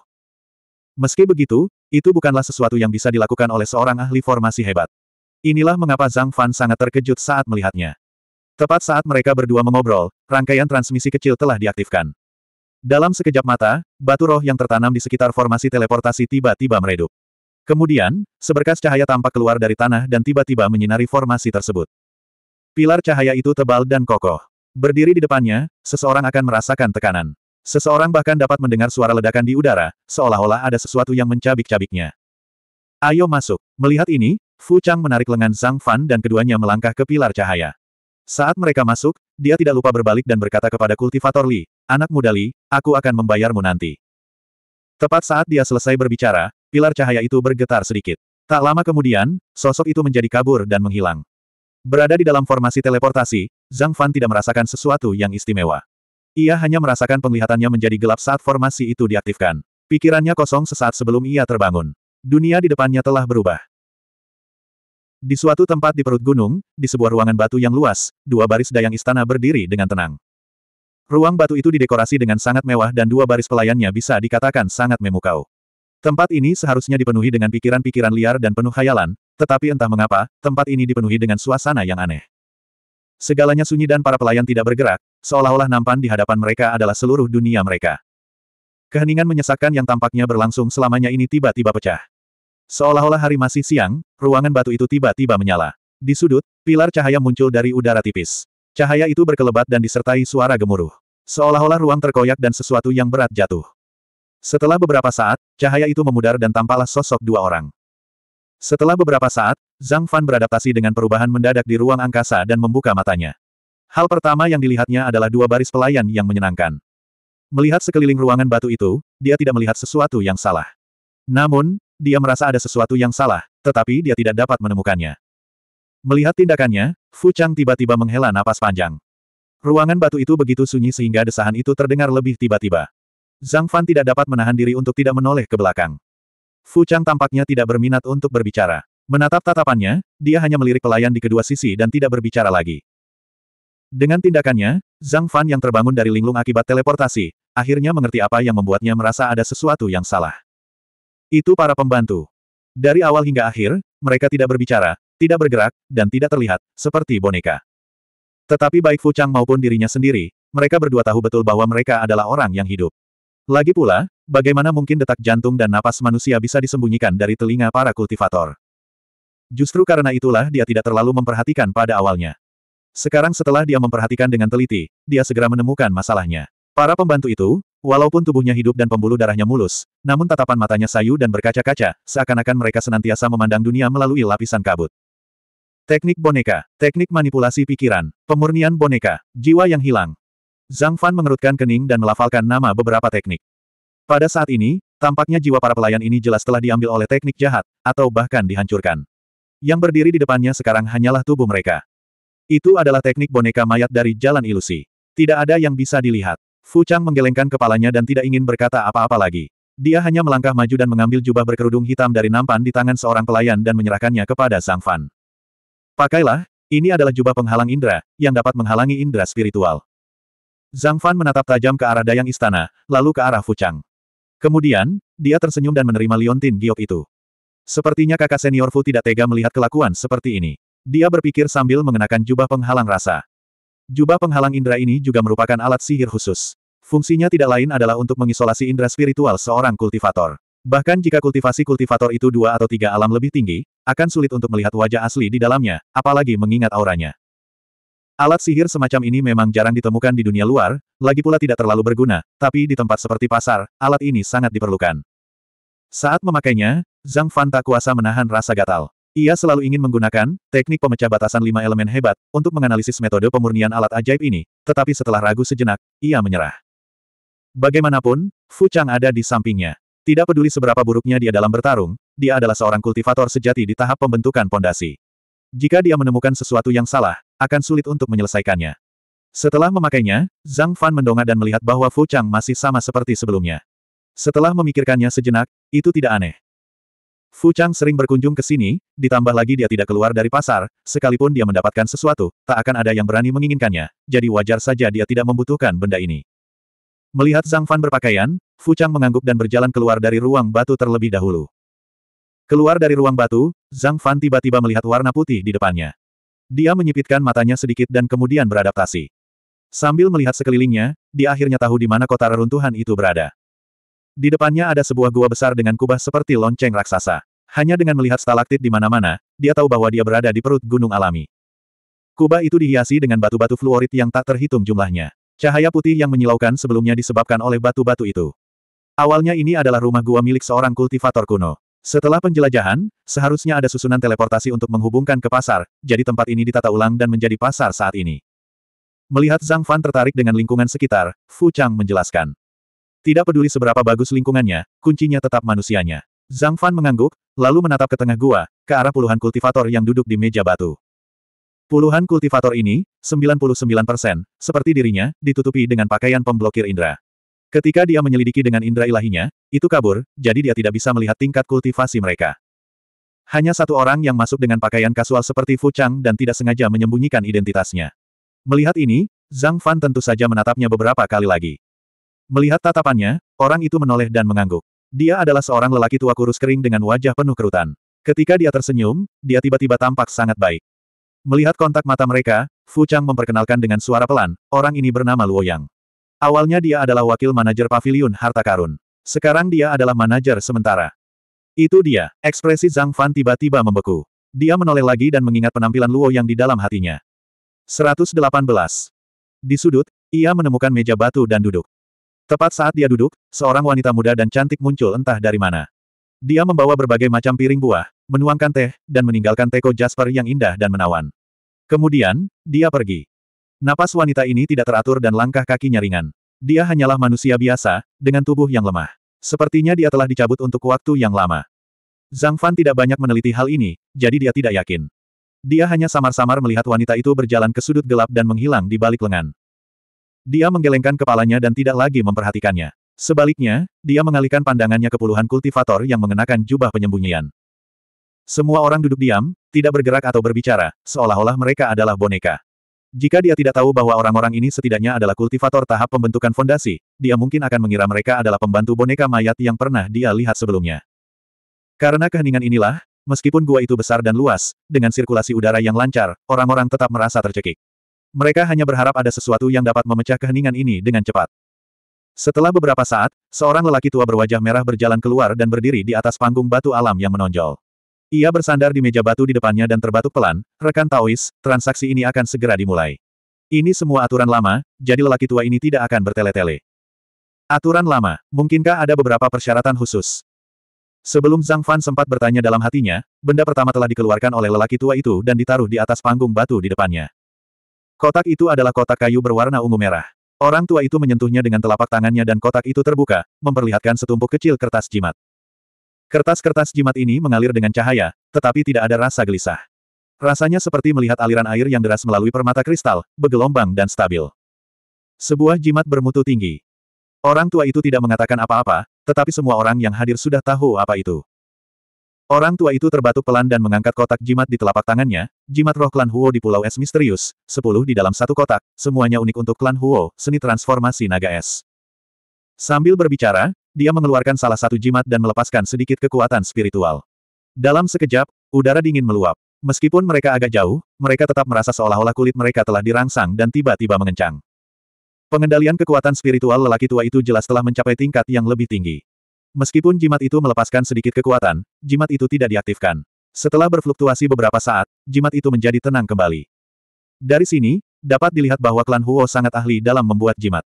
Meski begitu, itu bukanlah sesuatu yang bisa dilakukan oleh seorang ahli formasi hebat. Inilah mengapa Zhang Fan sangat terkejut saat melihatnya. Tepat saat mereka berdua mengobrol, rangkaian transmisi kecil telah diaktifkan. Dalam sekejap mata, batu roh yang tertanam di sekitar formasi teleportasi tiba-tiba meredup. Kemudian, seberkas cahaya tampak keluar dari tanah dan tiba-tiba menyinari formasi tersebut. Pilar cahaya itu tebal dan kokoh. Berdiri di depannya, seseorang akan merasakan tekanan. Seseorang bahkan dapat mendengar suara ledakan di udara, seolah-olah ada sesuatu yang mencabik-cabiknya. Ayo masuk. Melihat ini, Fu Chang menarik lengan Zhang Fan dan keduanya melangkah ke pilar cahaya. Saat mereka masuk, dia tidak lupa berbalik dan berkata kepada kultivator Li, anak muda Li, aku akan membayarmu nanti. Tepat saat dia selesai berbicara, pilar cahaya itu bergetar sedikit. Tak lama kemudian, sosok itu menjadi kabur dan menghilang. Berada di dalam formasi teleportasi, Zhang Fan tidak merasakan sesuatu yang istimewa. Ia hanya merasakan penglihatannya menjadi gelap saat formasi itu diaktifkan. Pikirannya kosong sesaat sebelum ia terbangun. Dunia di depannya telah berubah. Di suatu tempat di perut gunung, di sebuah ruangan batu yang luas, dua baris dayang istana berdiri dengan tenang. Ruang batu itu didekorasi dengan sangat mewah dan dua baris pelayannya bisa dikatakan sangat memukau. Tempat ini seharusnya dipenuhi dengan pikiran-pikiran liar dan penuh khayalan, tetapi entah mengapa, tempat ini dipenuhi dengan suasana yang aneh. Segalanya sunyi dan para pelayan tidak bergerak, seolah-olah nampan di hadapan mereka adalah seluruh dunia mereka. Keheningan menyesakkan yang tampaknya berlangsung selamanya ini tiba-tiba pecah. Seolah-olah hari masih siang, ruangan batu itu tiba-tiba menyala. Di sudut, pilar cahaya muncul dari udara tipis. Cahaya itu berkelebat dan disertai suara gemuruh. Seolah-olah ruang terkoyak dan sesuatu yang berat jatuh. Setelah beberapa saat, cahaya itu memudar dan tampaklah sosok dua orang. Setelah beberapa saat, Zhang Fan beradaptasi dengan perubahan mendadak di ruang angkasa dan membuka matanya. Hal pertama yang dilihatnya adalah dua baris pelayan yang menyenangkan. Melihat sekeliling ruangan batu itu, dia tidak melihat sesuatu yang salah. Namun, dia merasa ada sesuatu yang salah, tetapi dia tidak dapat menemukannya. Melihat tindakannya, Fu Chang tiba-tiba menghela napas panjang. Ruangan batu itu begitu sunyi sehingga desahan itu terdengar lebih tiba-tiba. Zhang Fan tidak dapat menahan diri untuk tidak menoleh ke belakang. Fu Chang tampaknya tidak berminat untuk berbicara. Menatap tatapannya, dia hanya melirik pelayan di kedua sisi dan tidak berbicara lagi. Dengan tindakannya, Zhang Fan yang terbangun dari linglung akibat teleportasi, akhirnya mengerti apa yang membuatnya merasa ada sesuatu yang salah. Itu para pembantu. Dari awal hingga akhir, mereka tidak berbicara, tidak bergerak, dan tidak terlihat, seperti boneka. Tetapi baik Fu Chang maupun dirinya sendiri, mereka berdua tahu betul bahwa mereka adalah orang yang hidup. Lagi pula, bagaimana mungkin detak jantung dan napas manusia bisa disembunyikan dari telinga para kultivator? Justru karena itulah dia tidak terlalu memperhatikan pada awalnya. Sekarang setelah dia memperhatikan dengan teliti, dia segera menemukan masalahnya. Para pembantu itu, walaupun tubuhnya hidup dan pembuluh darahnya mulus, namun tatapan matanya sayu dan berkaca-kaca, seakan-akan mereka senantiasa memandang dunia melalui lapisan kabut. Teknik boneka, teknik manipulasi pikiran, pemurnian boneka, jiwa yang hilang, Zhang Fan mengerutkan kening dan melafalkan nama beberapa teknik. Pada saat ini, tampaknya jiwa para pelayan ini jelas telah diambil oleh teknik jahat, atau bahkan dihancurkan. Yang berdiri di depannya sekarang hanyalah tubuh mereka. Itu adalah teknik boneka mayat dari jalan ilusi. Tidak ada yang bisa dilihat. Fu Chang menggelengkan kepalanya dan tidak ingin berkata apa-apa lagi. Dia hanya melangkah maju dan mengambil jubah berkerudung hitam dari nampan di tangan seorang pelayan dan menyerahkannya kepada Zhang Fan. Pakailah, ini adalah jubah penghalang indera, yang dapat menghalangi indera spiritual. Zhang Fan menatap tajam ke arah dayang istana, lalu ke arah Fuchang. Kemudian, dia tersenyum dan menerima liontin giok itu. Sepertinya kakak senior Fu tidak tega melihat kelakuan seperti ini. Dia berpikir sambil mengenakan jubah penghalang rasa. Jubah penghalang indera ini juga merupakan alat sihir khusus. Fungsinya tidak lain adalah untuk mengisolasi indera spiritual seorang kultivator. Bahkan jika kultivasi kultivator itu dua atau tiga alam lebih tinggi, akan sulit untuk melihat wajah asli di dalamnya, apalagi mengingat auranya. Alat sihir semacam ini memang jarang ditemukan di dunia luar, lagi pula tidak terlalu berguna, tapi di tempat seperti pasar, alat ini sangat diperlukan. Saat memakainya, Zhang Fan tak kuasa menahan rasa gatal. Ia selalu ingin menggunakan teknik pemecah batasan lima elemen hebat untuk menganalisis metode pemurnian alat ajaib ini, tetapi setelah ragu sejenak, ia menyerah. Bagaimanapun, Fu Chang ada di sampingnya. Tidak peduli seberapa buruknya dia dalam bertarung, dia adalah seorang kultivator sejati di tahap pembentukan pondasi. Jika dia menemukan sesuatu yang salah, akan sulit untuk menyelesaikannya. Setelah memakainya, Zhang Fan mendongak dan melihat bahwa Fu Chang masih sama seperti sebelumnya. Setelah memikirkannya sejenak, itu tidak aneh. Fu Chang sering berkunjung ke sini, ditambah lagi dia tidak keluar dari pasar, sekalipun dia mendapatkan sesuatu, tak akan ada yang berani menginginkannya, jadi wajar saja dia tidak membutuhkan benda ini. Melihat Zhang Fan berpakaian, Fu Chang mengangguk dan berjalan keluar dari ruang batu terlebih dahulu. Keluar dari ruang batu, Zhang Fan tiba-tiba melihat warna putih di depannya. Dia menyipitkan matanya sedikit dan kemudian beradaptasi. Sambil melihat sekelilingnya, dia akhirnya tahu di mana kota reruntuhan itu berada. Di depannya ada sebuah gua besar dengan kubah seperti lonceng raksasa. Hanya dengan melihat stalaktit di mana-mana, dia tahu bahwa dia berada di perut gunung alami. Kubah itu dihiasi dengan batu-batu fluorit yang tak terhitung jumlahnya. Cahaya putih yang menyilaukan sebelumnya disebabkan oleh batu-batu itu. Awalnya ini adalah rumah gua milik seorang kultivator kuno. Setelah penjelajahan, seharusnya ada susunan teleportasi untuk menghubungkan ke pasar, jadi tempat ini ditata ulang dan menjadi pasar saat ini. Melihat Zhang Fan tertarik dengan lingkungan sekitar, Fu Chang menjelaskan. Tidak peduli seberapa bagus lingkungannya, kuncinya tetap manusianya. Zhang Fan mengangguk, lalu menatap ke tengah gua, ke arah puluhan kultivator yang duduk di meja batu. Puluhan kultivator ini, 99 persen, seperti dirinya, ditutupi dengan pakaian pemblokir indera. Ketika dia menyelidiki dengan indera ilahinya, itu kabur, jadi dia tidak bisa melihat tingkat kultivasi mereka. Hanya satu orang yang masuk dengan pakaian kasual seperti Fu Chang dan tidak sengaja menyembunyikan identitasnya. Melihat ini, Zhang Fan tentu saja menatapnya beberapa kali lagi. Melihat tatapannya, orang itu menoleh dan mengangguk. Dia adalah seorang lelaki tua kurus kering dengan wajah penuh kerutan. Ketika dia tersenyum, dia tiba-tiba tampak sangat baik. Melihat kontak mata mereka, Fu Chang memperkenalkan dengan suara pelan, orang ini bernama Luo Yang. Awalnya dia adalah wakil manajer pavilion harta karun. Sekarang dia adalah manajer sementara. Itu dia, ekspresi Zhang Fan tiba-tiba membeku. Dia menoleh lagi dan mengingat penampilan Luo yang di dalam hatinya. 118. Di sudut, ia menemukan meja batu dan duduk. Tepat saat dia duduk, seorang wanita muda dan cantik muncul entah dari mana. Dia membawa berbagai macam piring buah, menuangkan teh, dan meninggalkan teko Jasper yang indah dan menawan. Kemudian, dia pergi. Napas wanita ini tidak teratur dan langkah kakinya ringan. Dia hanyalah manusia biasa, dengan tubuh yang lemah. Sepertinya dia telah dicabut untuk waktu yang lama. Zhang Fan tidak banyak meneliti hal ini, jadi dia tidak yakin. Dia hanya samar-samar melihat wanita itu berjalan ke sudut gelap dan menghilang di balik lengan. Dia menggelengkan kepalanya dan tidak lagi memperhatikannya. Sebaliknya, dia mengalihkan pandangannya ke puluhan kultivator yang mengenakan jubah penyembunyian. Semua orang duduk diam, tidak bergerak atau berbicara, seolah-olah mereka adalah boneka. Jika dia tidak tahu bahwa orang-orang ini setidaknya adalah kultivator tahap pembentukan fondasi, dia mungkin akan mengira mereka adalah pembantu boneka mayat yang pernah dia lihat sebelumnya. Karena keheningan inilah, meskipun gua itu besar dan luas, dengan sirkulasi udara yang lancar, orang-orang tetap merasa tercekik. Mereka hanya berharap ada sesuatu yang dapat memecah keheningan ini dengan cepat. Setelah beberapa saat, seorang lelaki tua berwajah merah berjalan keluar dan berdiri di atas panggung batu alam yang menonjol. Ia bersandar di meja batu di depannya dan terbatuk pelan, rekan Taois, transaksi ini akan segera dimulai. Ini semua aturan lama, jadi lelaki tua ini tidak akan bertele-tele. Aturan lama, mungkinkah ada beberapa persyaratan khusus? Sebelum Zhang Fan sempat bertanya dalam hatinya, benda pertama telah dikeluarkan oleh lelaki tua itu dan ditaruh di atas panggung batu di depannya. Kotak itu adalah kotak kayu berwarna ungu merah. Orang tua itu menyentuhnya dengan telapak tangannya dan kotak itu terbuka, memperlihatkan setumpuk kecil kertas jimat. Kertas-kertas jimat ini mengalir dengan cahaya, tetapi tidak ada rasa gelisah. Rasanya seperti melihat aliran air yang deras melalui permata kristal, bergelombang dan stabil. Sebuah jimat bermutu tinggi. Orang tua itu tidak mengatakan apa-apa, tetapi semua orang yang hadir sudah tahu apa itu. Orang tua itu terbatuk pelan dan mengangkat kotak jimat di telapak tangannya, jimat roh klan Huo di Pulau Es Misterius, sepuluh di dalam satu kotak, semuanya unik untuk klan Huo, seni transformasi naga es. Sambil berbicara, dia mengeluarkan salah satu jimat dan melepaskan sedikit kekuatan spiritual. Dalam sekejap, udara dingin meluap. Meskipun mereka agak jauh, mereka tetap merasa seolah-olah kulit mereka telah dirangsang dan tiba-tiba mengencang. Pengendalian kekuatan spiritual lelaki tua itu jelas telah mencapai tingkat yang lebih tinggi. Meskipun jimat itu melepaskan sedikit kekuatan, jimat itu tidak diaktifkan. Setelah berfluktuasi beberapa saat, jimat itu menjadi tenang kembali. Dari sini, dapat dilihat bahwa klan Huo sangat ahli dalam membuat jimat.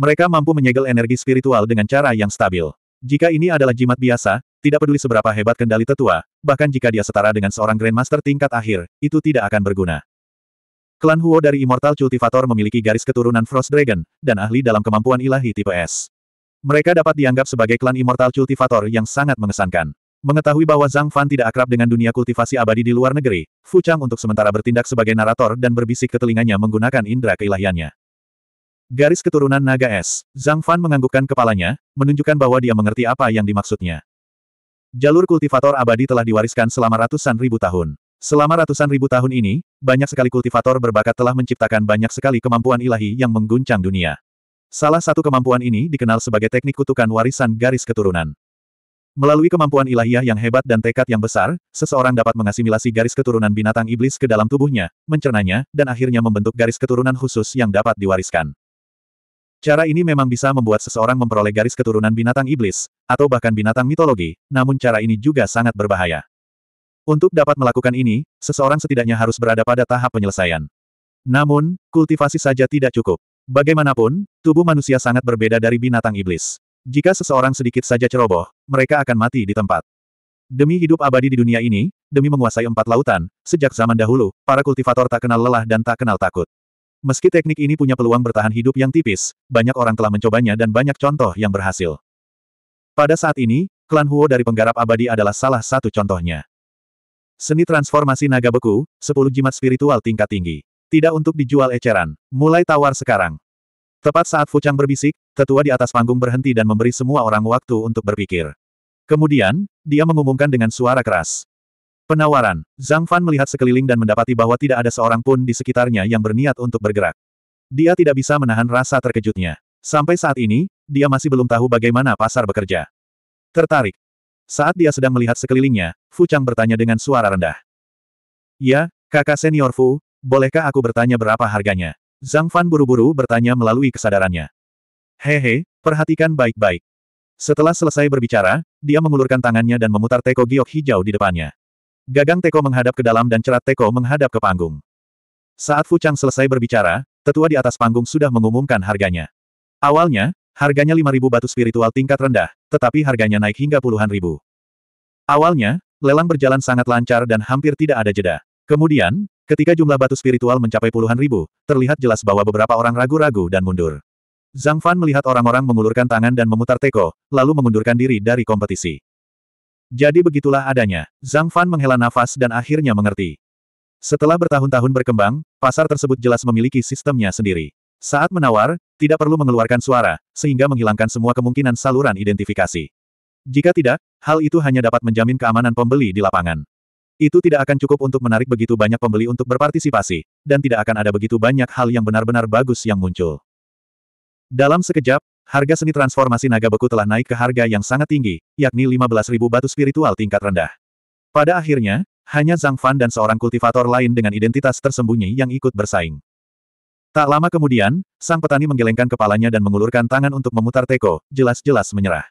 Mereka mampu menyegel energi spiritual dengan cara yang stabil. Jika ini adalah jimat biasa, tidak peduli seberapa hebat kendali tetua, bahkan jika dia setara dengan seorang Grandmaster tingkat akhir, itu tidak akan berguna. Klan Huo dari Immortal Cultivator memiliki garis keturunan Frost Dragon, dan ahli dalam kemampuan ilahi tipe S. Mereka dapat dianggap sebagai klan Immortal Cultivator yang sangat mengesankan. Mengetahui bahwa Zhang Fan tidak akrab dengan dunia kultivasi abadi di luar negeri, Fu Chang untuk sementara bertindak sebagai narator dan berbisik ke telinganya menggunakan indera keilahiannya. Garis keturunan naga es. Zhang Fan menganggukkan kepalanya, menunjukkan bahwa dia mengerti apa yang dimaksudnya. Jalur kultivator abadi telah diwariskan selama ratusan ribu tahun. Selama ratusan ribu tahun ini, banyak sekali kultivator berbakat telah menciptakan banyak sekali kemampuan ilahi yang mengguncang dunia. Salah satu kemampuan ini dikenal sebagai teknik kutukan warisan garis keturunan. Melalui kemampuan ilahiyah yang hebat dan tekad yang besar, seseorang dapat mengasimilasi garis keturunan binatang iblis ke dalam tubuhnya, mencernanya, dan akhirnya membentuk garis keturunan khusus yang dapat diwariskan. Cara ini memang bisa membuat seseorang memperoleh garis keturunan binatang iblis, atau bahkan binatang mitologi, namun cara ini juga sangat berbahaya. Untuk dapat melakukan ini, seseorang setidaknya harus berada pada tahap penyelesaian. Namun, kultivasi saja tidak cukup. Bagaimanapun, tubuh manusia sangat berbeda dari binatang iblis. Jika seseorang sedikit saja ceroboh, mereka akan mati di tempat. Demi hidup abadi di dunia ini, demi menguasai empat lautan, sejak zaman dahulu, para kultivator tak kenal lelah dan tak kenal takut. Meski teknik ini punya peluang bertahan hidup yang tipis, banyak orang telah mencobanya dan banyak contoh yang berhasil. Pada saat ini, klan Huo dari penggarap abadi adalah salah satu contohnya. Seni transformasi naga beku, 10 jimat spiritual tingkat tinggi. Tidak untuk dijual eceran, mulai tawar sekarang. Tepat saat Fuchang berbisik, tetua di atas panggung berhenti dan memberi semua orang waktu untuk berpikir. Kemudian, dia mengumumkan dengan suara keras. Penawaran. Zhang Fan melihat sekeliling dan mendapati bahwa tidak ada seorang pun di sekitarnya yang berniat untuk bergerak. Dia tidak bisa menahan rasa terkejutnya. Sampai saat ini, dia masih belum tahu bagaimana pasar bekerja. Tertarik. Saat dia sedang melihat sekelilingnya, Fu Chang bertanya dengan suara rendah. Ya, kakak senior Fu, bolehkah aku bertanya berapa harganya? Zhang Fan buru-buru bertanya melalui kesadarannya. Hehe, perhatikan baik-baik. Setelah selesai berbicara, dia mengulurkan tangannya dan memutar teko giok hijau di depannya. Gagang Teko menghadap ke dalam dan cerat Teko menghadap ke panggung. Saat Fu Chang selesai berbicara, tetua di atas panggung sudah mengumumkan harganya. Awalnya, harganya 5.000 batu spiritual tingkat rendah, tetapi harganya naik hingga puluhan ribu. Awalnya, lelang berjalan sangat lancar dan hampir tidak ada jeda. Kemudian, ketika jumlah batu spiritual mencapai puluhan ribu, terlihat jelas bahwa beberapa orang ragu-ragu dan mundur. Zhang Fan melihat orang-orang mengulurkan tangan dan memutar teko, lalu mengundurkan diri dari kompetisi. Jadi begitulah adanya. Zhang Fan menghela nafas dan akhirnya mengerti. Setelah bertahun-tahun berkembang, pasar tersebut jelas memiliki sistemnya sendiri. Saat menawar, tidak perlu mengeluarkan suara, sehingga menghilangkan semua kemungkinan saluran identifikasi. Jika tidak, hal itu hanya dapat menjamin keamanan pembeli di lapangan. Itu tidak akan cukup untuk menarik begitu banyak pembeli untuk berpartisipasi, dan tidak akan ada begitu banyak hal yang benar-benar bagus yang muncul. Dalam sekejap, harga seni transformasi naga beku telah naik ke harga yang sangat tinggi, yakni 15.000 batu spiritual tingkat rendah. Pada akhirnya, hanya Zhang Fan dan seorang kultivator lain dengan identitas tersembunyi yang ikut bersaing. Tak lama kemudian, sang petani menggelengkan kepalanya dan mengulurkan tangan untuk memutar teko, jelas-jelas menyerah.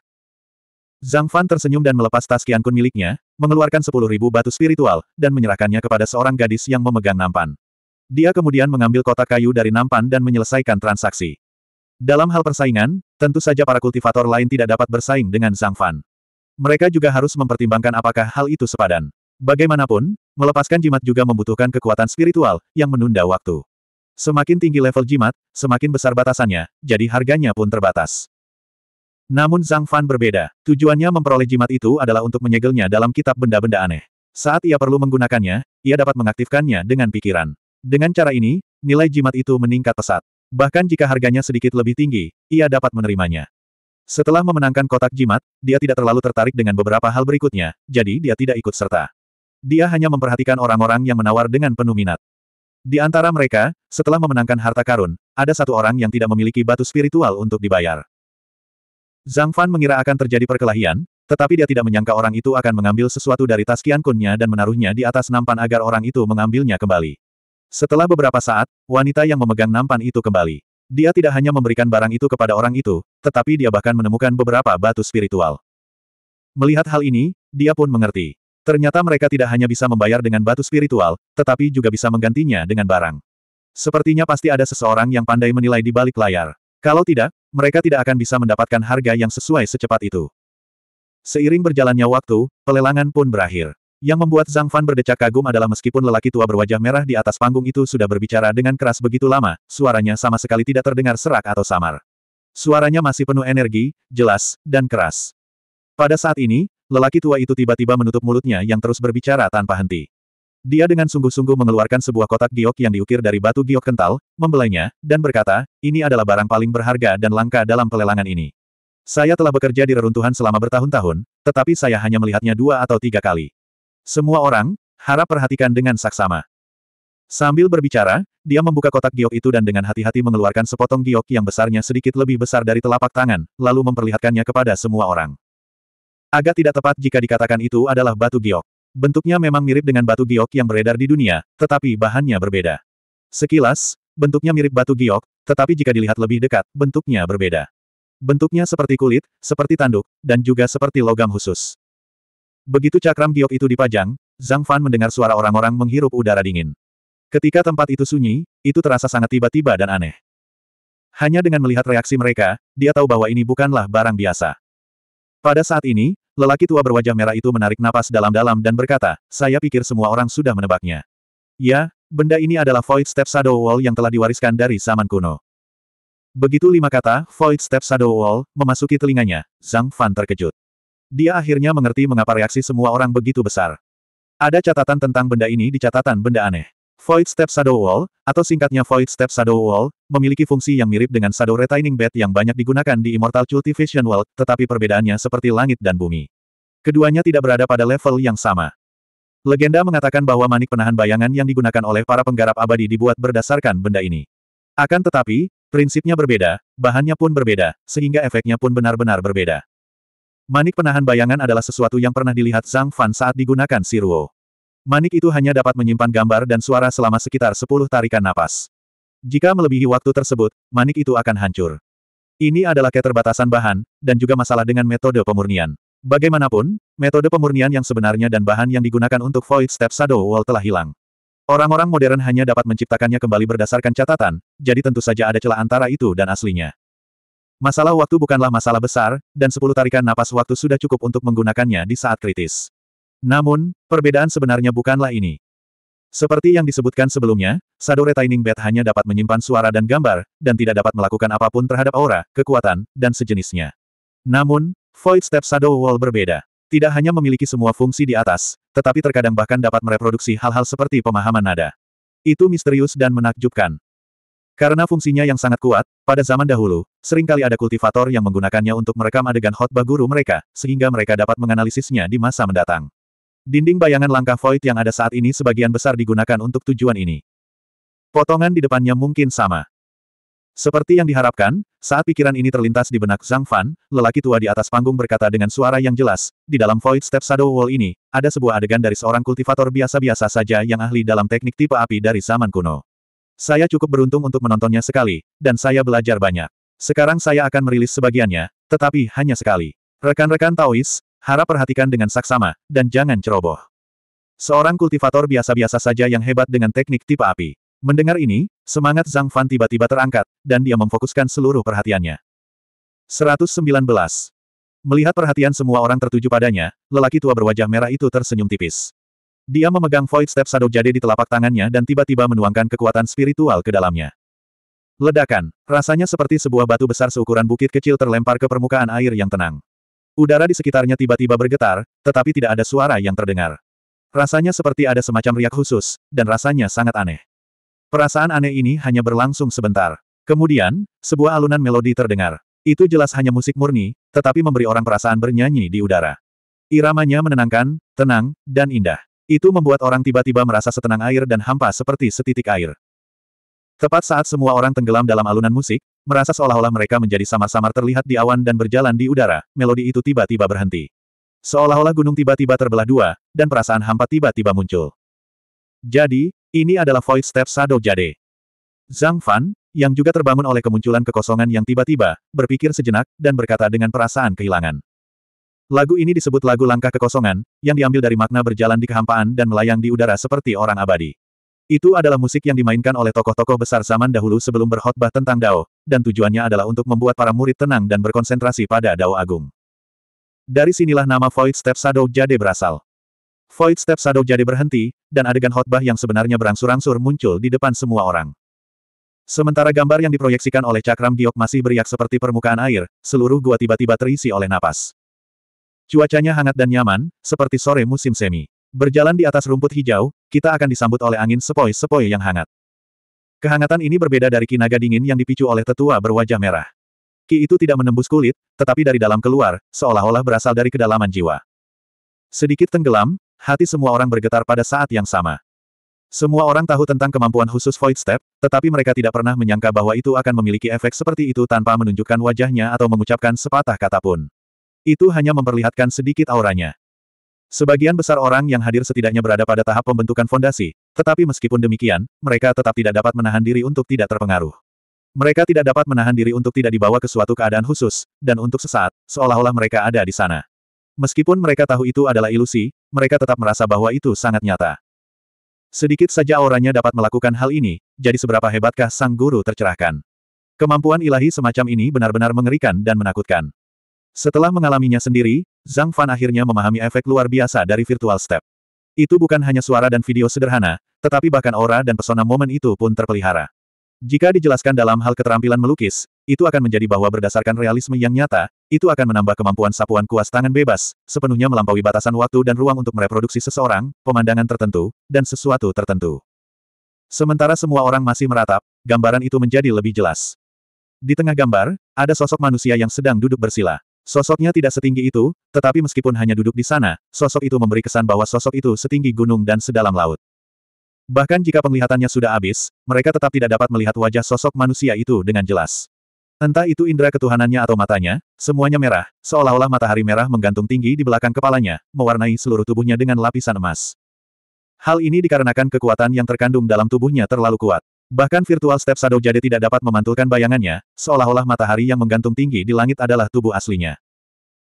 Zhang Fan tersenyum dan melepas tas kiankun miliknya, mengeluarkan 10.000 batu spiritual, dan menyerahkannya kepada seorang gadis yang memegang nampan. Dia kemudian mengambil kotak kayu dari nampan dan menyelesaikan transaksi. Dalam hal persaingan, tentu saja para kultivator lain tidak dapat bersaing dengan Zhang Fan. Mereka juga harus mempertimbangkan apakah hal itu sepadan. Bagaimanapun, melepaskan jimat juga membutuhkan kekuatan spiritual, yang menunda waktu. Semakin tinggi level jimat, semakin besar batasannya, jadi harganya pun terbatas. Namun Zhang Fan berbeda, tujuannya memperoleh jimat itu adalah untuk menyegelnya dalam kitab benda-benda aneh. Saat ia perlu menggunakannya, ia dapat mengaktifkannya dengan pikiran. Dengan cara ini, nilai jimat itu meningkat pesat. Bahkan jika harganya sedikit lebih tinggi, ia dapat menerimanya. Setelah memenangkan kotak jimat, dia tidak terlalu tertarik dengan beberapa hal berikutnya, jadi dia tidak ikut serta. Dia hanya memperhatikan orang-orang yang menawar dengan penuh minat. Di antara mereka, setelah memenangkan harta karun, ada satu orang yang tidak memiliki batu spiritual untuk dibayar. Zhang Fan mengira akan terjadi perkelahian, tetapi dia tidak menyangka orang itu akan mengambil sesuatu dari tas Kian dan menaruhnya di atas nampan agar orang itu mengambilnya kembali. Setelah beberapa saat, wanita yang memegang nampan itu kembali. Dia tidak hanya memberikan barang itu kepada orang itu, tetapi dia bahkan menemukan beberapa batu spiritual. Melihat hal ini, dia pun mengerti. Ternyata mereka tidak hanya bisa membayar dengan batu spiritual, tetapi juga bisa menggantinya dengan barang. Sepertinya pasti ada seseorang yang pandai menilai di balik layar. Kalau tidak, mereka tidak akan bisa mendapatkan harga yang sesuai secepat itu. Seiring berjalannya waktu, pelelangan pun berakhir. Yang membuat Zhang Fan berdecak kagum adalah meskipun lelaki tua berwajah merah di atas panggung itu sudah berbicara dengan keras begitu lama, suaranya sama sekali tidak terdengar serak atau samar. Suaranya masih penuh energi, jelas, dan keras. Pada saat ini, lelaki tua itu tiba-tiba menutup mulutnya yang terus berbicara tanpa henti. Dia dengan sungguh-sungguh mengeluarkan sebuah kotak giok yang diukir dari batu giok kental, membelainya, dan berkata, ini adalah barang paling berharga dan langka dalam pelelangan ini. Saya telah bekerja di reruntuhan selama bertahun-tahun, tetapi saya hanya melihatnya dua atau tiga kali. Semua orang, harap perhatikan dengan saksama. Sambil berbicara, dia membuka kotak giok itu dan dengan hati-hati mengeluarkan sepotong giok yang besarnya sedikit lebih besar dari telapak tangan, lalu memperlihatkannya kepada semua orang. Agak tidak tepat jika dikatakan itu adalah batu giok. Bentuknya memang mirip dengan batu giok yang beredar di dunia, tetapi bahannya berbeda. Sekilas, bentuknya mirip batu giok, tetapi jika dilihat lebih dekat, bentuknya berbeda. Bentuknya seperti kulit, seperti tanduk, dan juga seperti logam khusus. Begitu cakram giok itu dipajang, Zhang Fan mendengar suara orang-orang menghirup udara dingin. Ketika tempat itu sunyi, itu terasa sangat tiba-tiba dan aneh. Hanya dengan melihat reaksi mereka, dia tahu bahwa ini bukanlah barang biasa. Pada saat ini, lelaki tua berwajah merah itu menarik napas dalam-dalam dan berkata, saya pikir semua orang sudah menebaknya. Ya, benda ini adalah Void Step Shadow Wall yang telah diwariskan dari zaman kuno. Begitu lima kata, Void Step Shadow Wall, memasuki telinganya, Zhang Fan terkejut. Dia akhirnya mengerti mengapa reaksi semua orang begitu besar. Ada catatan tentang benda ini di catatan benda aneh. Void Step Shadow Wall, atau singkatnya Void Step Shadow Wall, memiliki fungsi yang mirip dengan Shadow Retaining Bed yang banyak digunakan di Immortal Cultivation World, tetapi perbedaannya seperti langit dan bumi. Keduanya tidak berada pada level yang sama. Legenda mengatakan bahwa manik penahan bayangan yang digunakan oleh para penggarap abadi dibuat berdasarkan benda ini. Akan tetapi, prinsipnya berbeda, bahannya pun berbeda, sehingga efeknya pun benar-benar berbeda. Manik penahan bayangan adalah sesuatu yang pernah dilihat Zhang Fan saat digunakan Siruo. Manik itu hanya dapat menyimpan gambar dan suara selama sekitar 10 tarikan napas. Jika melebihi waktu tersebut, manik itu akan hancur. Ini adalah keterbatasan bahan, dan juga masalah dengan metode pemurnian. Bagaimanapun, metode pemurnian yang sebenarnya dan bahan yang digunakan untuk Void Step Shadow Wall telah hilang. Orang-orang modern hanya dapat menciptakannya kembali berdasarkan catatan, jadi tentu saja ada celah antara itu dan aslinya. Masalah waktu bukanlah masalah besar, dan sepuluh tarikan napas waktu sudah cukup untuk menggunakannya di saat kritis. Namun, perbedaan sebenarnya bukanlah ini. Seperti yang disebutkan sebelumnya, Sado Retaining Bed hanya dapat menyimpan suara dan gambar, dan tidak dapat melakukan apapun terhadap aura, kekuatan, dan sejenisnya. Namun, Void Step Shadow Wall berbeda. Tidak hanya memiliki semua fungsi di atas, tetapi terkadang bahkan dapat mereproduksi hal-hal seperti pemahaman nada. Itu misterius dan menakjubkan. Karena fungsinya yang sangat kuat, pada zaman dahulu, seringkali ada kultivator yang menggunakannya untuk merekam adegan khotbah guru mereka, sehingga mereka dapat menganalisisnya di masa mendatang. Dinding bayangan langkah void yang ada saat ini sebagian besar digunakan untuk tujuan ini. Potongan di depannya mungkin sama. Seperti yang diharapkan, saat pikiran ini terlintas di benak Zhang Fan, lelaki tua di atas panggung berkata dengan suara yang jelas, di dalam Void Step Shadow Wall ini, ada sebuah adegan dari seorang kultivator biasa-biasa saja yang ahli dalam teknik tipe api dari zaman kuno. Saya cukup beruntung untuk menontonnya sekali, dan saya belajar banyak. Sekarang saya akan merilis sebagiannya, tetapi hanya sekali. Rekan-rekan Taois, harap perhatikan dengan saksama, dan jangan ceroboh. Seorang kultivator biasa-biasa saja yang hebat dengan teknik tipe api. Mendengar ini, semangat Zhang Fan tiba-tiba terangkat, dan dia memfokuskan seluruh perhatiannya. 119. Melihat perhatian semua orang tertuju padanya, lelaki tua berwajah merah itu tersenyum tipis. Dia memegang Void Step Shadow Jade di telapak tangannya dan tiba-tiba menuangkan kekuatan spiritual ke dalamnya. Ledakan, rasanya seperti sebuah batu besar seukuran bukit kecil terlempar ke permukaan air yang tenang. Udara di sekitarnya tiba-tiba bergetar, tetapi tidak ada suara yang terdengar. Rasanya seperti ada semacam riak khusus, dan rasanya sangat aneh. Perasaan aneh ini hanya berlangsung sebentar. Kemudian, sebuah alunan melodi terdengar. Itu jelas hanya musik murni, tetapi memberi orang perasaan bernyanyi di udara. Iramanya menenangkan, tenang, dan indah. Itu membuat orang tiba-tiba merasa setenang air dan hampa seperti setitik air. Tepat saat semua orang tenggelam dalam alunan musik, merasa seolah-olah mereka menjadi samar-samar terlihat di awan dan berjalan di udara, melodi itu tiba-tiba berhenti. Seolah-olah gunung tiba-tiba terbelah dua, dan perasaan hampa tiba-tiba muncul. Jadi, ini adalah Void Step Shadow Jade. Zhang Fan, yang juga terbangun oleh kemunculan kekosongan yang tiba-tiba, berpikir sejenak, dan berkata dengan perasaan kehilangan. Lagu ini disebut lagu langkah kekosongan, yang diambil dari makna berjalan di kehampaan dan melayang di udara seperti orang abadi. Itu adalah musik yang dimainkan oleh tokoh-tokoh besar zaman dahulu sebelum berkhotbah tentang Dao, dan tujuannya adalah untuk membuat para murid tenang dan berkonsentrasi pada Dao Agung. Dari sinilah nama Void Step Shadow Jade berasal. Void Step Shadow Jade berhenti, dan adegan khotbah yang sebenarnya berangsur-angsur muncul di depan semua orang. Sementara gambar yang diproyeksikan oleh cakram giok masih beriak seperti permukaan air, seluruh gua tiba-tiba terisi oleh napas. Cuacanya hangat dan nyaman, seperti sore musim semi. Berjalan di atas rumput hijau, kita akan disambut oleh angin sepoi-sepoi yang hangat. Kehangatan ini berbeda dari naga dingin yang dipicu oleh tetua berwajah merah. Ki itu tidak menembus kulit, tetapi dari dalam keluar, seolah-olah berasal dari kedalaman jiwa. Sedikit tenggelam, hati semua orang bergetar pada saat yang sama. Semua orang tahu tentang kemampuan khusus Void Step, tetapi mereka tidak pernah menyangka bahwa itu akan memiliki efek seperti itu tanpa menunjukkan wajahnya atau mengucapkan sepatah kata pun. Itu hanya memperlihatkan sedikit auranya. Sebagian besar orang yang hadir setidaknya berada pada tahap pembentukan fondasi, tetapi meskipun demikian, mereka tetap tidak dapat menahan diri untuk tidak terpengaruh. Mereka tidak dapat menahan diri untuk tidak dibawa ke suatu keadaan khusus, dan untuk sesaat, seolah-olah mereka ada di sana. Meskipun mereka tahu itu adalah ilusi, mereka tetap merasa bahwa itu sangat nyata. Sedikit saja auranya dapat melakukan hal ini, jadi seberapa hebatkah sang guru tercerahkan. Kemampuan ilahi semacam ini benar-benar mengerikan dan menakutkan. Setelah mengalaminya sendiri, Zhang Fan akhirnya memahami efek luar biasa dari virtual step. Itu bukan hanya suara dan video sederhana, tetapi bahkan aura dan pesona momen itu pun terpelihara. Jika dijelaskan dalam hal keterampilan melukis, itu akan menjadi bahwa berdasarkan realisme yang nyata, itu akan menambah kemampuan sapuan kuas tangan bebas, sepenuhnya melampaui batasan waktu dan ruang untuk mereproduksi seseorang, pemandangan tertentu, dan sesuatu tertentu. Sementara semua orang masih meratap, gambaran itu menjadi lebih jelas. Di tengah gambar, ada sosok manusia yang sedang duduk bersila. Sosoknya tidak setinggi itu, tetapi meskipun hanya duduk di sana, sosok itu memberi kesan bahwa sosok itu setinggi gunung dan sedalam laut. Bahkan jika penglihatannya sudah habis, mereka tetap tidak dapat melihat wajah sosok manusia itu dengan jelas. Entah itu indera ketuhanannya atau matanya, semuanya merah, seolah-olah matahari merah menggantung tinggi di belakang kepalanya, mewarnai seluruh tubuhnya dengan lapisan emas. Hal ini dikarenakan kekuatan yang terkandung dalam tubuhnya terlalu kuat. Bahkan virtual step Shadow Jade tidak dapat memantulkan bayangannya, seolah-olah matahari yang menggantung tinggi di langit adalah tubuh aslinya.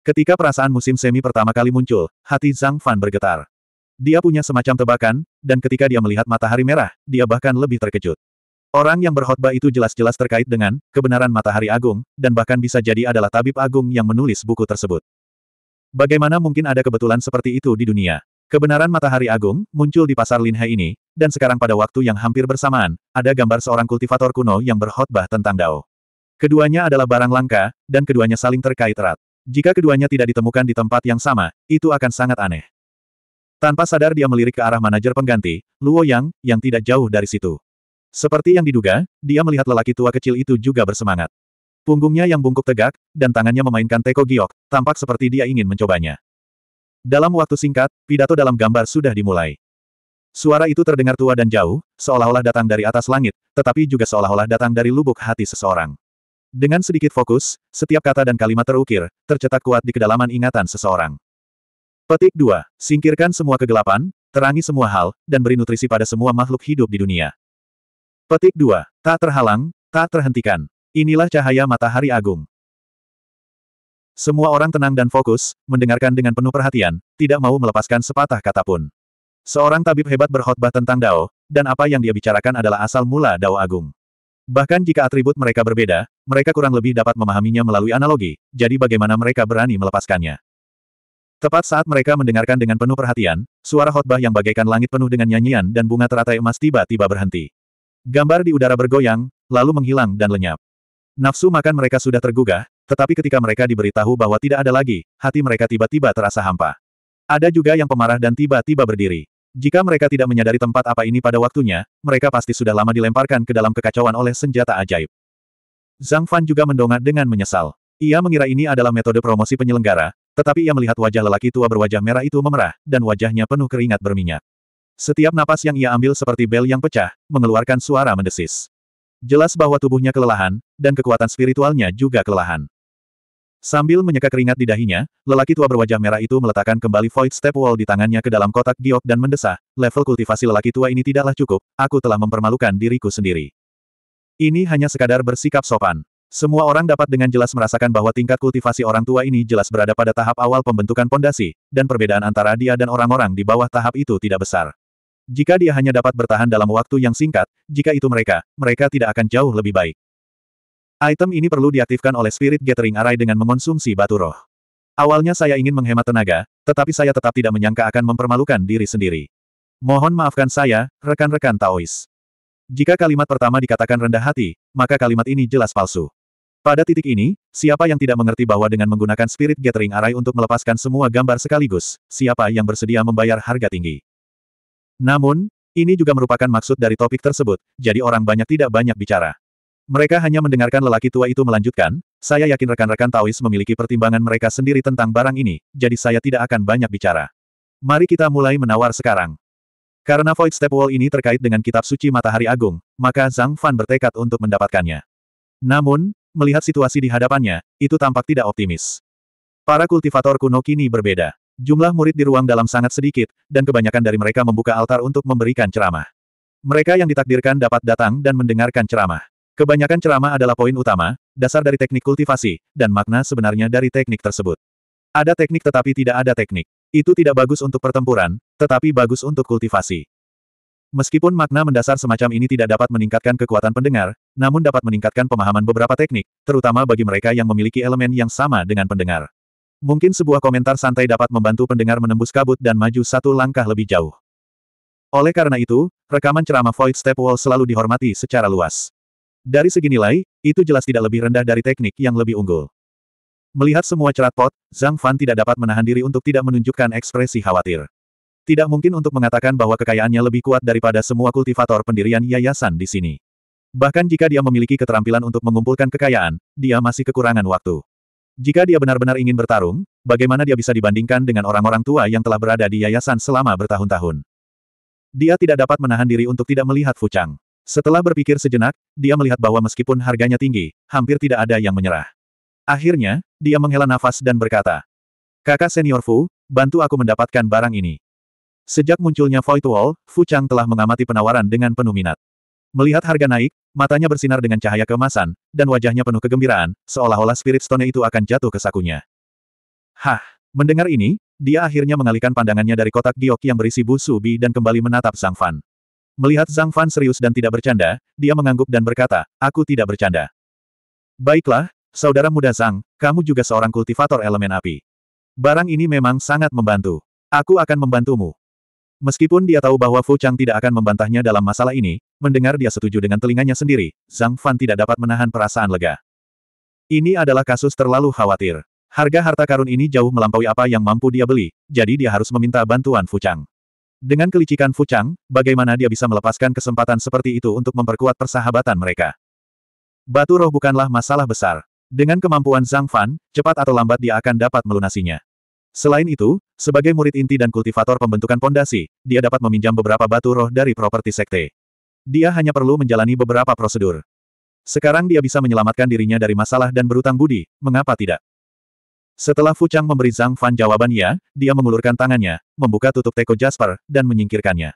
Ketika perasaan musim semi pertama kali muncul, hati Zhang Fan bergetar. Dia punya semacam tebakan, dan ketika dia melihat matahari merah, dia bahkan lebih terkejut. Orang yang berkhotbah itu jelas-jelas terkait dengan kebenaran matahari agung, dan bahkan bisa jadi adalah tabib agung yang menulis buku tersebut. Bagaimana mungkin ada kebetulan seperti itu di dunia? Kebenaran matahari agung muncul di pasar Linhe ini, dan sekarang pada waktu yang hampir bersamaan, ada gambar seorang kultivator kuno yang berkhotbah tentang Dao. Keduanya adalah barang langka, dan keduanya saling terkait erat. Jika keduanya tidak ditemukan di tempat yang sama, itu akan sangat aneh. Tanpa sadar dia melirik ke arah manajer pengganti, Luo Yang, yang tidak jauh dari situ. Seperti yang diduga, dia melihat lelaki tua kecil itu juga bersemangat. Punggungnya yang bungkuk tegak, dan tangannya memainkan teko giok, tampak seperti dia ingin mencobanya. Dalam waktu singkat, pidato dalam gambar sudah dimulai. Suara itu terdengar tua dan jauh, seolah-olah datang dari atas langit, tetapi juga seolah-olah datang dari lubuk hati seseorang. Dengan sedikit fokus, setiap kata dan kalimat terukir, tercetak kuat di kedalaman ingatan seseorang. Petik 2. Singkirkan semua kegelapan, terangi semua hal, dan beri nutrisi pada semua makhluk hidup di dunia. Petik 2. Tak terhalang, tak terhentikan. Inilah cahaya matahari agung. Semua orang tenang dan fokus, mendengarkan dengan penuh perhatian, tidak mau melepaskan sepatah kata pun. Seorang tabib hebat berkhotbah tentang Dao, dan apa yang dia bicarakan adalah asal mula Dao Agung. Bahkan jika atribut mereka berbeda, mereka kurang lebih dapat memahaminya melalui analogi, jadi bagaimana mereka berani melepaskannya. Tepat saat mereka mendengarkan dengan penuh perhatian, suara khotbah yang bagaikan langit penuh dengan nyanyian dan bunga teratai emas tiba-tiba berhenti. Gambar di udara bergoyang, lalu menghilang dan lenyap. Nafsu makan mereka sudah tergugah, tetapi ketika mereka diberitahu bahwa tidak ada lagi, hati mereka tiba-tiba terasa hampa. Ada juga yang pemarah dan tiba-tiba berdiri. Jika mereka tidak menyadari tempat apa ini pada waktunya, mereka pasti sudah lama dilemparkan ke dalam kekacauan oleh senjata ajaib. Zhang Fan juga mendongak dengan menyesal. Ia mengira ini adalah metode promosi penyelenggara, tetapi ia melihat wajah lelaki tua berwajah merah itu memerah, dan wajahnya penuh keringat berminyak. Setiap napas yang ia ambil seperti bel yang pecah, mengeluarkan suara mendesis. Jelas bahwa tubuhnya kelelahan, dan kekuatan spiritualnya juga kelelahan. Sambil menyeka keringat di dahinya, lelaki tua berwajah merah itu meletakkan kembali Void Step Wall di tangannya ke dalam kotak giok dan mendesah, level kultivasi lelaki tua ini tidaklah cukup, aku telah mempermalukan diriku sendiri. Ini hanya sekadar bersikap sopan. Semua orang dapat dengan jelas merasakan bahwa tingkat kultivasi orang tua ini jelas berada pada tahap awal pembentukan pondasi, dan perbedaan antara dia dan orang-orang di bawah tahap itu tidak besar. Jika dia hanya dapat bertahan dalam waktu yang singkat, jika itu mereka, mereka tidak akan jauh lebih baik. Item ini perlu diaktifkan oleh Spirit Gathering Array dengan mengonsumsi batu roh. Awalnya saya ingin menghemat tenaga, tetapi saya tetap tidak menyangka akan mempermalukan diri sendiri. Mohon maafkan saya, rekan-rekan Taois. Jika kalimat pertama dikatakan rendah hati, maka kalimat ini jelas palsu. Pada titik ini, siapa yang tidak mengerti bahwa dengan menggunakan Spirit Gathering Array untuk melepaskan semua gambar sekaligus, siapa yang bersedia membayar harga tinggi. Namun, ini juga merupakan maksud dari topik tersebut, jadi orang banyak tidak banyak bicara. Mereka hanya mendengarkan lelaki tua itu melanjutkan, saya yakin rekan-rekan Taois memiliki pertimbangan mereka sendiri tentang barang ini, jadi saya tidak akan banyak bicara. Mari kita mulai menawar sekarang. Karena Void Step Wall ini terkait dengan kitab suci Matahari Agung, maka Zhang Fan bertekad untuk mendapatkannya. Namun, melihat situasi di hadapannya, itu tampak tidak optimis. Para kultivator kuno kini berbeda. Jumlah murid di ruang dalam sangat sedikit, dan kebanyakan dari mereka membuka altar untuk memberikan ceramah. Mereka yang ditakdirkan dapat datang dan mendengarkan ceramah. Kebanyakan ceramah adalah poin utama, dasar dari teknik kultivasi, dan makna sebenarnya dari teknik tersebut. Ada teknik tetapi tidak ada teknik. Itu tidak bagus untuk pertempuran, tetapi bagus untuk kultivasi. Meskipun makna mendasar semacam ini tidak dapat meningkatkan kekuatan pendengar, namun dapat meningkatkan pemahaman beberapa teknik, terutama bagi mereka yang memiliki elemen yang sama dengan pendengar. Mungkin sebuah komentar santai dapat membantu pendengar menembus kabut dan maju satu langkah lebih jauh. Oleh karena itu, rekaman ceramah Void Step Wall selalu dihormati secara luas. Dari segi nilai, itu jelas tidak lebih rendah dari teknik yang lebih unggul. Melihat semua cerat pot, Zhang Fan tidak dapat menahan diri untuk tidak menunjukkan ekspresi khawatir. Tidak mungkin untuk mengatakan bahwa kekayaannya lebih kuat daripada semua kultivator pendirian yayasan di sini. Bahkan jika dia memiliki keterampilan untuk mengumpulkan kekayaan, dia masih kekurangan waktu. Jika dia benar-benar ingin bertarung, bagaimana dia bisa dibandingkan dengan orang-orang tua yang telah berada di yayasan selama bertahun-tahun? Dia tidak dapat menahan diri untuk tidak melihat Fuchang. Setelah berpikir sejenak, dia melihat bahwa meskipun harganya tinggi, hampir tidak ada yang menyerah. Akhirnya, dia menghela nafas dan berkata, Kakak senior Fu, bantu aku mendapatkan barang ini. Sejak munculnya Void Wall, Fu Chang telah mengamati penawaran dengan penuh minat. Melihat harga naik, matanya bersinar dengan cahaya kemasan, dan wajahnya penuh kegembiraan, seolah-olah spirit stone itu akan jatuh ke sakunya. Hah! Mendengar ini, dia akhirnya mengalihkan pandangannya dari kotak giok yang berisi busu bi dan kembali menatap sang Fan. Melihat Zhang Fan serius dan tidak bercanda, dia mengangguk dan berkata, aku tidak bercanda. Baiklah, saudara muda Zhang, kamu juga seorang kultivator elemen api. Barang ini memang sangat membantu. Aku akan membantumu. Meskipun dia tahu bahwa Fu Chang tidak akan membantahnya dalam masalah ini, mendengar dia setuju dengan telinganya sendiri, Zhang Fan tidak dapat menahan perasaan lega. Ini adalah kasus terlalu khawatir. Harga harta karun ini jauh melampaui apa yang mampu dia beli, jadi dia harus meminta bantuan Fu Chang. Dengan kelicikan Fuchang, bagaimana dia bisa melepaskan kesempatan seperti itu untuk memperkuat persahabatan mereka? Batu roh bukanlah masalah besar. Dengan kemampuan Zhang Fan, cepat atau lambat dia akan dapat melunasinya. Selain itu, sebagai murid inti dan kultivator pembentukan pondasi, dia dapat meminjam beberapa batu roh dari properti sekte. Dia hanya perlu menjalani beberapa prosedur. Sekarang dia bisa menyelamatkan dirinya dari masalah dan berutang budi, mengapa tidak? Setelah Fu Chang memberi Zhang Fan jawaban ya, dia mengulurkan tangannya, membuka tutup teko Jasper, dan menyingkirkannya.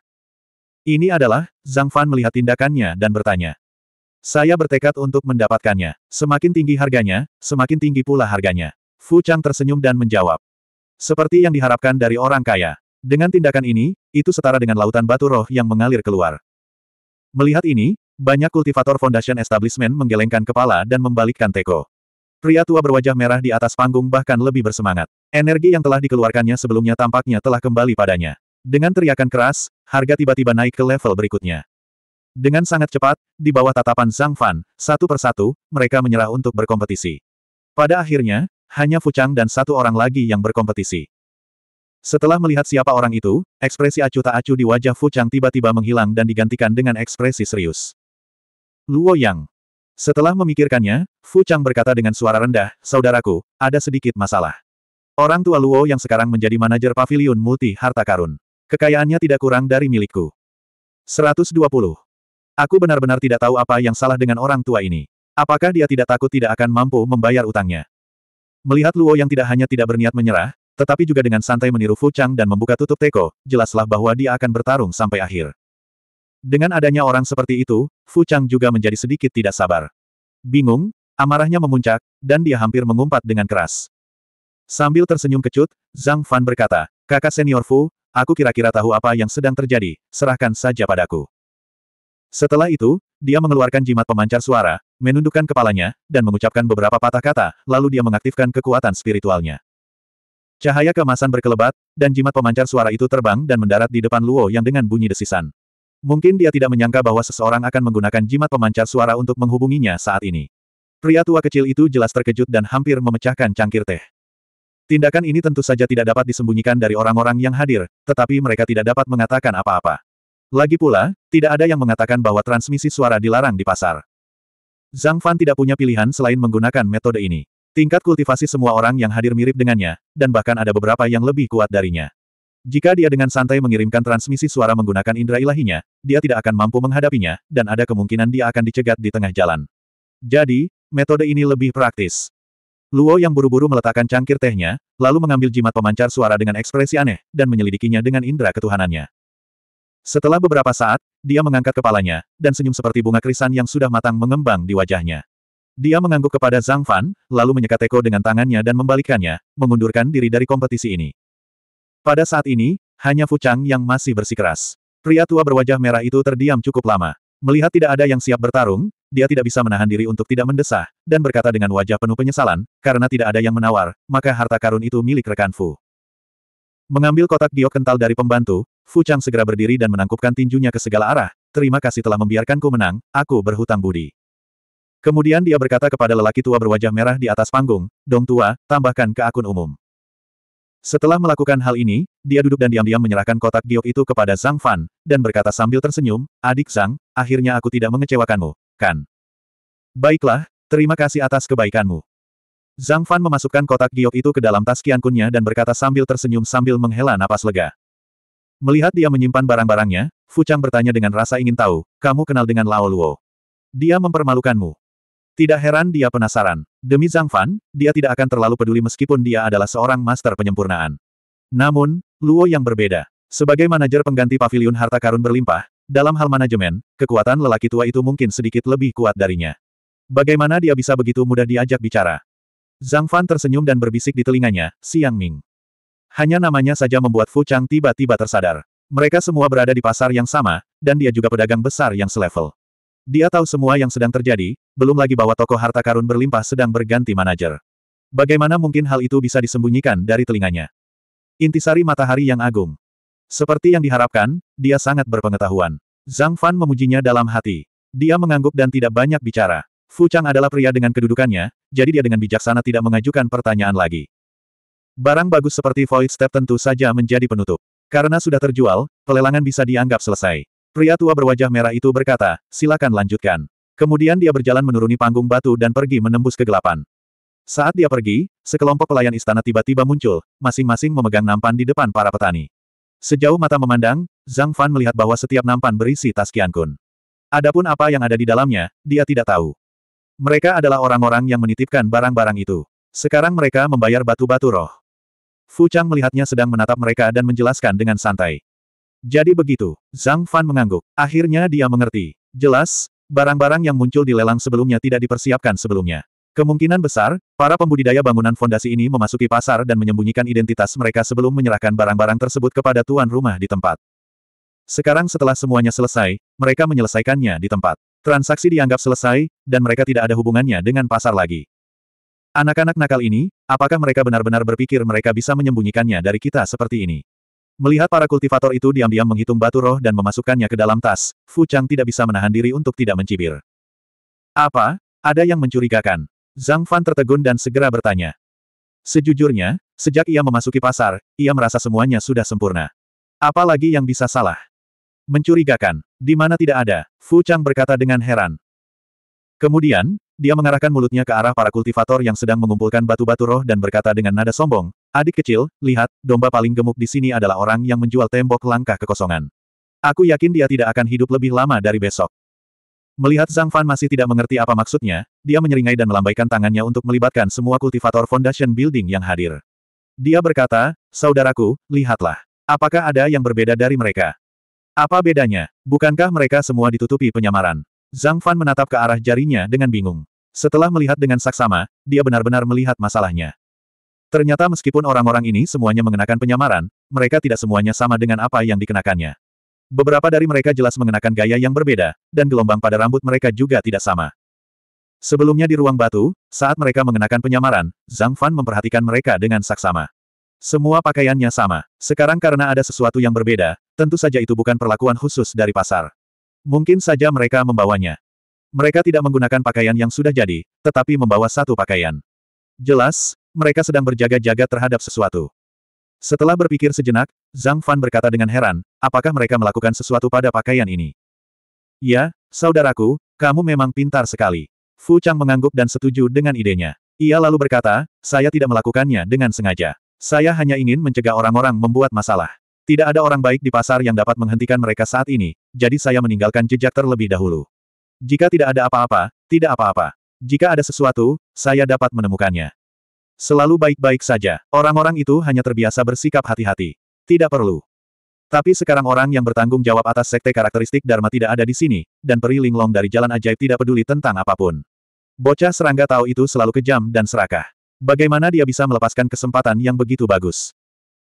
Ini adalah, Zhang Fan melihat tindakannya dan bertanya. Saya bertekad untuk mendapatkannya. Semakin tinggi harganya, semakin tinggi pula harganya. Fu Chang tersenyum dan menjawab. Seperti yang diharapkan dari orang kaya. Dengan tindakan ini, itu setara dengan lautan batu roh yang mengalir keluar. Melihat ini, banyak kultivator Foundation Establishment menggelengkan kepala dan membalikkan teko. Pria tua berwajah merah di atas panggung bahkan lebih bersemangat. Energi yang telah dikeluarkannya sebelumnya tampaknya telah kembali padanya. Dengan teriakan keras, harga tiba-tiba naik ke level berikutnya. Dengan sangat cepat, di bawah tatapan Zhang Fan, satu persatu, mereka menyerah untuk berkompetisi. Pada akhirnya, hanya Fu Chang dan satu orang lagi yang berkompetisi. Setelah melihat siapa orang itu, ekspresi acuh tak acuh di wajah Fu Chang tiba-tiba menghilang dan digantikan dengan ekspresi serius. Luo Yang setelah memikirkannya, Fu Chang berkata dengan suara rendah, Saudaraku, ada sedikit masalah. Orang tua Luo yang sekarang menjadi manajer pavilion multi harta karun. Kekayaannya tidak kurang dari milikku. 120. Aku benar-benar tidak tahu apa yang salah dengan orang tua ini. Apakah dia tidak takut tidak akan mampu membayar utangnya? Melihat Luo yang tidak hanya tidak berniat menyerah, tetapi juga dengan santai meniru Fu Chang dan membuka tutup teko, jelaslah bahwa dia akan bertarung sampai akhir. Dengan adanya orang seperti itu, Fu Chang juga menjadi sedikit tidak sabar. Bingung, amarahnya memuncak, dan dia hampir mengumpat dengan keras. Sambil tersenyum kecut, Zhang Fan berkata, Kakak senior Fu, aku kira-kira tahu apa yang sedang terjadi, serahkan saja padaku. Setelah itu, dia mengeluarkan jimat pemancar suara, menundukkan kepalanya, dan mengucapkan beberapa patah kata, lalu dia mengaktifkan kekuatan spiritualnya. Cahaya kemasan berkelebat, dan jimat pemancar suara itu terbang dan mendarat di depan Luo yang dengan bunyi desisan. Mungkin dia tidak menyangka bahwa seseorang akan menggunakan jimat pemancar suara untuk menghubunginya saat ini. Pria tua kecil itu jelas terkejut dan hampir memecahkan cangkir teh. Tindakan ini tentu saja tidak dapat disembunyikan dari orang-orang yang hadir, tetapi mereka tidak dapat mengatakan apa-apa. Lagi pula, tidak ada yang mengatakan bahwa transmisi suara dilarang di pasar. Zhang Fan tidak punya pilihan selain menggunakan metode ini. Tingkat kultivasi semua orang yang hadir mirip dengannya, dan bahkan ada beberapa yang lebih kuat darinya. Jika dia dengan santai mengirimkan transmisi suara menggunakan indera ilahinya, dia tidak akan mampu menghadapinya, dan ada kemungkinan dia akan dicegat di tengah jalan. Jadi, metode ini lebih praktis. Luo yang buru-buru meletakkan cangkir tehnya, lalu mengambil jimat pemancar suara dengan ekspresi aneh, dan menyelidikinya dengan indera ketuhanannya. Setelah beberapa saat, dia mengangkat kepalanya, dan senyum seperti bunga krisan yang sudah matang mengembang di wajahnya. Dia mengangguk kepada Zhang Fan, lalu menyekat teko dengan tangannya dan membalikkannya, mengundurkan diri dari kompetisi ini. Pada saat ini, hanya Fuchang yang masih bersikeras. Pria tua berwajah merah itu terdiam cukup lama. Melihat tidak ada yang siap bertarung, dia tidak bisa menahan diri untuk tidak mendesah, dan berkata dengan wajah penuh penyesalan, karena tidak ada yang menawar, maka harta karun itu milik rekan Fu. Mengambil kotak giok kental dari pembantu, Fu Chang segera berdiri dan menangkupkan tinjunya ke segala arah, terima kasih telah membiarkanku menang, aku berhutang budi. Kemudian dia berkata kepada lelaki tua berwajah merah di atas panggung, Dong tua, tambahkan ke akun umum. Setelah melakukan hal ini, dia duduk dan diam-diam menyerahkan kotak giok itu kepada Zhang Fan, dan berkata sambil tersenyum, Adik Zhang, akhirnya aku tidak mengecewakanmu, kan? Baiklah, terima kasih atas kebaikanmu. Zhang Fan memasukkan kotak giok itu ke dalam tas kiankunnya dan berkata sambil tersenyum sambil menghela napas lega. Melihat dia menyimpan barang-barangnya, Fu Chang bertanya dengan rasa ingin tahu, kamu kenal dengan Lao Luo. Dia mempermalukanmu. Tidak heran dia penasaran. Demi Zhang Fan, dia tidak akan terlalu peduli meskipun dia adalah seorang master penyempurnaan. Namun, Luo yang berbeda. Sebagai manajer pengganti pavilion harta karun berlimpah, dalam hal manajemen, kekuatan lelaki tua itu mungkin sedikit lebih kuat darinya. Bagaimana dia bisa begitu mudah diajak bicara? Zhang Fan tersenyum dan berbisik di telinganya, Siang Ming. Hanya namanya saja membuat Fu Chang tiba-tiba tersadar. Mereka semua berada di pasar yang sama, dan dia juga pedagang besar yang selevel. Dia tahu semua yang sedang terjadi, belum lagi bahwa toko harta karun berlimpah sedang berganti manajer. Bagaimana mungkin hal itu bisa disembunyikan dari telinganya? Intisari matahari yang agung. Seperti yang diharapkan, dia sangat berpengetahuan. Zhang Fan memujinya dalam hati. Dia mengangguk dan tidak banyak bicara. Fu Chang adalah pria dengan kedudukannya, jadi dia dengan bijaksana tidak mengajukan pertanyaan lagi. Barang bagus seperti Void Step tentu saja menjadi penutup. Karena sudah terjual, pelelangan bisa dianggap selesai. Pria tua berwajah merah itu berkata, silakan lanjutkan. Kemudian dia berjalan menuruni panggung batu dan pergi menembus kegelapan. Saat dia pergi, sekelompok pelayan istana tiba-tiba muncul, masing-masing memegang nampan di depan para petani. Sejauh mata memandang, Zhang Fan melihat bahwa setiap nampan berisi tas Kun. Adapun apa yang ada di dalamnya, dia tidak tahu. Mereka adalah orang-orang yang menitipkan barang-barang itu. Sekarang mereka membayar batu-batu roh. Fu Chang melihatnya sedang menatap mereka dan menjelaskan dengan santai. Jadi begitu, Zhang Fan mengangguk. Akhirnya dia mengerti. Jelas, barang-barang yang muncul di lelang sebelumnya tidak dipersiapkan sebelumnya. Kemungkinan besar, para pembudidaya bangunan fondasi ini memasuki pasar dan menyembunyikan identitas mereka sebelum menyerahkan barang-barang tersebut kepada tuan rumah di tempat. Sekarang setelah semuanya selesai, mereka menyelesaikannya di tempat. Transaksi dianggap selesai, dan mereka tidak ada hubungannya dengan pasar lagi. Anak-anak nakal ini, apakah mereka benar-benar berpikir mereka bisa menyembunyikannya dari kita seperti ini? Melihat para kultivator itu diam-diam menghitung batu roh dan memasukkannya ke dalam tas, Fu Chang tidak bisa menahan diri untuk tidak mencibir. Apa? Ada yang mencurigakan. Zhang Fan tertegun dan segera bertanya. Sejujurnya, sejak ia memasuki pasar, ia merasa semuanya sudah sempurna. Apalagi yang bisa salah? Mencurigakan, di mana tidak ada, Fu Chang berkata dengan heran. Kemudian, dia mengarahkan mulutnya ke arah para kultivator yang sedang mengumpulkan batu-batu roh dan berkata dengan nada sombong, Adik kecil, lihat, domba paling gemuk di sini adalah orang yang menjual tembok langkah kekosongan. Aku yakin dia tidak akan hidup lebih lama dari besok. Melihat Zhang Fan masih tidak mengerti apa maksudnya, dia menyeringai dan melambaikan tangannya untuk melibatkan semua kultivator Foundation Building yang hadir. Dia berkata, Saudaraku, lihatlah. Apakah ada yang berbeda dari mereka? Apa bedanya? Bukankah mereka semua ditutupi penyamaran? Zhang Fan menatap ke arah jarinya dengan bingung. Setelah melihat dengan saksama, dia benar-benar melihat masalahnya. Ternyata meskipun orang-orang ini semuanya mengenakan penyamaran, mereka tidak semuanya sama dengan apa yang dikenakannya. Beberapa dari mereka jelas mengenakan gaya yang berbeda, dan gelombang pada rambut mereka juga tidak sama. Sebelumnya di ruang batu, saat mereka mengenakan penyamaran, Zhang Fan memperhatikan mereka dengan saksama. Semua pakaiannya sama. Sekarang karena ada sesuatu yang berbeda, tentu saja itu bukan perlakuan khusus dari pasar. Mungkin saja mereka membawanya. Mereka tidak menggunakan pakaian yang sudah jadi, tetapi membawa satu pakaian. Jelas, mereka sedang berjaga-jaga terhadap sesuatu. Setelah berpikir sejenak, Zhang Fan berkata dengan heran, apakah mereka melakukan sesuatu pada pakaian ini? Ya, saudaraku, kamu memang pintar sekali. Fu Chang mengangguk dan setuju dengan idenya. Ia lalu berkata, saya tidak melakukannya dengan sengaja. Saya hanya ingin mencegah orang-orang membuat masalah. Tidak ada orang baik di pasar yang dapat menghentikan mereka saat ini, jadi saya meninggalkan jejak terlebih dahulu. Jika tidak ada apa-apa, tidak apa-apa. Jika ada sesuatu, saya dapat menemukannya. Selalu baik-baik saja. Orang-orang itu hanya terbiasa bersikap hati-hati. Tidak perlu. Tapi sekarang orang yang bertanggung jawab atas sekte karakteristik Dharma tidak ada di sini, dan peri linglong dari jalan ajaib tidak peduli tentang apapun. Bocah serangga tahu itu selalu kejam dan serakah. Bagaimana dia bisa melepaskan kesempatan yang begitu bagus?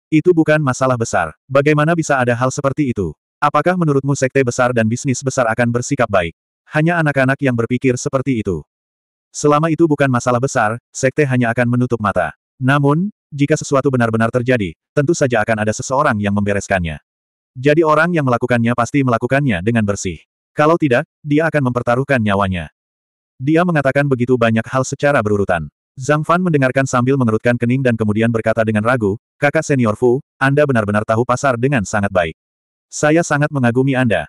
Itu bukan masalah besar. Bagaimana bisa ada hal seperti itu? Apakah menurutmu sekte besar dan bisnis besar akan bersikap baik? Hanya anak-anak yang berpikir seperti itu. Selama itu bukan masalah besar, sekte hanya akan menutup mata. Namun, jika sesuatu benar-benar terjadi, tentu saja akan ada seseorang yang membereskannya. Jadi orang yang melakukannya pasti melakukannya dengan bersih. Kalau tidak, dia akan mempertaruhkan nyawanya. Dia mengatakan begitu banyak hal secara berurutan. Zhang Fan mendengarkan sambil mengerutkan kening dan kemudian berkata dengan ragu, kakak senior Fu, Anda benar-benar tahu pasar dengan sangat baik. Saya sangat mengagumi Anda.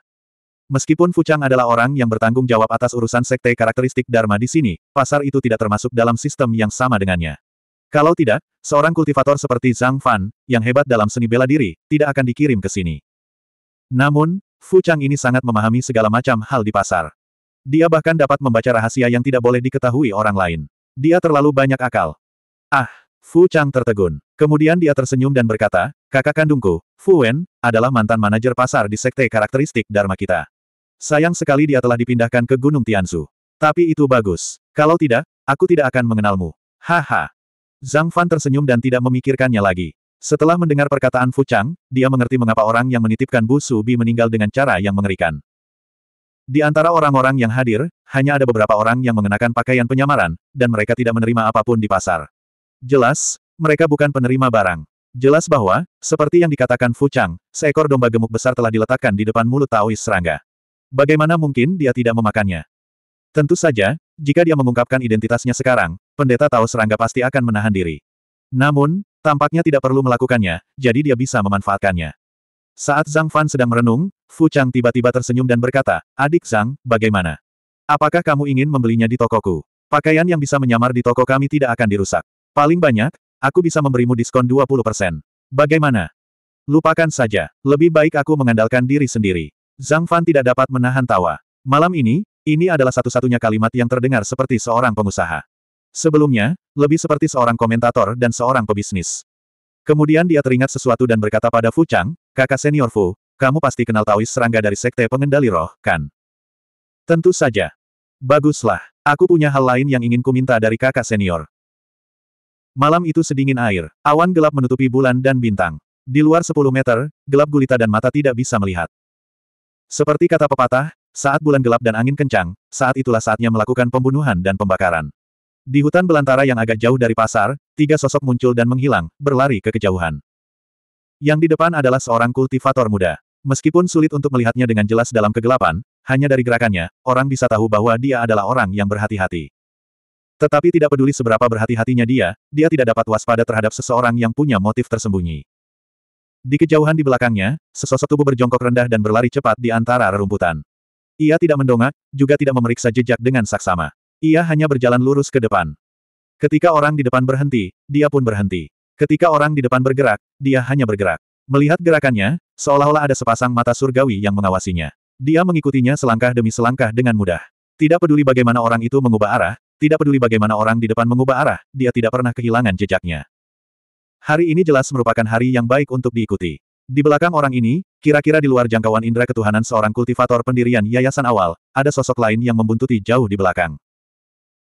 Meskipun Fuchang adalah orang yang bertanggung jawab atas urusan sekte karakteristik Dharma di sini, pasar itu tidak termasuk dalam sistem yang sama dengannya. Kalau tidak, seorang kultivator seperti Zhang Fan, yang hebat dalam seni bela diri, tidak akan dikirim ke sini. Namun, Fuchang ini sangat memahami segala macam hal di pasar. Dia bahkan dapat membaca rahasia yang tidak boleh diketahui orang lain. Dia terlalu banyak akal. Ah, Fu Chang tertegun. Kemudian dia tersenyum dan berkata, kakak kandungku, Fu Wen, adalah mantan manajer pasar di sekte karakteristik Dharma kita. Sayang sekali dia telah dipindahkan ke Gunung Tianzu. Tapi itu bagus. Kalau tidak, aku tidak akan mengenalmu. Haha. Zhang Fan tersenyum dan tidak memikirkannya lagi. Setelah mendengar perkataan Fu Chang, dia mengerti mengapa orang yang menitipkan Bu Su Bi meninggal dengan cara yang mengerikan. Di antara orang-orang yang hadir, hanya ada beberapa orang yang mengenakan pakaian penyamaran, dan mereka tidak menerima apapun di pasar. Jelas, mereka bukan penerima barang. Jelas bahwa, seperti yang dikatakan Fu Chang, seekor domba gemuk besar telah diletakkan di depan mulut Taois serangga. Bagaimana mungkin dia tidak memakannya? Tentu saja, jika dia mengungkapkan identitasnya sekarang, pendeta tahu serangga pasti akan menahan diri. Namun, tampaknya tidak perlu melakukannya, jadi dia bisa memanfaatkannya. Saat Zhang Fan sedang merenung, Fu Chang tiba-tiba tersenyum dan berkata, Adik Zhang, bagaimana? Apakah kamu ingin membelinya di tokoku? Pakaian yang bisa menyamar di toko kami tidak akan dirusak. Paling banyak, aku bisa memberimu diskon 20%. Bagaimana? Lupakan saja, lebih baik aku mengandalkan diri sendiri. Zhang Fan tidak dapat menahan tawa. Malam ini, ini adalah satu-satunya kalimat yang terdengar seperti seorang pengusaha. Sebelumnya, lebih seperti seorang komentator dan seorang pebisnis. Kemudian dia teringat sesuatu dan berkata pada Fu Chang, kakak senior Fu, kamu pasti kenal Taois serangga dari Sekte Pengendali Roh, kan? Tentu saja. Baguslah, aku punya hal lain yang ingin ku minta dari kakak senior. Malam itu sedingin air, awan gelap menutupi bulan dan bintang. Di luar 10 meter, gelap gulita dan mata tidak bisa melihat. Seperti kata pepatah, saat bulan gelap dan angin kencang, saat itulah saatnya melakukan pembunuhan dan pembakaran. Di hutan belantara yang agak jauh dari pasar, tiga sosok muncul dan menghilang, berlari ke kejauhan. Yang di depan adalah seorang kultivator muda. Meskipun sulit untuk melihatnya dengan jelas dalam kegelapan, hanya dari gerakannya, orang bisa tahu bahwa dia adalah orang yang berhati-hati. Tetapi tidak peduli seberapa berhati-hatinya dia, dia tidak dapat waspada terhadap seseorang yang punya motif tersembunyi. Di kejauhan di belakangnya, sesosok tubuh berjongkok rendah dan berlari cepat di antara rerumputan. Ia tidak mendongak, juga tidak memeriksa jejak dengan saksama. Ia hanya berjalan lurus ke depan. Ketika orang di depan berhenti, dia pun berhenti. Ketika orang di depan bergerak, dia hanya bergerak. Melihat gerakannya, seolah-olah ada sepasang mata surgawi yang mengawasinya. Dia mengikutinya selangkah demi selangkah dengan mudah. Tidak peduli bagaimana orang itu mengubah arah, tidak peduli bagaimana orang di depan mengubah arah, dia tidak pernah kehilangan jejaknya. Hari ini jelas merupakan hari yang baik untuk diikuti. Di belakang orang ini, kira-kira di luar jangkauan indera ketuhanan seorang kultivator pendirian yayasan awal, ada sosok lain yang membuntuti jauh di belakang.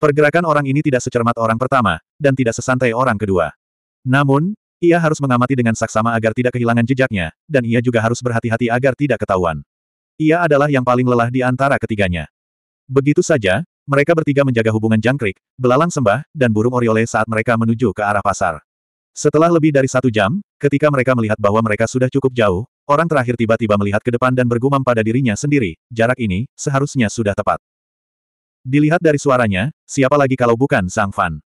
Pergerakan orang ini tidak secermat orang pertama, dan tidak sesantai orang kedua. Namun, ia harus mengamati dengan saksama agar tidak kehilangan jejaknya, dan ia juga harus berhati-hati agar tidak ketahuan. Ia adalah yang paling lelah di antara ketiganya. Begitu saja, mereka bertiga menjaga hubungan jangkrik, belalang sembah, dan burung oriole saat mereka menuju ke arah pasar. Setelah lebih dari satu jam, ketika mereka melihat bahwa mereka sudah cukup jauh, orang terakhir tiba-tiba melihat ke depan dan bergumam pada dirinya sendiri, jarak ini, seharusnya sudah tepat. Dilihat dari suaranya, siapa lagi kalau bukan Sang Fan.